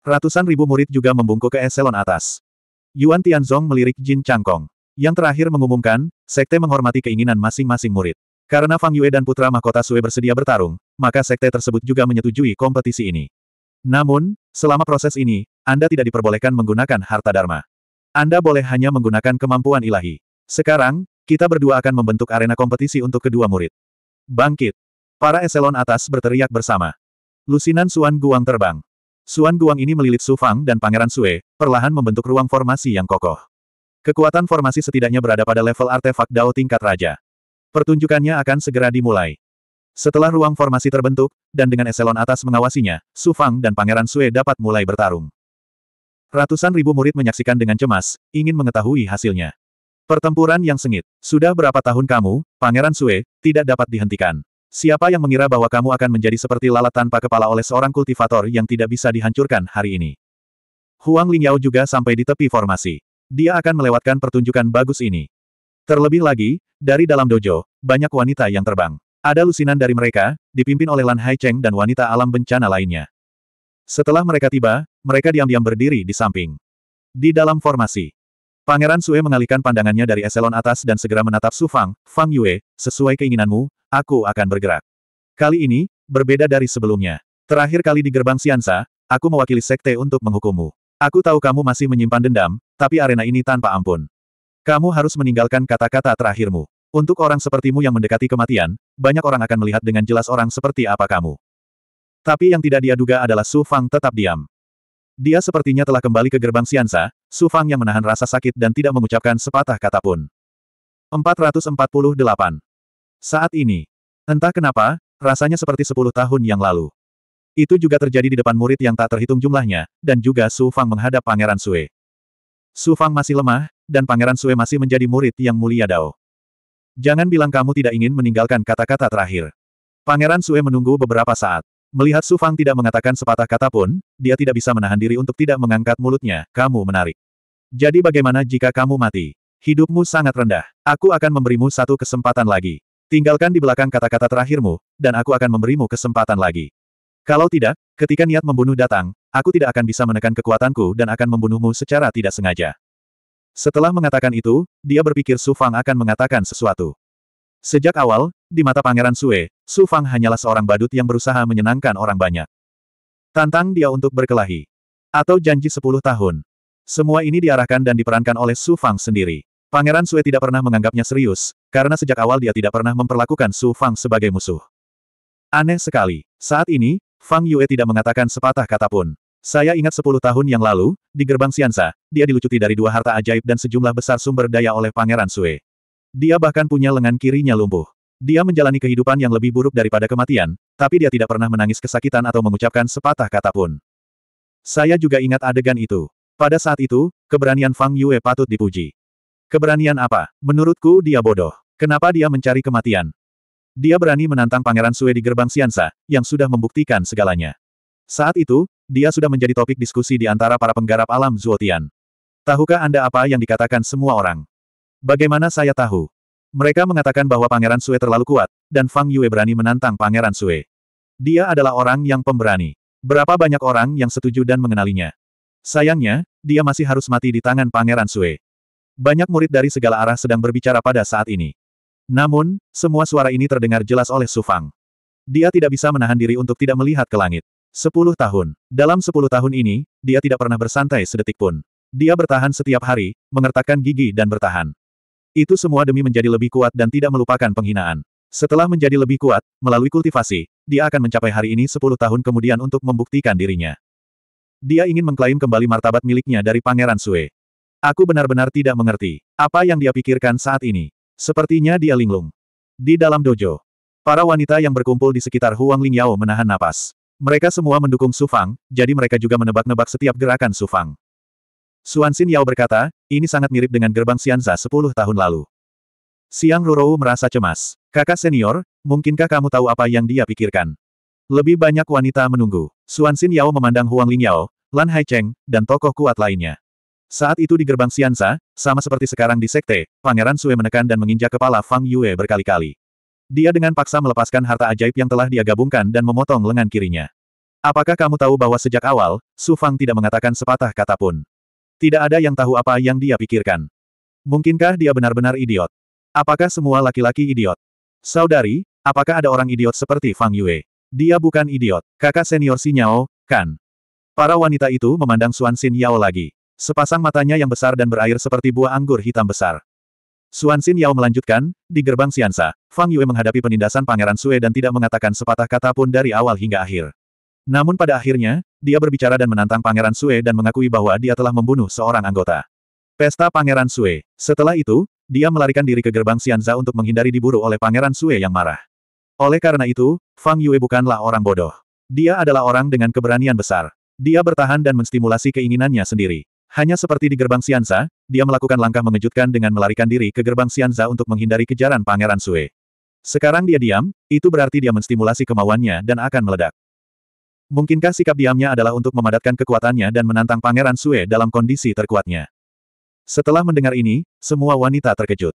Ratusan ribu murid juga membungkuk ke eselon atas. Yuan Tianzong melirik Jin Changkong. Yang terakhir mengumumkan, sekte menghormati keinginan masing-masing murid. Karena Fang Yue dan putra mahkota Sue bersedia bertarung, maka sekte tersebut juga menyetujui kompetisi ini. Namun, selama proses ini, Anda tidak diperbolehkan menggunakan harta dharma. Anda boleh hanya menggunakan kemampuan ilahi. Sekarang, kita berdua akan membentuk arena kompetisi untuk kedua murid. Bangkit! Para eselon atas berteriak bersama. Lusinan Suan Guang terbang. Suan Guang ini melilit Su Fang dan Pangeran Sue, perlahan membentuk ruang formasi yang kokoh. Kekuatan formasi setidaknya berada pada level artefak Dao tingkat raja. Pertunjukannya akan segera dimulai. Setelah ruang formasi terbentuk, dan dengan eselon atas mengawasinya, Su Fang dan Pangeran Sue dapat mulai bertarung. Ratusan ribu murid menyaksikan dengan cemas, ingin mengetahui hasilnya. Pertempuran yang sengit. Sudah berapa tahun kamu, Pangeran Sue, tidak dapat dihentikan. Siapa yang mengira bahwa kamu akan menjadi seperti lalat tanpa kepala oleh seorang kultivator yang tidak bisa dihancurkan hari ini? Huang Lingyao juga sampai di tepi formasi dia akan melewatkan pertunjukan bagus ini. Terlebih lagi, dari dalam dojo, banyak wanita yang terbang. Ada lusinan dari mereka, dipimpin oleh Lan Haicheng dan wanita alam bencana lainnya. Setelah mereka tiba, mereka diam-diam berdiri di samping. Di dalam formasi, Pangeran Sue mengalihkan pandangannya dari eselon atas dan segera menatap Su Fang, Fang Yue, sesuai keinginanmu, aku akan bergerak. Kali ini, berbeda dari sebelumnya. Terakhir kali di gerbang Siansa, aku mewakili sekte untuk menghukummu. Aku tahu kamu masih menyimpan dendam, tapi arena ini tanpa ampun. Kamu harus meninggalkan kata-kata terakhirmu. Untuk orang sepertimu yang mendekati kematian, banyak orang akan melihat dengan jelas orang seperti apa kamu. Tapi yang tidak dia duga adalah Su Fang tetap diam. Dia sepertinya telah kembali ke gerbang Siansa, Su Fang yang menahan rasa sakit dan tidak mengucapkan sepatah kata pun. 448. Saat ini. Entah kenapa, rasanya seperti 10 tahun yang lalu. Itu juga terjadi di depan murid yang tak terhitung jumlahnya, dan juga Su Fang menghadap Pangeran Sue. Su Fang masih lemah, dan Pangeran Sue masih menjadi murid yang mulia Dao. Jangan bilang kamu tidak ingin meninggalkan kata-kata terakhir. Pangeran Sue menunggu beberapa saat. Melihat Su Fang tidak mengatakan sepatah kata pun, dia tidak bisa menahan diri untuk tidak mengangkat mulutnya, kamu menarik. Jadi bagaimana jika kamu mati? Hidupmu sangat rendah. Aku akan memberimu satu kesempatan lagi. Tinggalkan di belakang kata-kata terakhirmu, dan aku akan memberimu kesempatan lagi. Kalau tidak, ketika niat membunuh datang, aku tidak akan bisa menekan kekuatanku dan akan membunuhmu secara tidak sengaja. Setelah mengatakan itu, dia berpikir Su Fang akan mengatakan sesuatu. Sejak awal, di mata Pangeran Sue, Su Fang hanyalah seorang badut yang berusaha menyenangkan orang banyak. Tantang dia untuk berkelahi. Atau janji 10 tahun. Semua ini diarahkan dan diperankan oleh Su Fang sendiri. Pangeran Sue tidak pernah menganggapnya serius, karena sejak awal dia tidak pernah memperlakukan Su Fang sebagai musuh. Aneh sekali, saat ini, Fang Yue tidak mengatakan sepatah kata pun. Saya ingat sepuluh tahun yang lalu, di gerbang Siansa, dia dilucuti dari dua harta ajaib dan sejumlah besar sumber daya oleh Pangeran Sue. Dia bahkan punya lengan kirinya lumpuh. Dia menjalani kehidupan yang lebih buruk daripada kematian, tapi dia tidak pernah menangis kesakitan atau mengucapkan sepatah kata pun. Saya juga ingat adegan itu. Pada saat itu, keberanian Fang Yue patut dipuji. Keberanian apa? Menurutku dia bodoh. Kenapa dia mencari kematian? Dia berani menantang Pangeran Sue di gerbang Siansa, yang sudah membuktikan segalanya. Saat itu, dia sudah menjadi topik diskusi di antara para penggarap alam Zuotian. Tahukah Anda apa yang dikatakan semua orang? Bagaimana saya tahu? Mereka mengatakan bahwa Pangeran Sue terlalu kuat, dan Fang Yue berani menantang Pangeran Sue. Dia adalah orang yang pemberani. Berapa banyak orang yang setuju dan mengenalinya? Sayangnya, dia masih harus mati di tangan Pangeran Sue. Banyak murid dari segala arah sedang berbicara pada saat ini. Namun, semua suara ini terdengar jelas oleh Sufang. Dia tidak bisa menahan diri untuk tidak melihat ke langit. Sepuluh tahun. Dalam sepuluh tahun ini, dia tidak pernah bersantai sedetik pun. Dia bertahan setiap hari, mengertakkan gigi dan bertahan. Itu semua demi menjadi lebih kuat dan tidak melupakan penghinaan. Setelah menjadi lebih kuat, melalui kultivasi, dia akan mencapai hari ini sepuluh tahun kemudian untuk membuktikan dirinya. Dia ingin mengklaim kembali martabat miliknya dari Pangeran Sue. Aku benar-benar tidak mengerti apa yang dia pikirkan saat ini. Sepertinya dia linglung. Di dalam dojo, para wanita yang berkumpul di sekitar Huang Lingyao menahan napas. Mereka semua mendukung Su Fang, jadi mereka juga menebak-nebak setiap gerakan Su Fang. Suan Xin Yao berkata, ini sangat mirip dengan gerbang Xianza 10 tahun lalu. Siang Rurou merasa cemas. Kakak senior, mungkinkah kamu tahu apa yang dia pikirkan? Lebih banyak wanita menunggu. Suan Xin Yao memandang Huang Lingyao, Lan Haicheng, dan tokoh kuat lainnya. Saat itu di gerbang sianza, sama seperti sekarang di sekte, Pangeran Sue menekan dan menginjak kepala Fang Yue berkali-kali. Dia dengan paksa melepaskan harta ajaib yang telah dia gabungkan dan memotong lengan kirinya. Apakah kamu tahu bahwa sejak awal, Su Fang tidak mengatakan sepatah kata pun. Tidak ada yang tahu apa yang dia pikirkan. Mungkinkah dia benar-benar idiot? Apakah semua laki-laki idiot? Saudari, apakah ada orang idiot seperti Fang Yue? Dia bukan idiot, kakak senior Sinyao, kan? Para wanita itu memandang Xuan Xin Yao lagi. Sepasang matanya yang besar dan berair seperti buah anggur hitam besar. Suan Xin Yao melanjutkan, di gerbang Siansa, Fang Yue menghadapi penindasan Pangeran Sue dan tidak mengatakan sepatah kata pun dari awal hingga akhir. Namun pada akhirnya, dia berbicara dan menantang Pangeran Sue dan mengakui bahwa dia telah membunuh seorang anggota. Pesta Pangeran Sue. Setelah itu, dia melarikan diri ke gerbang Sianza untuk menghindari diburu oleh Pangeran Sue yang marah. Oleh karena itu, Fang Yue bukanlah orang bodoh. Dia adalah orang dengan keberanian besar. Dia bertahan dan menstimulasi keinginannya sendiri. Hanya seperti di gerbang Sianza, dia melakukan langkah mengejutkan dengan melarikan diri ke gerbang Sianza untuk menghindari kejaran Pangeran Sue. Sekarang dia diam, itu berarti dia menstimulasi kemauannya dan akan meledak. Mungkinkah sikap diamnya adalah untuk memadatkan kekuatannya dan menantang Pangeran Sue dalam kondisi terkuatnya? Setelah mendengar ini, semua wanita terkejut.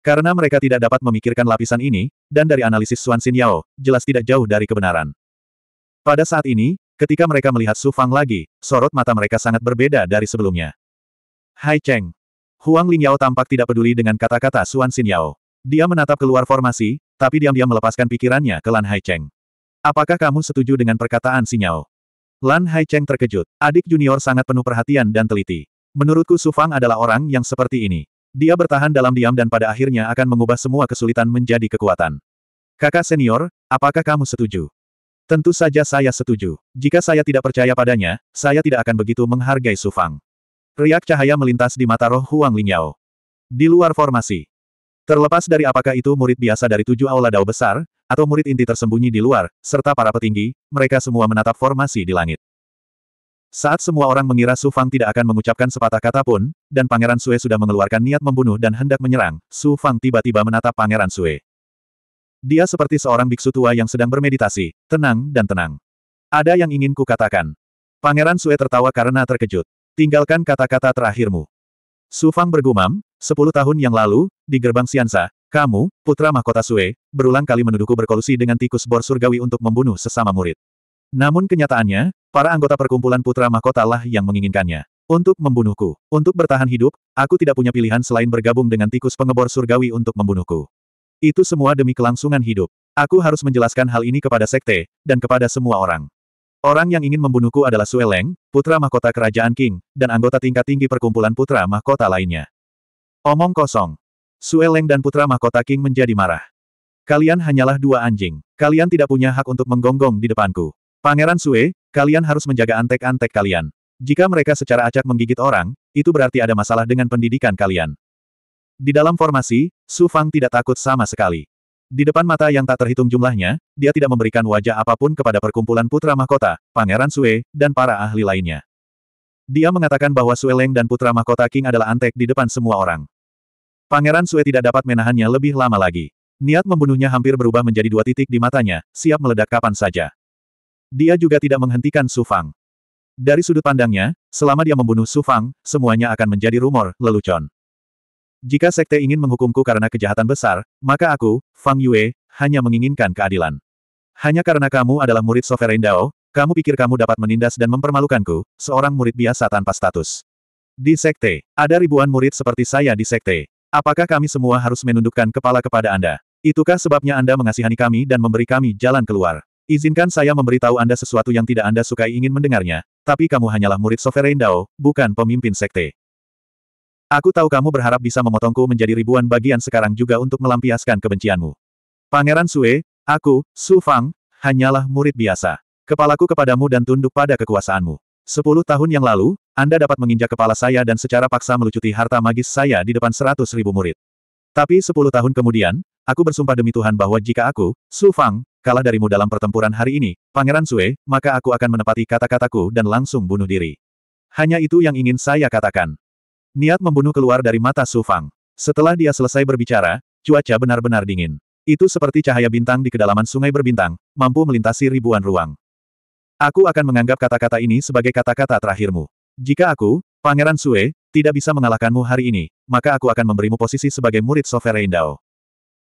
Karena mereka tidak dapat memikirkan lapisan ini, dan dari analisis Xuan Xin Yao, jelas tidak jauh dari kebenaran. Pada saat ini, Ketika mereka melihat Su Fang lagi, sorot mata mereka sangat berbeda dari sebelumnya. Hai Cheng. Huang Lingyao tampak tidak peduli dengan kata-kata Xin Xinyao. Dia menatap keluar formasi, tapi diam-diam melepaskan pikirannya ke Lan Hai Cheng. Apakah kamu setuju dengan perkataan Xinyao? Lan Hai Cheng terkejut. Adik junior sangat penuh perhatian dan teliti. Menurutku Su Fang adalah orang yang seperti ini. Dia bertahan dalam diam dan pada akhirnya akan mengubah semua kesulitan menjadi kekuatan. Kakak senior, apakah kamu setuju? Tentu saja saya setuju. Jika saya tidak percaya padanya, saya tidak akan begitu menghargai Sufang. Riak cahaya melintas di mata roh Huang Lingyao. Di luar formasi. Terlepas dari apakah itu murid biasa dari tujuh aula dao besar, atau murid inti tersembunyi di luar, serta para petinggi, mereka semua menatap formasi di langit. Saat semua orang mengira Su Fang tidak akan mengucapkan sepatah kata pun, dan Pangeran Sue sudah mengeluarkan niat membunuh dan hendak menyerang, Su Fang tiba-tiba menatap Pangeran Sue. Dia seperti seorang biksu tua yang sedang bermeditasi, tenang dan tenang. Ada yang ingin ku katakan. Pangeran Sue tertawa karena terkejut. Tinggalkan kata-kata terakhirmu. Su Fang bergumam, sepuluh tahun yang lalu, di gerbang Siansa, kamu, putra mahkota Sue, berulang kali menuduhku berkolusi dengan tikus bor surgawi untuk membunuh sesama murid. Namun kenyataannya, para anggota perkumpulan putra mahkota lah yang menginginkannya. Untuk membunuhku, untuk bertahan hidup, aku tidak punya pilihan selain bergabung dengan tikus pengebor surgawi untuk membunuhku. Itu semua demi kelangsungan hidup. Aku harus menjelaskan hal ini kepada sekte, dan kepada semua orang. Orang yang ingin membunuhku adalah Sueleng, putra mahkota kerajaan King, dan anggota tingkat tinggi perkumpulan putra mahkota lainnya. Omong kosong. Sueleng dan putra mahkota King menjadi marah. Kalian hanyalah dua anjing. Kalian tidak punya hak untuk menggonggong di depanku. Pangeran Sue, kalian harus menjaga antek-antek kalian. Jika mereka secara acak menggigit orang, itu berarti ada masalah dengan pendidikan kalian. Di dalam formasi, Su Fang tidak takut sama sekali. Di depan mata yang tak terhitung jumlahnya, dia tidak memberikan wajah apapun kepada perkumpulan putra mahkota, Pangeran Sue, dan para ahli lainnya. Dia mengatakan bahwa Sue Leng dan putra mahkota King adalah antek di depan semua orang. Pangeran Sue tidak dapat menahannya lebih lama lagi. Niat membunuhnya hampir berubah menjadi dua titik di matanya, siap meledak kapan saja. Dia juga tidak menghentikan Su Fang. Dari sudut pandangnya, selama dia membunuh Su Fang, semuanya akan menjadi rumor, lelucon. Jika sekte ingin menghukumku karena kejahatan besar, maka aku, Fang Yue, hanya menginginkan keadilan. Hanya karena kamu adalah murid Sovereign Dao, kamu pikir kamu dapat menindas dan mempermalukanku, seorang murid biasa tanpa status. Di sekte, ada ribuan murid seperti saya di sekte. Apakah kami semua harus menundukkan kepala kepada Anda? Itukah sebabnya Anda mengasihani kami dan memberi kami jalan keluar? Izinkan saya memberitahu Anda sesuatu yang tidak Anda sukai ingin mendengarnya, tapi kamu hanyalah murid Sovereign Dao, bukan pemimpin sekte. Aku tahu kamu berharap bisa memotongku menjadi ribuan bagian sekarang juga untuk melampiaskan kebencianmu. Pangeran Sue, aku, Su Fang, hanyalah murid biasa. Kepalaku kepadamu dan tunduk pada kekuasaanmu. Sepuluh tahun yang lalu, Anda dapat menginjak kepala saya dan secara paksa melucuti harta magis saya di depan seratus ribu murid. Tapi sepuluh tahun kemudian, aku bersumpah demi Tuhan bahwa jika aku, Su Fang, kalah darimu dalam pertempuran hari ini, Pangeran Sue, maka aku akan menepati kata-kataku dan langsung bunuh diri. Hanya itu yang ingin saya katakan. Niat membunuh keluar dari mata Su Fang. Setelah dia selesai berbicara, cuaca benar-benar dingin. Itu seperti cahaya bintang di kedalaman sungai berbintang, mampu melintasi ribuan ruang. Aku akan menganggap kata-kata ini sebagai kata-kata terakhirmu. Jika aku, Pangeran Sue, tidak bisa mengalahkanmu hari ini, maka aku akan memberimu posisi sebagai murid Sovereign Dao.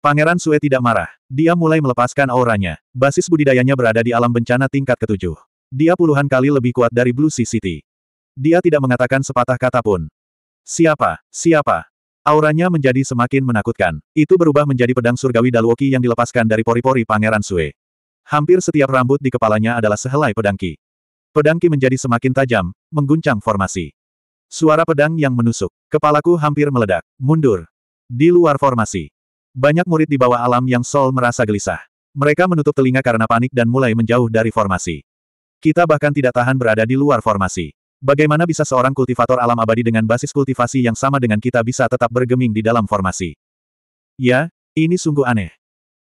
Pangeran Sue tidak marah. Dia mulai melepaskan auranya. Basis budidayanya berada di alam bencana tingkat ketujuh. Dia puluhan kali lebih kuat dari Blue Sea City. Dia tidak mengatakan sepatah kata pun. Siapa? Siapa? Auranya menjadi semakin menakutkan. Itu berubah menjadi pedang surgawi Daluoki yang dilepaskan dari pori-pori Pangeran Sue. Hampir setiap rambut di kepalanya adalah sehelai pedang Ki. Pedang Ki menjadi semakin tajam, mengguncang formasi. Suara pedang yang menusuk. Kepalaku hampir meledak. Mundur. Di luar formasi. Banyak murid di bawah alam yang Sol merasa gelisah. Mereka menutup telinga karena panik dan mulai menjauh dari formasi. Kita bahkan tidak tahan berada di luar formasi. Bagaimana bisa seorang kultivator alam abadi dengan basis kultivasi yang sama dengan kita bisa tetap bergeming di dalam formasi? Ya, ini sungguh aneh.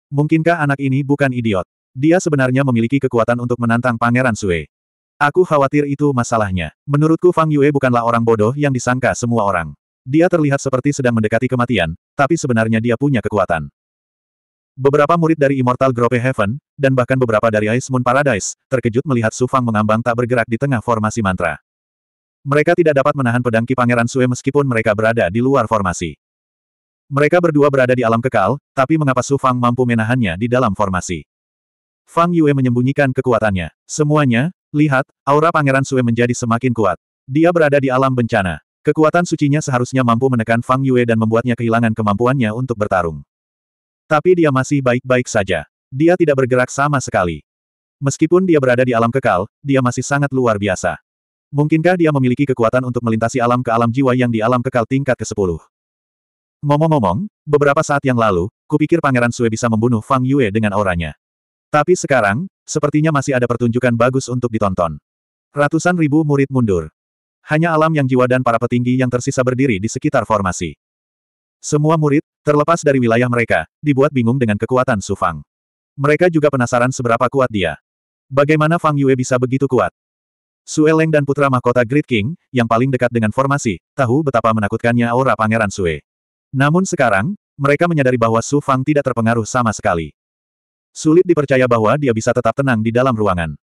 Mungkinkah anak ini bukan idiot? Dia sebenarnya memiliki kekuatan untuk menantang Pangeran Sue. Aku khawatir itu masalahnya. Menurutku Fang Yue bukanlah orang bodoh yang disangka semua orang. Dia terlihat seperti sedang mendekati kematian, tapi sebenarnya dia punya kekuatan. Beberapa murid dari Immortal Grove Heaven, dan bahkan beberapa dari Ice Moon Paradise, terkejut melihat Su Fang mengambang tak bergerak di tengah formasi mantra. Mereka tidak dapat menahan pedang Ki Pangeran Sue meskipun mereka berada di luar formasi. Mereka berdua berada di alam kekal, tapi mengapa Su Fang mampu menahannya di dalam formasi? Fang Yue menyembunyikan kekuatannya. Semuanya, lihat, aura Pangeran Sue menjadi semakin kuat. Dia berada di alam bencana. Kekuatan sucinya seharusnya mampu menekan Fang Yue dan membuatnya kehilangan kemampuannya untuk bertarung. Tapi dia masih baik-baik saja. Dia tidak bergerak sama sekali. Meskipun dia berada di alam kekal, dia masih sangat luar biasa. Mungkinkah dia memiliki kekuatan untuk melintasi alam ke alam jiwa yang di alam kekal tingkat ke-10? Ngomong-ngomong, beberapa saat yang lalu, kupikir Pangeran Sue bisa membunuh Fang Yue dengan auranya. Tapi sekarang, sepertinya masih ada pertunjukan bagus untuk ditonton. Ratusan ribu murid mundur. Hanya alam yang jiwa dan para petinggi yang tersisa berdiri di sekitar formasi. Semua murid, terlepas dari wilayah mereka, dibuat bingung dengan kekuatan Su Fang. Mereka juga penasaran seberapa kuat dia. Bagaimana Fang Yue bisa begitu kuat? Sue Leng dan putra mahkota Great King, yang paling dekat dengan formasi, tahu betapa menakutkannya aura pangeran Sue. Namun sekarang, mereka menyadari bahwa Su Fang tidak terpengaruh sama sekali. Sulit dipercaya bahwa dia bisa tetap tenang di dalam ruangan.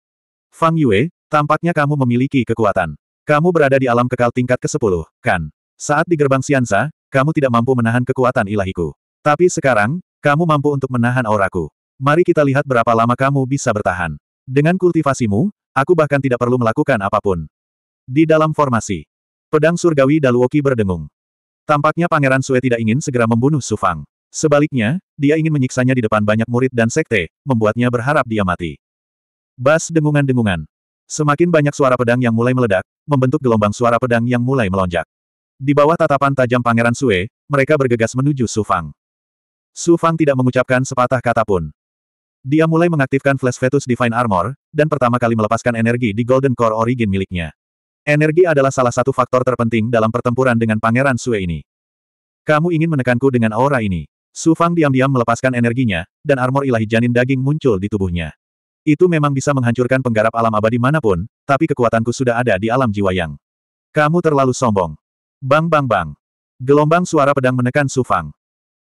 Fang Yue, tampaknya kamu memiliki kekuatan. Kamu berada di alam kekal tingkat ke-10, kan? Saat di gerbang Siansa, kamu tidak mampu menahan kekuatan ilahiku. Tapi sekarang, kamu mampu untuk menahan auraku. Mari kita lihat berapa lama kamu bisa bertahan. Dengan kultivasimu, Aku bahkan tidak perlu melakukan apapun. Di dalam formasi, pedang surgawi Daluoki berdengung. Tampaknya Pangeran Sue tidak ingin segera membunuh Sufang. Sebaliknya, dia ingin menyiksanya di depan banyak murid dan sekte, membuatnya berharap dia mati. Bas dengungan-dengungan. Semakin banyak suara pedang yang mulai meledak, membentuk gelombang suara pedang yang mulai melonjak. Di bawah tatapan tajam Pangeran Sue, mereka bergegas menuju Sufang. Sufang tidak mengucapkan sepatah kata pun. Dia mulai mengaktifkan Flash Fetus Divine Armor, dan pertama kali melepaskan energi di Golden Core Origin miliknya. Energi adalah salah satu faktor terpenting dalam pertempuran dengan Pangeran Sue ini. Kamu ingin menekanku dengan aura ini. Su Fang diam-diam melepaskan energinya, dan armor ilahi janin daging muncul di tubuhnya. Itu memang bisa menghancurkan penggarap alam abadi manapun, tapi kekuatanku sudah ada di alam jiwa yang. Kamu terlalu sombong. Bang bang bang. Gelombang suara pedang menekan Su Fang.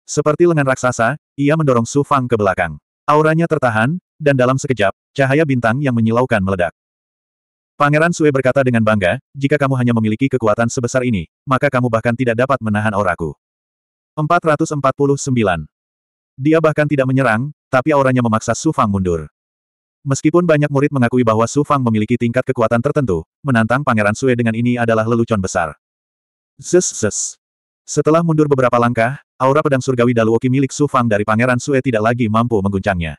Seperti lengan raksasa, ia mendorong Su Fang ke belakang. Auranya tertahan, dan dalam sekejap, cahaya bintang yang menyilaukan meledak. Pangeran Sue berkata dengan bangga, jika kamu hanya memiliki kekuatan sebesar ini, maka kamu bahkan tidak dapat menahan auraku. 449. Dia bahkan tidak menyerang, tapi auranya memaksa Su Fang mundur. Meskipun banyak murid mengakui bahwa Su Fang memiliki tingkat kekuatan tertentu, menantang Pangeran Sue dengan ini adalah lelucon besar. Zes zes. Setelah mundur beberapa langkah, aura pedang surgawi Daluoki milik Su Fang dari Pangeran Sue tidak lagi mampu mengguncangnya.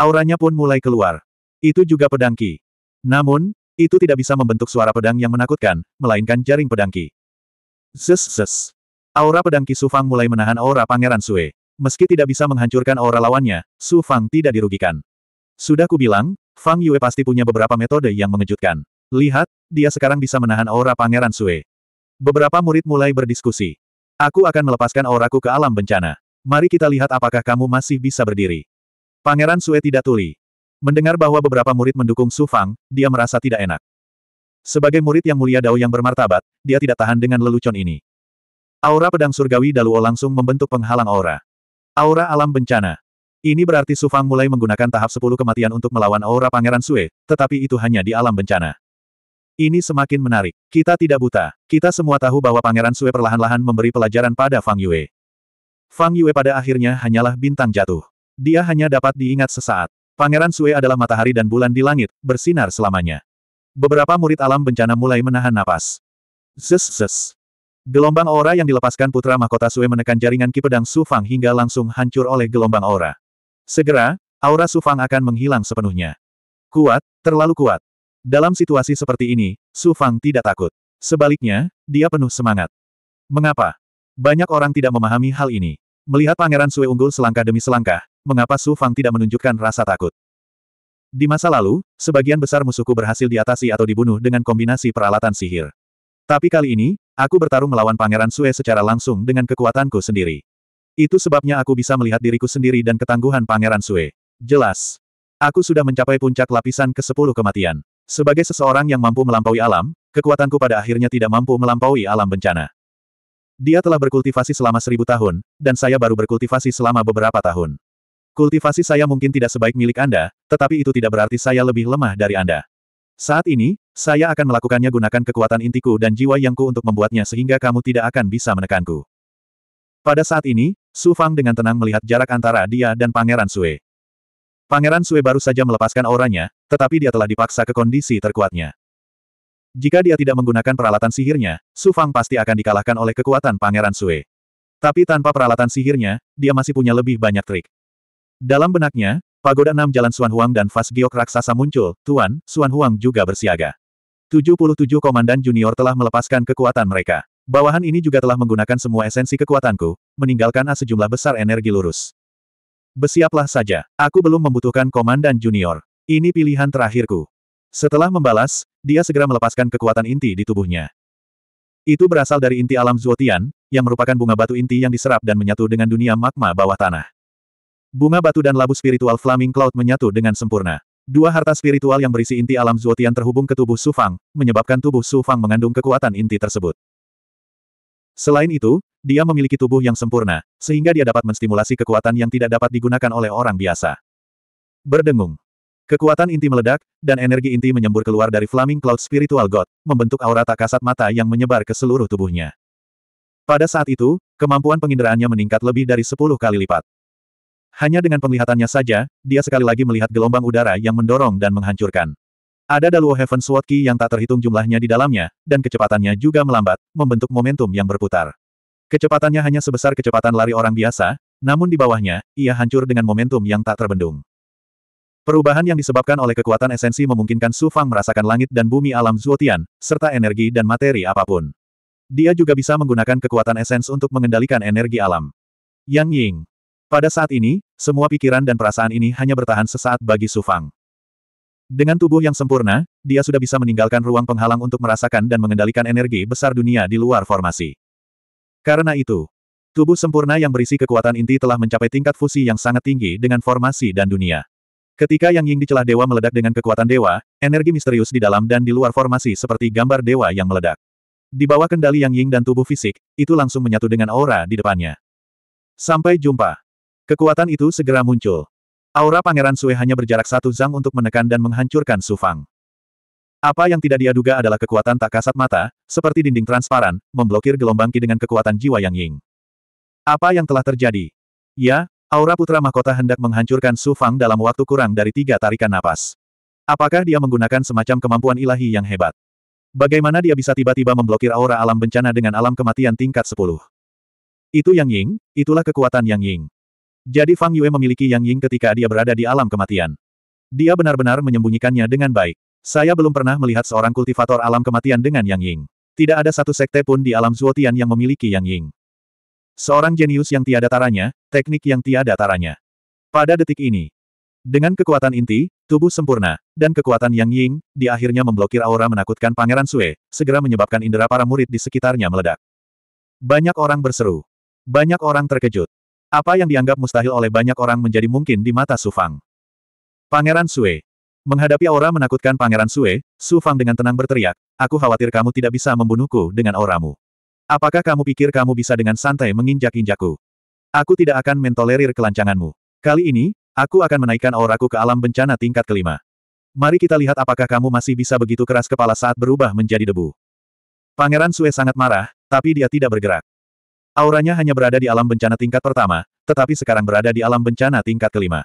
Auranya pun mulai keluar. Itu juga pedang Ki. Namun, itu tidak bisa membentuk suara pedang yang menakutkan, melainkan jaring pedang Ki. Zes zes. Aura pedang Ki Su Fang mulai menahan aura Pangeran Sue. Meski tidak bisa menghancurkan aura lawannya, Su Fang tidak dirugikan. Sudah kubilang, Fang Yue pasti punya beberapa metode yang mengejutkan. Lihat, dia sekarang bisa menahan aura Pangeran Sue. Beberapa murid mulai berdiskusi. Aku akan melepaskan auraku ke alam bencana. Mari kita lihat apakah kamu masih bisa berdiri. Pangeran Sue tidak tuli. Mendengar bahwa beberapa murid mendukung Su Fang, dia merasa tidak enak. Sebagai murid yang mulia Dao yang bermartabat, dia tidak tahan dengan lelucon ini. Aura pedang surgawi Daluo langsung membentuk penghalang aura. Aura alam bencana. Ini berarti Su Fang mulai menggunakan tahap 10 kematian untuk melawan aura Pangeran Sue, tetapi itu hanya di alam bencana. Ini semakin menarik. Kita tidak buta. Kita semua tahu bahwa Pangeran Sue perlahan-lahan memberi pelajaran pada Fang Yue. Fang Yue pada akhirnya hanyalah bintang jatuh. Dia hanya dapat diingat sesaat. Pangeran Sue adalah matahari dan bulan di langit, bersinar selamanya. Beberapa murid alam bencana mulai menahan napas. Zes zes. Gelombang aura yang dilepaskan putra mahkota Sue menekan jaringan ki pedang Su Fang hingga langsung hancur oleh gelombang aura. Segera, aura Su Fang akan menghilang sepenuhnya. Kuat, terlalu kuat. Dalam situasi seperti ini, Su Fang tidak takut. Sebaliknya, dia penuh semangat. Mengapa? Banyak orang tidak memahami hal ini. Melihat Pangeran Sue unggul selangkah demi selangkah, mengapa Su Fang tidak menunjukkan rasa takut? Di masa lalu, sebagian besar musuhku berhasil diatasi atau dibunuh dengan kombinasi peralatan sihir. Tapi kali ini, aku bertarung melawan Pangeran Sue secara langsung dengan kekuatanku sendiri. Itu sebabnya aku bisa melihat diriku sendiri dan ketangguhan Pangeran Sue. Jelas. Aku sudah mencapai puncak lapisan ke-10 kematian. Sebagai seseorang yang mampu melampaui alam, kekuatanku pada akhirnya tidak mampu melampaui alam bencana. Dia telah berkultivasi selama seribu tahun, dan saya baru berkultivasi selama beberapa tahun. Kultivasi saya mungkin tidak sebaik milik Anda, tetapi itu tidak berarti saya lebih lemah dari Anda. Saat ini, saya akan melakukannya gunakan kekuatan intiku dan jiwa yangku untuk membuatnya sehingga kamu tidak akan bisa menekanku. Pada saat ini, Su Fang dengan tenang melihat jarak antara dia dan Pangeran Sue. Pangeran Sue baru saja melepaskan auranya, tetapi dia telah dipaksa ke kondisi terkuatnya. Jika dia tidak menggunakan peralatan sihirnya, Su Fang pasti akan dikalahkan oleh kekuatan Pangeran Sue. Tapi tanpa peralatan sihirnya, dia masih punya lebih banyak trik. Dalam benaknya, pagoda enam Jalan Suan Huang dan Fas Giok Raksasa muncul, Tuan, Suan Huang juga bersiaga. 77 komandan junior telah melepaskan kekuatan mereka. Bawahan ini juga telah menggunakan semua esensi kekuatanku, meninggalkan A sejumlah besar energi lurus. Besiaplah saja, aku belum membutuhkan komandan junior. Ini pilihan terakhirku. Setelah membalas, dia segera melepaskan kekuatan inti di tubuhnya. Itu berasal dari inti alam Zuotian, yang merupakan bunga batu inti yang diserap dan menyatu dengan dunia magma bawah tanah. Bunga batu dan labu spiritual Flaming Cloud menyatu dengan sempurna. Dua harta spiritual yang berisi inti alam Zuotian terhubung ke tubuh Sufang, menyebabkan tubuh Sufang mengandung kekuatan inti tersebut. Selain itu, dia memiliki tubuh yang sempurna, sehingga dia dapat menstimulasi kekuatan yang tidak dapat digunakan oleh orang biasa. Berdengung. Kekuatan inti meledak, dan energi inti menyembur keluar dari Flaming Cloud Spiritual God, membentuk aura tak kasat mata yang menyebar ke seluruh tubuhnya. Pada saat itu, kemampuan penginderaannya meningkat lebih dari 10 kali lipat. Hanya dengan penglihatannya saja, dia sekali lagi melihat gelombang udara yang mendorong dan menghancurkan. Ada Daluo Heaven Sword Key yang tak terhitung jumlahnya di dalamnya, dan kecepatannya juga melambat, membentuk momentum yang berputar. Kecepatannya hanya sebesar kecepatan lari orang biasa, namun di bawahnya, ia hancur dengan momentum yang tak terbendung. Perubahan yang disebabkan oleh kekuatan esensi memungkinkan Su Fang merasakan langit dan bumi alam Zuotian, serta energi dan materi apapun. Dia juga bisa menggunakan kekuatan esens untuk mengendalikan energi alam. Yang Ying. Pada saat ini, semua pikiran dan perasaan ini hanya bertahan sesaat bagi Su Fang. Dengan tubuh yang sempurna, dia sudah bisa meninggalkan ruang penghalang untuk merasakan dan mengendalikan energi besar dunia di luar formasi. Karena itu, tubuh sempurna yang berisi kekuatan inti telah mencapai tingkat fusi yang sangat tinggi dengan formasi dan dunia. Ketika Yang Ying di celah dewa meledak dengan kekuatan dewa, energi misterius di dalam dan di luar formasi seperti gambar dewa yang meledak. Di bawah kendali Yang Ying dan tubuh fisik, itu langsung menyatu dengan aura di depannya. Sampai jumpa. Kekuatan itu segera muncul. Aura Pangeran Sue hanya berjarak satu zang untuk menekan dan menghancurkan Su Fang. Apa yang tidak dia duga adalah kekuatan tak kasat mata, seperti dinding transparan, memblokir gelombang ki dengan kekuatan jiwa Yang Ying. Apa yang telah terjadi? Ya, Aura Putra Mahkota hendak menghancurkan Su Fang dalam waktu kurang dari tiga tarikan napas. Apakah dia menggunakan semacam kemampuan ilahi yang hebat? Bagaimana dia bisa tiba-tiba memblokir aura alam bencana dengan alam kematian tingkat 10? Itu Yang Ying, itulah kekuatan Yang Ying. Jadi Fang Yue memiliki Yang Ying ketika dia berada di alam kematian. Dia benar-benar menyembunyikannya dengan baik. Saya belum pernah melihat seorang kultivator alam kematian dengan Yang Ying. Tidak ada satu sekte pun di alam Zuotian yang memiliki Yang Ying. Seorang jenius yang tiada taranya, teknik yang tiada taranya. Pada detik ini, dengan kekuatan inti, tubuh sempurna, dan kekuatan yang ying, di akhirnya memblokir aura menakutkan Pangeran Sue, segera menyebabkan indera para murid di sekitarnya meledak. Banyak orang berseru. Banyak orang terkejut. Apa yang dianggap mustahil oleh banyak orang menjadi mungkin di mata Sufang. Pangeran Sue. Menghadapi aura menakutkan Pangeran Sue, Sufang dengan tenang berteriak, aku khawatir kamu tidak bisa membunuhku dengan auramu. Apakah kamu pikir kamu bisa dengan santai menginjak-injakku? Aku tidak akan mentolerir kelancanganmu. Kali ini, aku akan menaikkan auraku ke alam bencana tingkat kelima. Mari kita lihat apakah kamu masih bisa begitu keras kepala saat berubah menjadi debu. Pangeran Sue sangat marah, tapi dia tidak bergerak. Auranya hanya berada di alam bencana tingkat pertama, tetapi sekarang berada di alam bencana tingkat kelima.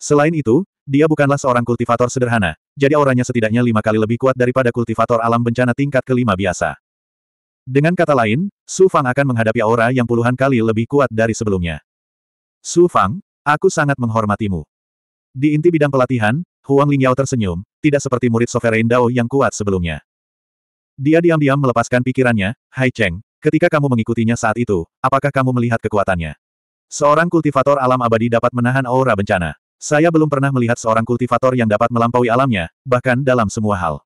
Selain itu, dia bukanlah seorang kultivator sederhana, jadi auranya setidaknya lima kali lebih kuat daripada kultivator alam bencana tingkat kelima biasa. Dengan kata lain, Su Fang akan menghadapi aura yang puluhan kali lebih kuat dari sebelumnya. Su Fang, aku sangat menghormatimu. Di inti bidang pelatihan, Huang Lingyao tersenyum, tidak seperti murid Sovereign Dao yang kuat sebelumnya. Dia diam-diam melepaskan pikirannya, Hai Cheng, ketika kamu mengikutinya saat itu, apakah kamu melihat kekuatannya? Seorang kultivator alam abadi dapat menahan aura bencana. Saya belum pernah melihat seorang kultivator yang dapat melampaui alamnya, bahkan dalam semua hal.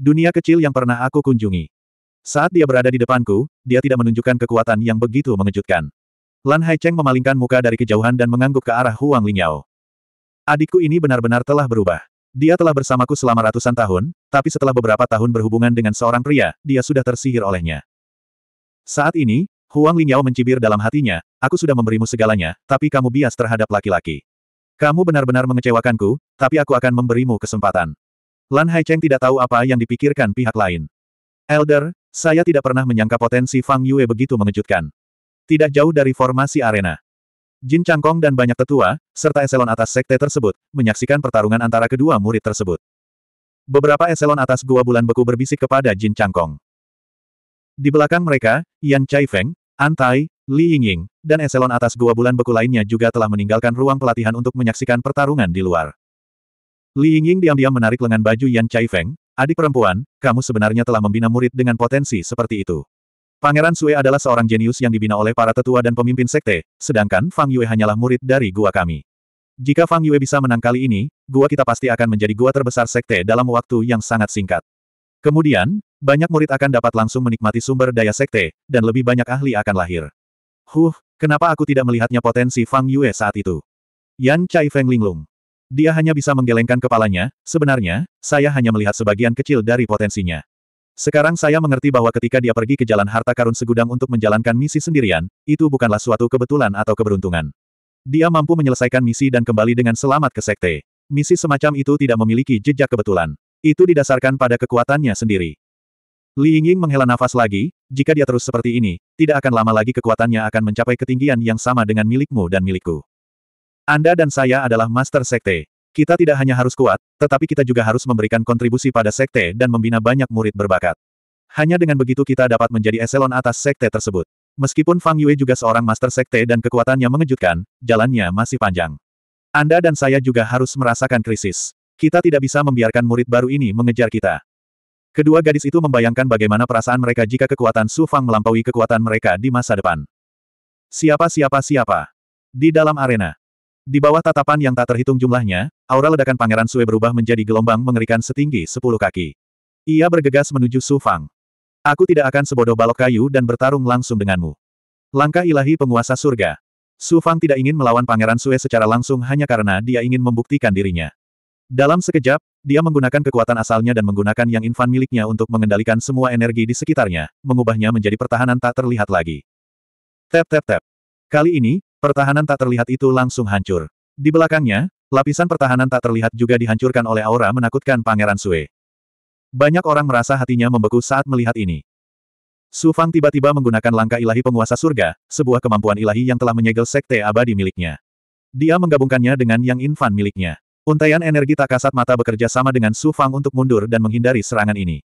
Dunia kecil yang pernah aku kunjungi. Saat dia berada di depanku, dia tidak menunjukkan kekuatan yang begitu mengejutkan. Lan Haicheng memalingkan muka dari kejauhan dan mengangguk ke arah Huang Lingyao. Adikku ini benar-benar telah berubah. Dia telah bersamaku selama ratusan tahun, tapi setelah beberapa tahun berhubungan dengan seorang pria, dia sudah tersihir olehnya. Saat ini, Huang Lingyao mencibir dalam hatinya, aku sudah memberimu segalanya, tapi kamu bias terhadap laki-laki. Kamu benar-benar mengecewakanku, tapi aku akan memberimu kesempatan. Lan Haicheng tidak tahu apa yang dipikirkan pihak lain. Elder, saya tidak pernah menyangka potensi Fang Yue begitu mengejutkan. Tidak jauh dari formasi arena. Jin Changkong dan banyak tetua, serta eselon atas sekte tersebut, menyaksikan pertarungan antara kedua murid tersebut. Beberapa eselon atas gua bulan beku berbisik kepada Jin Changkong. Di belakang mereka, Yan Caifeng, An Tai, Li Yingying, dan eselon atas gua bulan beku lainnya juga telah meninggalkan ruang pelatihan untuk menyaksikan pertarungan di luar. Li Yingying diam-diam menarik lengan baju Yan Feng, Adik perempuan, kamu sebenarnya telah membina murid dengan potensi seperti itu. Pangeran Sue adalah seorang jenius yang dibina oleh para tetua dan pemimpin sekte, sedangkan Fang Yue hanyalah murid dari gua kami. Jika Fang Yue bisa menang kali ini, gua kita pasti akan menjadi gua terbesar sekte dalam waktu yang sangat singkat. Kemudian, banyak murid akan dapat langsung menikmati sumber daya sekte, dan lebih banyak ahli akan lahir. Huh, kenapa aku tidak melihatnya potensi Fang Yue saat itu? Yan Chai Feng linglung. Dia hanya bisa menggelengkan kepalanya, sebenarnya, saya hanya melihat sebagian kecil dari potensinya. Sekarang saya mengerti bahwa ketika dia pergi ke jalan harta karun segudang untuk menjalankan misi sendirian, itu bukanlah suatu kebetulan atau keberuntungan. Dia mampu menyelesaikan misi dan kembali dengan selamat ke sekte. Misi semacam itu tidak memiliki jejak kebetulan. Itu didasarkan pada kekuatannya sendiri. Li Yingying menghela nafas lagi, jika dia terus seperti ini, tidak akan lama lagi kekuatannya akan mencapai ketinggian yang sama dengan milikmu dan milikku. Anda dan saya adalah master sekte. Kita tidak hanya harus kuat, tetapi kita juga harus memberikan kontribusi pada sekte dan membina banyak murid berbakat. Hanya dengan begitu kita dapat menjadi eselon atas sekte tersebut. Meskipun Fang Yue juga seorang master sekte dan kekuatannya mengejutkan, jalannya masih panjang. Anda dan saya juga harus merasakan krisis. Kita tidak bisa membiarkan murid baru ini mengejar kita. Kedua gadis itu membayangkan bagaimana perasaan mereka jika kekuatan Su Fang melampaui kekuatan mereka di masa depan. Siapa siapa siapa? Di dalam arena, di bawah tatapan yang tak terhitung jumlahnya, aura ledakan Pangeran Sue berubah menjadi gelombang mengerikan setinggi sepuluh kaki. Ia bergegas menuju Su Fang. Aku tidak akan sebodoh balok kayu dan bertarung langsung denganmu. Langkah ilahi penguasa surga. Su Fang tidak ingin melawan Pangeran Sue secara langsung hanya karena dia ingin membuktikan dirinya. Dalam sekejap, dia menggunakan kekuatan asalnya dan menggunakan yang infan miliknya untuk mengendalikan semua energi di sekitarnya, mengubahnya menjadi pertahanan tak terlihat lagi. Tap tap tap. Kali ini, Pertahanan tak terlihat itu langsung hancur. Di belakangnya, lapisan pertahanan tak terlihat juga dihancurkan oleh aura menakutkan Pangeran Sue. Banyak orang merasa hatinya membeku saat melihat ini. Su Fang tiba-tiba menggunakan langkah ilahi penguasa surga, sebuah kemampuan ilahi yang telah menyegel sekte abadi miliknya. Dia menggabungkannya dengan yang infan miliknya. Untaian energi tak kasat mata bekerja sama dengan Su Fang untuk mundur dan menghindari serangan ini.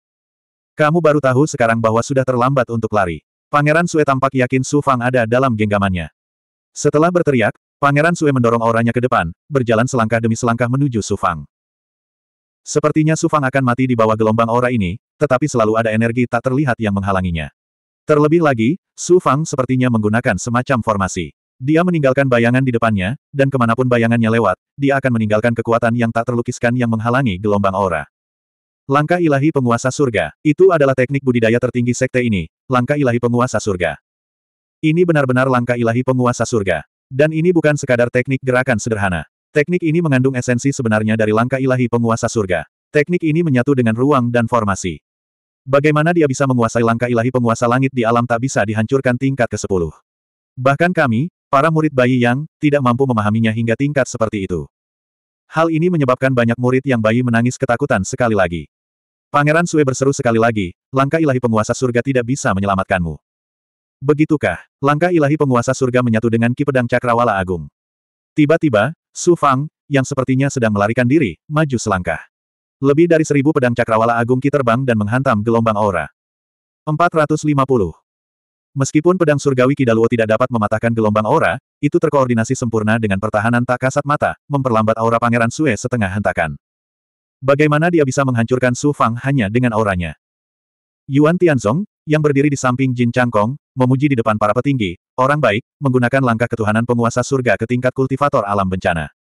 Kamu baru tahu sekarang bahwa sudah terlambat untuk lari. Pangeran Sue tampak yakin Su Fang ada dalam genggamannya. Setelah berteriak, Pangeran Sue mendorong auranya ke depan, berjalan selangkah demi selangkah menuju Sufang. Sepertinya Sufang akan mati di bawah gelombang aura ini, tetapi selalu ada energi tak terlihat yang menghalanginya. Terlebih lagi, Sufang sepertinya menggunakan semacam formasi. Dia meninggalkan bayangan di depannya, dan kemanapun bayangannya lewat, dia akan meninggalkan kekuatan yang tak terlukiskan yang menghalangi gelombang aura. Langkah ilahi penguasa surga, itu adalah teknik budidaya tertinggi sekte ini, langkah ilahi penguasa surga. Ini benar-benar langkah ilahi penguasa surga. Dan ini bukan sekadar teknik gerakan sederhana. Teknik ini mengandung esensi sebenarnya dari langkah ilahi penguasa surga. Teknik ini menyatu dengan ruang dan formasi. Bagaimana dia bisa menguasai langkah ilahi penguasa langit di alam tak bisa dihancurkan tingkat ke-10. Bahkan kami, para murid bayi yang tidak mampu memahaminya hingga tingkat seperti itu. Hal ini menyebabkan banyak murid yang bayi menangis ketakutan sekali lagi. Pangeran Sue berseru sekali lagi, langkah ilahi penguasa surga tidak bisa menyelamatkanmu. Begitukah, langkah ilahi penguasa surga menyatu dengan ki pedang cakrawala agung. Tiba-tiba, Su Fang, yang sepertinya sedang melarikan diri, maju selangkah. Lebih dari seribu pedang cakrawala agung ki terbang dan menghantam gelombang aura. 450. Meskipun pedang surgawi Kidaluo tidak dapat mematahkan gelombang aura, itu terkoordinasi sempurna dengan pertahanan tak kasat mata, memperlambat aura Pangeran Sue setengah hentakan. Bagaimana dia bisa menghancurkan Su Fang hanya dengan auranya? Yuan Tianzong, yang berdiri di samping Jin Changkong, memuji di depan para petinggi, orang baik, menggunakan langkah ketuhanan penguasa surga ke tingkat kultivator alam bencana.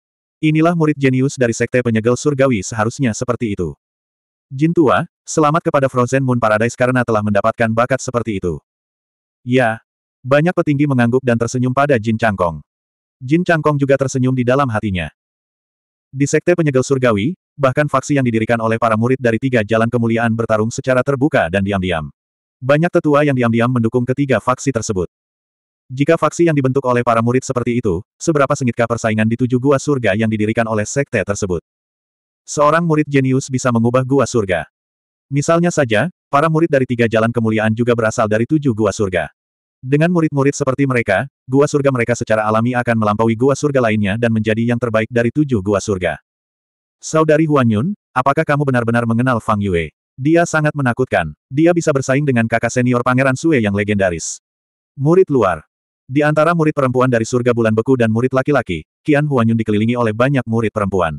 Inilah murid jenius dari sekte penyegel surgawi seharusnya seperti itu. Jin tua, selamat kepada Frozen Moon Paradise karena telah mendapatkan bakat seperti itu. Ya. Banyak petinggi mengangguk dan tersenyum pada Jin Cangkong. Jin Cangkong juga tersenyum di dalam hatinya. Di sekte penyegel surgawi, bahkan faksi yang didirikan oleh para murid dari tiga jalan kemuliaan bertarung secara terbuka dan diam-diam. Banyak tetua yang diam-diam mendukung ketiga faksi tersebut. Jika faksi yang dibentuk oleh para murid seperti itu, seberapa sengitkah persaingan di tujuh gua surga yang didirikan oleh sekte tersebut? Seorang murid jenius bisa mengubah gua surga. Misalnya saja, para murid dari tiga jalan kemuliaan juga berasal dari tujuh gua surga. Dengan murid-murid seperti mereka, gua surga mereka secara alami akan melampaui gua surga lainnya dan menjadi yang terbaik dari tujuh gua surga. Saudari Huan Yun, apakah kamu benar-benar mengenal Fang Yue? Dia sangat menakutkan. Dia bisa bersaing dengan kakak senior Pangeran Sue yang legendaris. Murid luar. Di antara murid perempuan dari surga bulan beku dan murid laki-laki, Qian Huanyun dikelilingi oleh banyak murid perempuan.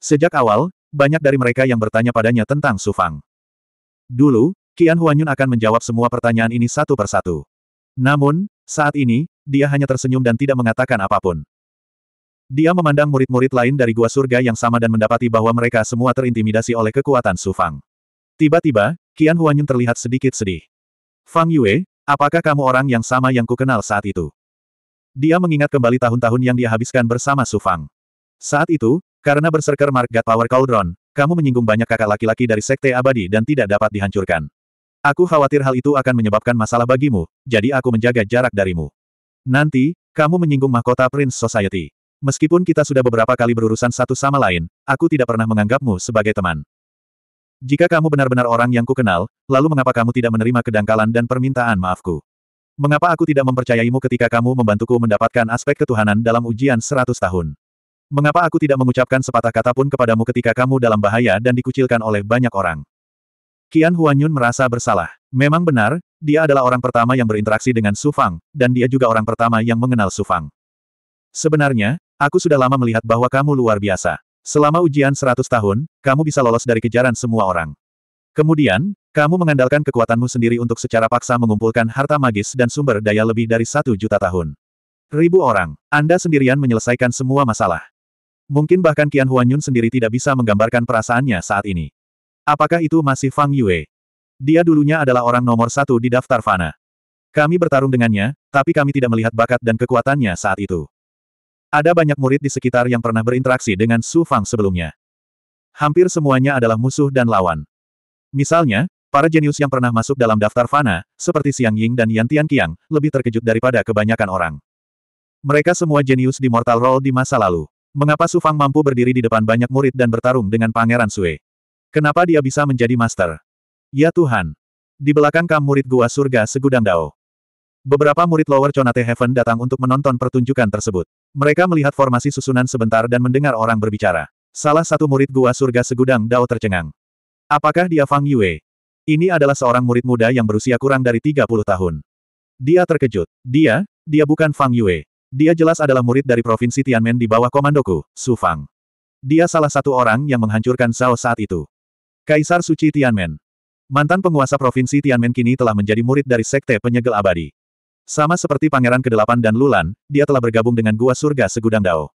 Sejak awal, banyak dari mereka yang bertanya padanya tentang Su Fang. Dulu, Qian Huanyun akan menjawab semua pertanyaan ini satu persatu. Namun, saat ini, dia hanya tersenyum dan tidak mengatakan apapun. Dia memandang murid-murid lain dari gua surga yang sama dan mendapati bahwa mereka semua terintimidasi oleh kekuatan Su Fang. Tiba-tiba, Qian Huanyun terlihat sedikit sedih. Fang Yue, apakah kamu orang yang sama yang kukenal saat itu? Dia mengingat kembali tahun-tahun yang dia habiskan bersama Su Fang. Saat itu, karena berserker Mark God Power Cauldron, kamu menyinggung banyak kakak laki-laki dari Sekte Abadi dan tidak dapat dihancurkan. Aku khawatir hal itu akan menyebabkan masalah bagimu, jadi aku menjaga jarak darimu. Nanti, kamu menyinggung mahkota Prince Society. Meskipun kita sudah beberapa kali berurusan satu sama lain, aku tidak pernah menganggapmu sebagai teman. Jika kamu benar-benar orang yang kukenal, lalu mengapa kamu tidak menerima kedangkalan dan permintaan maafku? Mengapa aku tidak mempercayaimu ketika kamu membantuku mendapatkan aspek ketuhanan dalam ujian seratus tahun? Mengapa aku tidak mengucapkan sepatah kata pun kepadamu ketika kamu dalam bahaya dan dikucilkan oleh banyak orang? Qian Huanyun merasa bersalah. Memang benar, dia adalah orang pertama yang berinteraksi dengan Su Fang, dan dia juga orang pertama yang mengenal Su Fang. Sebenarnya, aku sudah lama melihat bahwa kamu luar biasa. Selama ujian seratus tahun, kamu bisa lolos dari kejaran semua orang. Kemudian, kamu mengandalkan kekuatanmu sendiri untuk secara paksa mengumpulkan harta magis dan sumber daya lebih dari satu juta tahun. Ribu orang, Anda sendirian menyelesaikan semua masalah. Mungkin bahkan Qian Huanyun sendiri tidak bisa menggambarkan perasaannya saat ini. Apakah itu masih Fang Yue? Dia dulunya adalah orang nomor satu di daftar Fana. Kami bertarung dengannya, tapi kami tidak melihat bakat dan kekuatannya saat itu. Ada banyak murid di sekitar yang pernah berinteraksi dengan Su Fang sebelumnya. Hampir semuanya adalah musuh dan lawan. Misalnya, para jenius yang pernah masuk dalam daftar Fana, seperti Siang Ying dan Yan Qiang lebih terkejut daripada kebanyakan orang. Mereka semua jenius di Mortal Roll di masa lalu. Mengapa Su Fang mampu berdiri di depan banyak murid dan bertarung dengan Pangeran Sue? Kenapa dia bisa menjadi master? Ya Tuhan! Di belakang kam murid gua surga segudang dao. Beberapa murid Lower Chonate Heaven datang untuk menonton pertunjukan tersebut. Mereka melihat formasi susunan sebentar dan mendengar orang berbicara. Salah satu murid gua surga segudang Dao tercengang. Apakah dia Fang Yue? Ini adalah seorang murid muda yang berusia kurang dari 30 tahun. Dia terkejut. Dia, dia bukan Fang Yue. Dia jelas adalah murid dari Provinsi Tianmen di bawah komandoku, Su Fang. Dia salah satu orang yang menghancurkan Zhao saat itu. Kaisar Suci Tianmen. Mantan penguasa Provinsi Tianmen kini telah menjadi murid dari Sekte Penyegel Abadi. Sama seperti Pangeran Kedelapan dan Lulan, dia telah bergabung dengan Gua Surga Segudang Dao.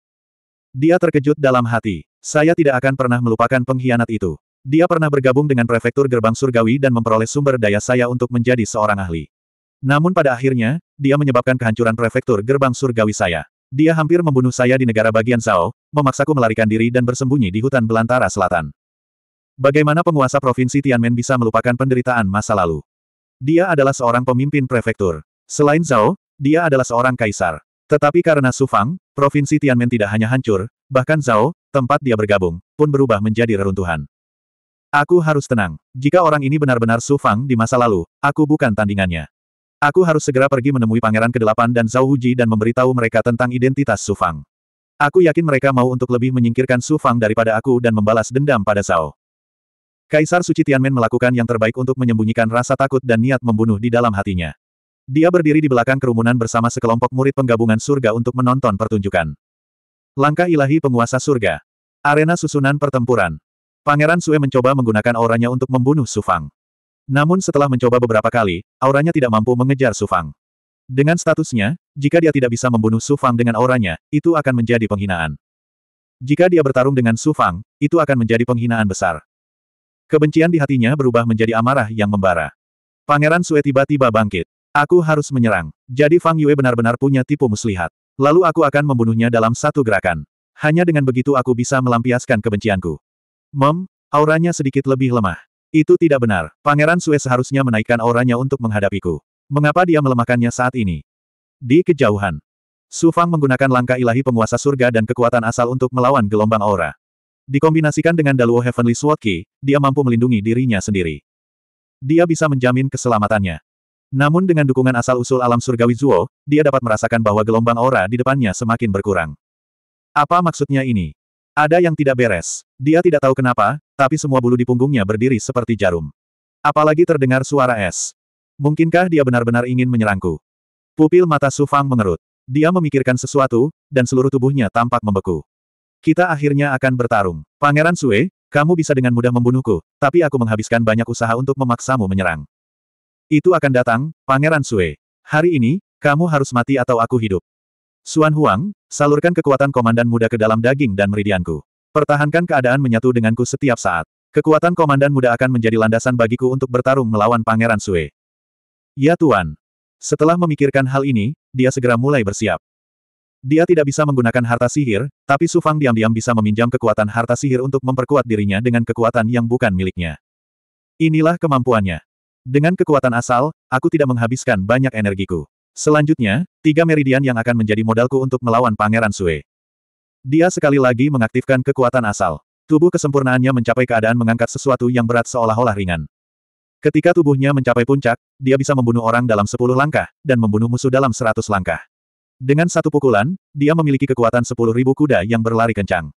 Dia terkejut dalam hati. Saya tidak akan pernah melupakan pengkhianat itu. Dia pernah bergabung dengan Prefektur Gerbang Surgawi dan memperoleh sumber daya saya untuk menjadi seorang ahli. Namun pada akhirnya, dia menyebabkan kehancuran Prefektur Gerbang Surgawi saya. Dia hampir membunuh saya di negara bagian Zhao, memaksaku melarikan diri dan bersembunyi di hutan belantara selatan. Bagaimana penguasa provinsi Tianmen bisa melupakan penderitaan masa lalu? Dia adalah seorang pemimpin prefektur. Selain Zhao, dia adalah seorang kaisar. Tetapi karena Sufang, provinsi Tianmen tidak hanya hancur, bahkan Zhao, tempat dia bergabung, pun berubah menjadi reruntuhan. Aku harus tenang. Jika orang ini benar-benar Sufang di masa lalu, aku bukan tandingannya. Aku harus segera pergi menemui Pangeran Kedelapan dan Zhao Huji dan memberitahu mereka tentang identitas Sufang. Aku yakin mereka mau untuk lebih menyingkirkan Sufang daripada aku dan membalas dendam pada Zhao. Kaisar Suci Tianmen melakukan yang terbaik untuk menyembunyikan rasa takut dan niat membunuh di dalam hatinya. Dia berdiri di belakang kerumunan bersama sekelompok murid penggabungan surga untuk menonton pertunjukan. Langkah ilahi penguasa surga. Arena susunan pertempuran. Pangeran Sue mencoba menggunakan auranya untuk membunuh Sufang. Namun setelah mencoba beberapa kali, auranya tidak mampu mengejar Sufang. Dengan statusnya, jika dia tidak bisa membunuh Sufang dengan auranya, itu akan menjadi penghinaan. Jika dia bertarung dengan Sufang, itu akan menjadi penghinaan besar. Kebencian di hatinya berubah menjadi amarah yang membara. Pangeran Sue tiba-tiba bangkit. Aku harus menyerang. Jadi Fang Yue benar-benar punya tipu muslihat. Lalu aku akan membunuhnya dalam satu gerakan. Hanya dengan begitu aku bisa melampiaskan kebencianku. Mem, auranya sedikit lebih lemah. Itu tidak benar. Pangeran Sue seharusnya menaikkan auranya untuk menghadapiku. Mengapa dia melemahkannya saat ini? Di kejauhan. Su Fang menggunakan langkah ilahi penguasa surga dan kekuatan asal untuk melawan gelombang aura. Dikombinasikan dengan Daluo Heavenly Sword Key, dia mampu melindungi dirinya sendiri. Dia bisa menjamin keselamatannya. Namun dengan dukungan asal-usul alam surgawi Zuo, dia dapat merasakan bahwa gelombang aura di depannya semakin berkurang. Apa maksudnya ini? Ada yang tidak beres. Dia tidak tahu kenapa, tapi semua bulu di punggungnya berdiri seperti jarum. Apalagi terdengar suara es. Mungkinkah dia benar-benar ingin menyerangku? Pupil mata Su Fang mengerut. Dia memikirkan sesuatu, dan seluruh tubuhnya tampak membeku. Kita akhirnya akan bertarung. Pangeran Sue, kamu bisa dengan mudah membunuhku, tapi aku menghabiskan banyak usaha untuk memaksamu menyerang. Itu akan datang, Pangeran Sue. Hari ini, kamu harus mati atau aku hidup. Suan Huang, salurkan kekuatan komandan muda ke dalam daging dan meridianku. Pertahankan keadaan menyatu denganku setiap saat. Kekuatan komandan muda akan menjadi landasan bagiku untuk bertarung melawan Pangeran Sue. Ya Tuan. Setelah memikirkan hal ini, dia segera mulai bersiap. Dia tidak bisa menggunakan harta sihir, tapi Su Fang diam-diam bisa meminjam kekuatan harta sihir untuk memperkuat dirinya dengan kekuatan yang bukan miliknya. Inilah kemampuannya. Dengan kekuatan asal, aku tidak menghabiskan banyak energiku. Selanjutnya, tiga meridian yang akan menjadi modalku untuk melawan Pangeran Sue. Dia sekali lagi mengaktifkan kekuatan asal. Tubuh kesempurnaannya mencapai keadaan mengangkat sesuatu yang berat seolah-olah ringan. Ketika tubuhnya mencapai puncak, dia bisa membunuh orang dalam sepuluh langkah, dan membunuh musuh dalam seratus langkah. Dengan satu pukulan, dia memiliki kekuatan sepuluh ribu kuda yang berlari kencang.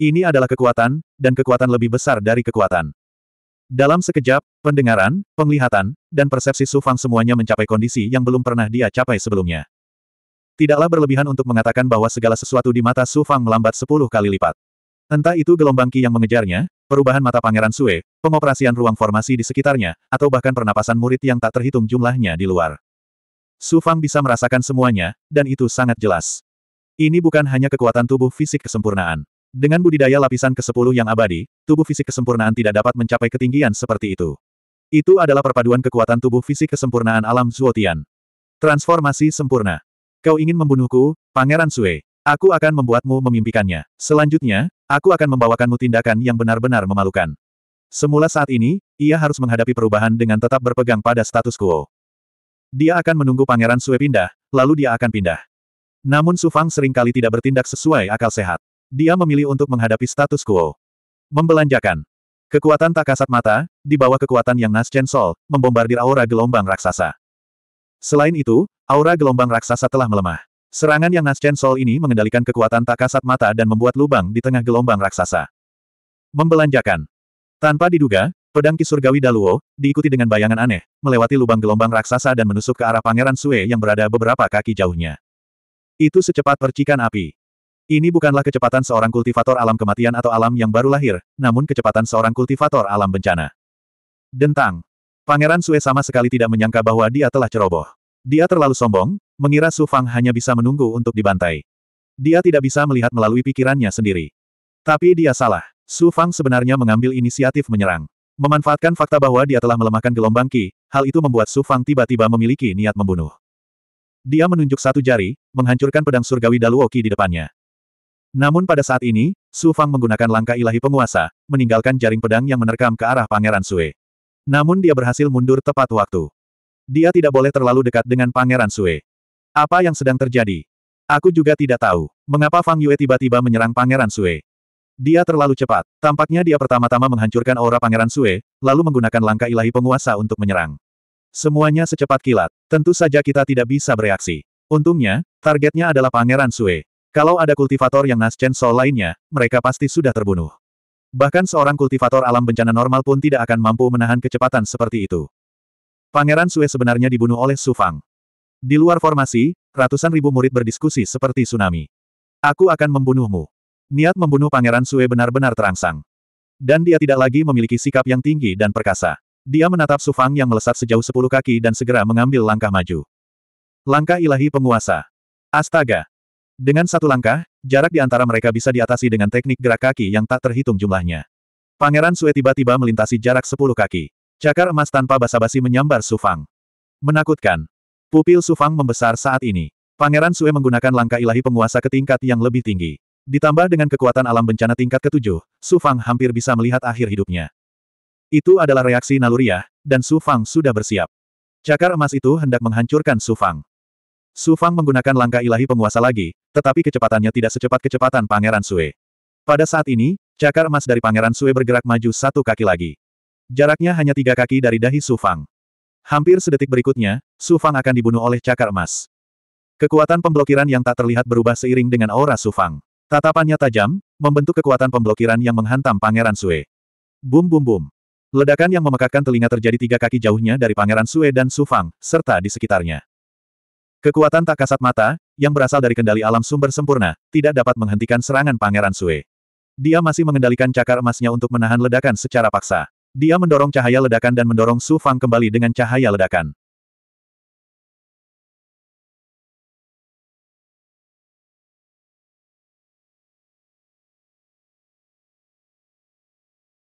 Ini adalah kekuatan, dan kekuatan lebih besar dari kekuatan. Dalam sekejap, pendengaran, penglihatan, dan persepsi Su Fang semuanya mencapai kondisi yang belum pernah dia capai sebelumnya. Tidaklah berlebihan untuk mengatakan bahwa segala sesuatu di mata Su Fang melambat sepuluh kali lipat. Entah itu gelombang Ki yang mengejarnya, perubahan mata Pangeran Sue, pengoperasian ruang formasi di sekitarnya, atau bahkan pernapasan murid yang tak terhitung jumlahnya di luar. Su Fang bisa merasakan semuanya, dan itu sangat jelas. Ini bukan hanya kekuatan tubuh fisik kesempurnaan. Dengan budidaya lapisan ke-10 yang abadi, tubuh fisik kesempurnaan tidak dapat mencapai ketinggian seperti itu. Itu adalah perpaduan kekuatan tubuh fisik kesempurnaan alam Zuotian. Transformasi sempurna. Kau ingin membunuhku, Pangeran Sue. Aku akan membuatmu memimpikannya. Selanjutnya, aku akan membawakanmu tindakan yang benar-benar memalukan. Semula saat ini, ia harus menghadapi perubahan dengan tetap berpegang pada status quo. Dia akan menunggu Pangeran Sue pindah, lalu dia akan pindah. Namun Sufang seringkali tidak bertindak sesuai akal sehat dia memilih untuk menghadapi status quo. Membelanjakan. Kekuatan tak kasat mata, di bawah kekuatan yang Naschen Sol, membombardir aura gelombang raksasa. Selain itu, aura gelombang raksasa telah melemah. Serangan yang Naschen Sol ini mengendalikan kekuatan tak kasat mata dan membuat lubang di tengah gelombang raksasa. Membelanjakan. Tanpa diduga, pedang kisurgawi Daluo, diikuti dengan bayangan aneh, melewati lubang gelombang raksasa dan menusuk ke arah Pangeran Sue yang berada beberapa kaki jauhnya. Itu secepat percikan api. Ini bukanlah kecepatan seorang kultivator alam kematian atau alam yang baru lahir, namun kecepatan seorang kultivator alam bencana. Dentang. Pangeran Sue sama sekali tidak menyangka bahwa dia telah ceroboh. Dia terlalu sombong, mengira Su Fang hanya bisa menunggu untuk dibantai. Dia tidak bisa melihat melalui pikirannya sendiri. Tapi dia salah. Su Fang sebenarnya mengambil inisiatif menyerang. Memanfaatkan fakta bahwa dia telah melemahkan gelombang Ki. hal itu membuat Su Fang tiba-tiba memiliki niat membunuh. Dia menunjuk satu jari, menghancurkan pedang surgawi Daluo Qi di depannya. Namun pada saat ini, Su Fang menggunakan langkah ilahi penguasa, meninggalkan jaring pedang yang menerkam ke arah Pangeran Sue. Namun dia berhasil mundur tepat waktu. Dia tidak boleh terlalu dekat dengan Pangeran Sue. Apa yang sedang terjadi? Aku juga tidak tahu. Mengapa Fang Yue tiba-tiba menyerang Pangeran Sue? Dia terlalu cepat. Tampaknya dia pertama-tama menghancurkan aura Pangeran Sue, lalu menggunakan langkah ilahi penguasa untuk menyerang. Semuanya secepat kilat. Tentu saja kita tidak bisa bereaksi. Untungnya, targetnya adalah Pangeran Sue. Kalau ada kultivator yang Nas Chen Soul lainnya, mereka pasti sudah terbunuh. Bahkan seorang kultivator alam bencana normal pun tidak akan mampu menahan kecepatan seperti itu. Pangeran Sue sebenarnya dibunuh oleh Su Fang. Di luar formasi, ratusan ribu murid berdiskusi seperti tsunami. Aku akan membunuhmu. Niat membunuh Pangeran Sue benar-benar terangsang. Dan dia tidak lagi memiliki sikap yang tinggi dan perkasa. Dia menatap Su Fang yang melesat sejauh sepuluh kaki dan segera mengambil langkah maju. Langkah ilahi penguasa. Astaga, dengan satu langkah, jarak di antara mereka bisa diatasi dengan teknik gerak kaki yang tak terhitung jumlahnya. Pangeran Sue tiba-tiba melintasi jarak sepuluh kaki. Cakar emas tanpa basa-basi menyambar Sufang. Menakutkan. Pupil Sufang membesar saat ini. Pangeran Sue menggunakan langkah ilahi penguasa ke tingkat yang lebih tinggi. Ditambah dengan kekuatan alam bencana tingkat ketujuh, Sufang hampir bisa melihat akhir hidupnya. Itu adalah reaksi naluriah, dan Sufang sudah bersiap. Cakar emas itu hendak menghancurkan Sufang. Su Fang menggunakan langkah ilahi penguasa lagi, tetapi kecepatannya tidak secepat kecepatan Pangeran Sue. Pada saat ini, cakar emas dari Pangeran Sue bergerak maju satu kaki lagi. Jaraknya hanya tiga kaki dari dahi Su Fang. Hampir sedetik berikutnya, Su Fang akan dibunuh oleh cakar emas. Kekuatan pemblokiran yang tak terlihat berubah seiring dengan aura Su Fang. Tatapannya tajam, membentuk kekuatan pemblokiran yang menghantam Pangeran Sue. Bum bum bum. Ledakan yang memekakkan telinga terjadi tiga kaki jauhnya dari Pangeran Sue dan Su Fang, serta di sekitarnya. Kekuatan tak kasat mata, yang berasal dari kendali alam sumber sempurna, tidak dapat menghentikan serangan Pangeran Sue. Dia masih mengendalikan cakar emasnya untuk menahan ledakan secara paksa. Dia mendorong cahaya ledakan dan mendorong Su Fang kembali dengan cahaya ledakan.